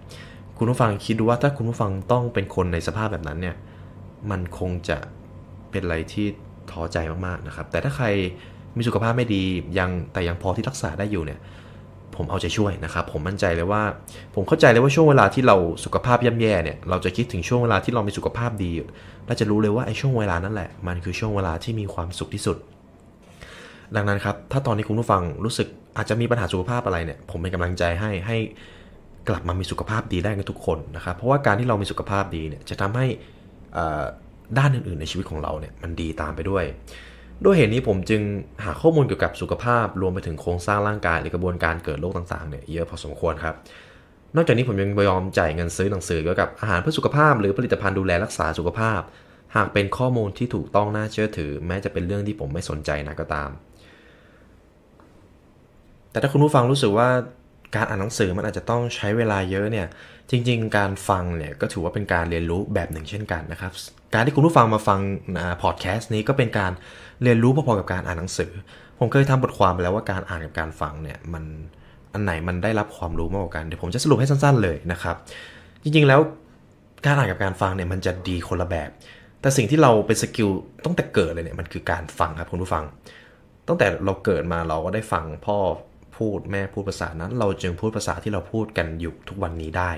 คุณผู้ฟังคิดดูว่าถ้าคุณผู้ฟังต้องเป็นคนในสภาพแบบนั้นเนี่ย มันคงจะเป็นอะไรที่ท้อใจมาก ๆ นะครับ แต่ถ้าใครมีสุขภาพไม่ดียังแต่ยังพอที่รักษาได้อยู่เนี่ยผมเอาใจช่วยนะครับ ผมมั่นใจเลยว่าผมเข้าใจเลยว่าช่วงเวลาที่เราสุขภาพย่ำแย่เนี่ยเราจะคิดถึงช่วงเวลาที่เรามีสุขภาพดี เราจะรู้เลยว่าไอ้ช่วงเวลานั้นแหละ มันคือช่วงเวลาที่มีความสุขที่สุด ดังนั้นครับถ้าตอนนี้คุณผู้ฟังรู้สึกอาจจะมีปัญหาสุขภาพอะไรเนี่ยผมเป็นกำลังใจให้ให้กลับมามีสุขภาพดีได้กันทุกคนนะครับเพราะว่าการที่เรามีสุขภาพดีเนี่ยจะทำให้ด้านอื่นๆในชีวิตของเราเนี่ยมันดีตามไปด้วยด้วยเหตุนี้ผมจึงหาข้อมูลเกี่ยวกับสุขภาพ รวมไปถึงโครงสร้างร่างกายหรือกระบวนการเกิดโรคต่างๆเนี่ยเยอะพอสมควรครับ นอกจากนี้ผมยังยอมจ่ายเงินซื้อหนังสือเกี่ยวกับ อาหารเพื่อสุขภาพ หรือผลิตภัณฑ์ดูแลรักษาสุขภาพ หากเป็นข้อมูลที่ถูกต้องน่าเชื่อถือ แม้จะเป็นเรื่องที่ผมไม่สนใจนะก็ตาม แต่ถ้าคุณผู้ฟังรู้สึกว่าการอ่านหนังสือมันอาจจะต้องใช้เวลาเยอะเนี่ย จริง ๆ การฟังเนี่ยก็ถือว่าเป็นการเรียนรู้แบบหนึ่งเช่นกันนะครับ การที่คุณผู้ฟังมาฟังพอดแคสต์นี้ก็เป็นการเรียนรู้พอๆกับการอ่านหนังสือ ผมเคยทำบทความไปแล้วว่าการอ่านกับการฟังเนี่ยมันอันไหนมันได้รับความรู้มากกว่ากัน เดี๋ยวผมจะสรุปให้สั้น ๆ เลยนะครับ จริงๆแล้วการอ่านกับการฟังเนี่ยมันจะดีคนละแบบ แต่สิ่งที่เราเป็นสกิลตั้งแต่เกิดเลยเนี่ยมันคือการฟังครับคุณผู้ฟัง ตั้งแต่เราเกิดมาเราก็ได้ฟังพ่อพูดแม่พูดภาษานั้น เราจึงพูดภาษาที่เราพูดกันอยู่ทุกวันนี้ได้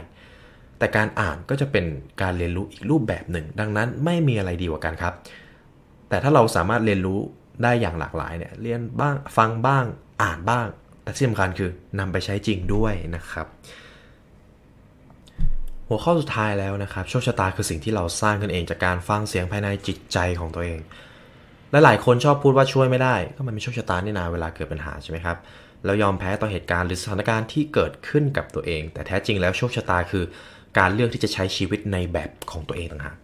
แต่การอ่านก็จะเป็นการเรียนรู้อีกรูปแบบหนึ่ง ดังนั้นไม่มีอะไรดีกว่ากันครับแต่ถ้าเราสามารถเรียนรู้ได้อย่างหลากหลายเนี่ยเรียนบ้างฟังบ้างอ่านบ้างแต่ที่สำคัญคือนำไปใช้จริงด้วยนะครับ หัวข้อสุดท้ายแล้วนะครับโชคชะตาคือสิ่งที่เราสร้างขึ้นเองจากการฟังเสียงภายในจิตใจของตัวเองลหลายๆคนชอบพูดว่าช่วยไม่ได้ก็มันปมนโชคชะตานี่นาเวลาเกิดปัญหาใช่ไหมครับเรายอมแพ้ต่อเหตุการณ์หรือสถานการณ์ที่เกิดขึ้นกับตัวเอง แต่แท้จริงแล้วโชคชะตาคือการเลือกที่จะใช้ชีวิตในแบบของตัวเองต่างหาก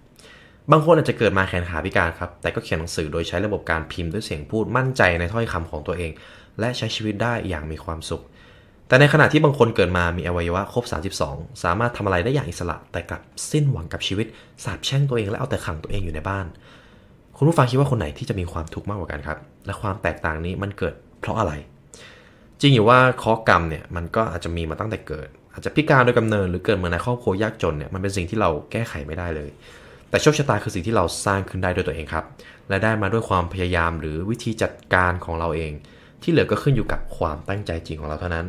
บางคนอาจจะเกิดมาแขนขาพิการครับ แต่ก็เขียนหนังสือโดยใช้ระบบการพิมพ์ด้วยเสียงพูดมั่นใจในถ้อยคำของตัวเอง และใช้ชีวิตได้อย่างมีความสุข แต่ในขณะที่บางคนเกิดมามีอวัยวะครบ32สามารถทำอะไรได้อย่างอิสระ แต่กลับสิ้นหวังกับชีวิตสาบแช่งตัวเองและเอาแต่ขังตัวเองอยู่ในบ้าน คุณผู้ฟังคิดว่าคนไหนที่จะมีความทุกข์มากกว่ากันครับ และความแตกต่างนี้มันเกิด เพราะอะไร จริงอยู่ว่าข้อกรรมเนี่ยมันก็อาจจะมีมาตั้งแต่เกิด อาจจะพิการโดยกำเนิดหรือเกิดมาในครอบครัวยากจนเนี่ยมันเป็นสิ่งที่เราแก้ไขไม่ได้เลยแต่โชคชะตาคือสิ่งที่เราสร้างขึ้นได้ด้วยตัวเองครับ และได้มาด้วยความพยายามหรือวิธีจัดการของเราเอง ที่เหลือก็ขึ้นอยู่กับความตั้งใจจริงของเราเท่านั้น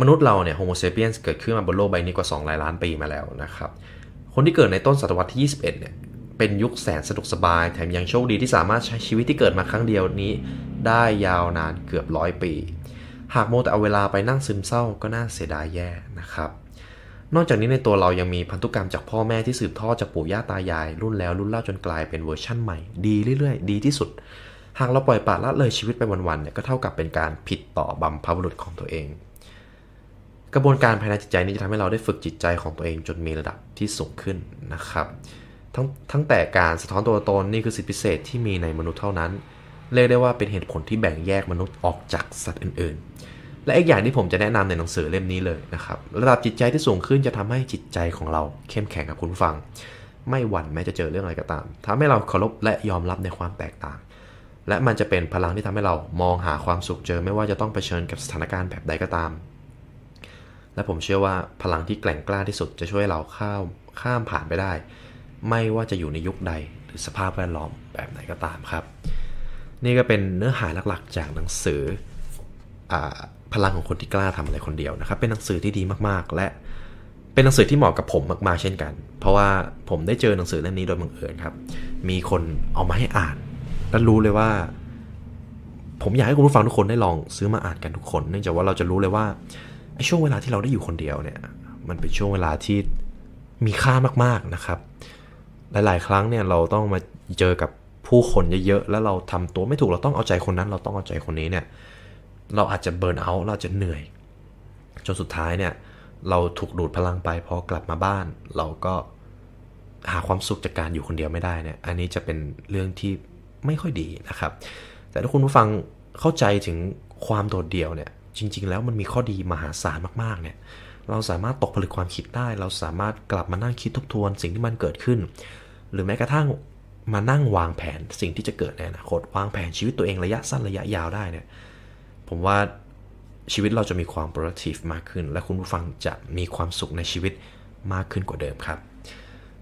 มนุษย์เราเนี่ยโฮโมเซเปียนเกิดขึ้นมาบนโลกใบนี้กว่า2ลาล้านปีมาแล้วนะครับ คนที่เกิดในต้นศตวรรษที่ 21เนี่ยเป็นยุคแสนสะดวกสบาย แถมยังโชคดีที่สามารถใช้ชีวิตที่เกิดมาครั้งเดียวนี้ ได้ยาวนานเกือบร้อยปี หากโมแต่เอาเวลาไปนั่งซึมเศร้าก็น่าเสียดายแย่นะครับนอกจากนี้ในตัวเรายังมีพันธุกรรมจากพ่อแม่ที่สืบทอดจากปู่ย่าตายายรุ่นแล้วรุ่นเล่าจนกลายเป็นเวอร์ชั่นใหม่ดีเรื่อย ๆดีที่สุด หากเราปล่อยปละละเลยชีวิตไปวันๆเนี่ยก็เท่ากับเป็นการผิดต่อบัมพบุรุษของตัวเอง กระบวนการภายในจิตใจนี้จะทำให้เราได้ฝึกจิตใจของตัวเอง จนมีระดับที่สูงขึ้นนะครับทั้งทั้งแต่การสะท้อนตัวตนนี่คือสิทธิพิเศษที่มีในมนุษย์เท่านั้นเรียกได้ว่าเป็นเหตุผลที่แบ่งแยกมนุษย์ออกจากสัตว์อื่นๆและอีกอย่างที่ผมจะแนะนำในหนังสือเล่มนี้เลยนะครับระดับจิตใจที่สูงขึ้นจะทำให้จิตใจของเราเข้มแข็งกับคุณฟัง ไม่ หวั่นแม้จะเจอเรื่องอะไรก็ตาม ทำให้เราเคารพและยอมรับในความแตกต่าง และมันจะเป็นพลังที่ทำให้เรามองหาความสุขเจอ ไม่ว่าจะต้องเผชิญกับสถานการณ์แบบใดก็ตาม และผมเชื่อว่าพลังที่แกร่งกล้า ที่สุดจะช่วยเราข้ามข้ามผ่านไปได้ ไม่ว่าจะอยู่ในยุคใด หรือสภาพแวดล้อมแบบไหนก็ตามครับ นี่ก็เป็นเนื้อหาหลักๆ จากหนังสือพลังของคนที่กล้าทำอะไรคนเดียวนะครับ เป็นหนังสือที่ดีมากๆ และ เป็นหนังสือที่เหมาะกับผมมากๆ เช่นกัน เพราะว่าผมได้เจอหนังสือเล่มนี้โดยบังเอิญครับมีคนเอามาให้อ่าน และรู้เลยว่า ผมอยากให้คุณผู้ฟังทุกคนได้ลองซื้อมาอ่านกันทุกคนเนื่องจากว่าเราจะรู้เลยว่าช่วงเวลาที่เราได้อยู่คนเดียวเนี่ยมันเป็นช่วงเวลาที่มีค่ามากๆนะครับ หลายๆครั้งเนี่ยเราต้องมาเจอกับผู้คนเยอะๆแล้วเราทำตัวไม่ถูกเราต้องเอาใจคนนั้น เราต้องเอาใจคนนี้เนี่ยเราอาจจะเบิร์นเอา์เราจะเหนื่อย จนสุดท้ายเนี่ย เราถูกดูดพลังไปพอกลับมาบ้าน เราก็หาความสุขจากการอยู่คนเดียวไม่ได้เนี่ย อันนี้จะเป็นเรื่องที่ไม่ค่อยดีนะครับ แต่ถ้าคุณผู้ฟังเข้าใจถึงความโดดเดี่ยวเนี่ย จริงๆ แล้วมันมีข้อดีมหาศาลมากๆ เนี่ย เราสามารถตกผลึกความคิดได้ เราสามารถกลับมานั่งคิดทบทวนสิ่งที่มันเกิดขึ้น หรือแม้กระทั่งมานั่งวางแผนสิ่งที่จะเกิดในอนาคตวางแผนชีวิตตัวเองระยะสั้นระยะยาวได้เนี่ยผมว่าชีวิตเราจะมีความ productive มากขึ้น และคุณผู้ฟังจะมีความสุขในชีวิตมากขึ้นกว่าเดิมครับ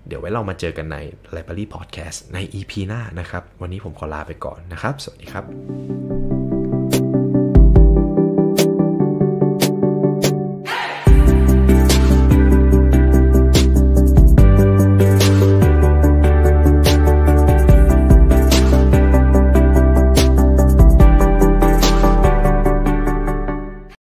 เดี๋ยวไว้เรามาเจอกันใน Library Podcast ใน EP หน้านะครับ วันนี้ผมขอลาไปก่อนนะครับ สวัสดีครับ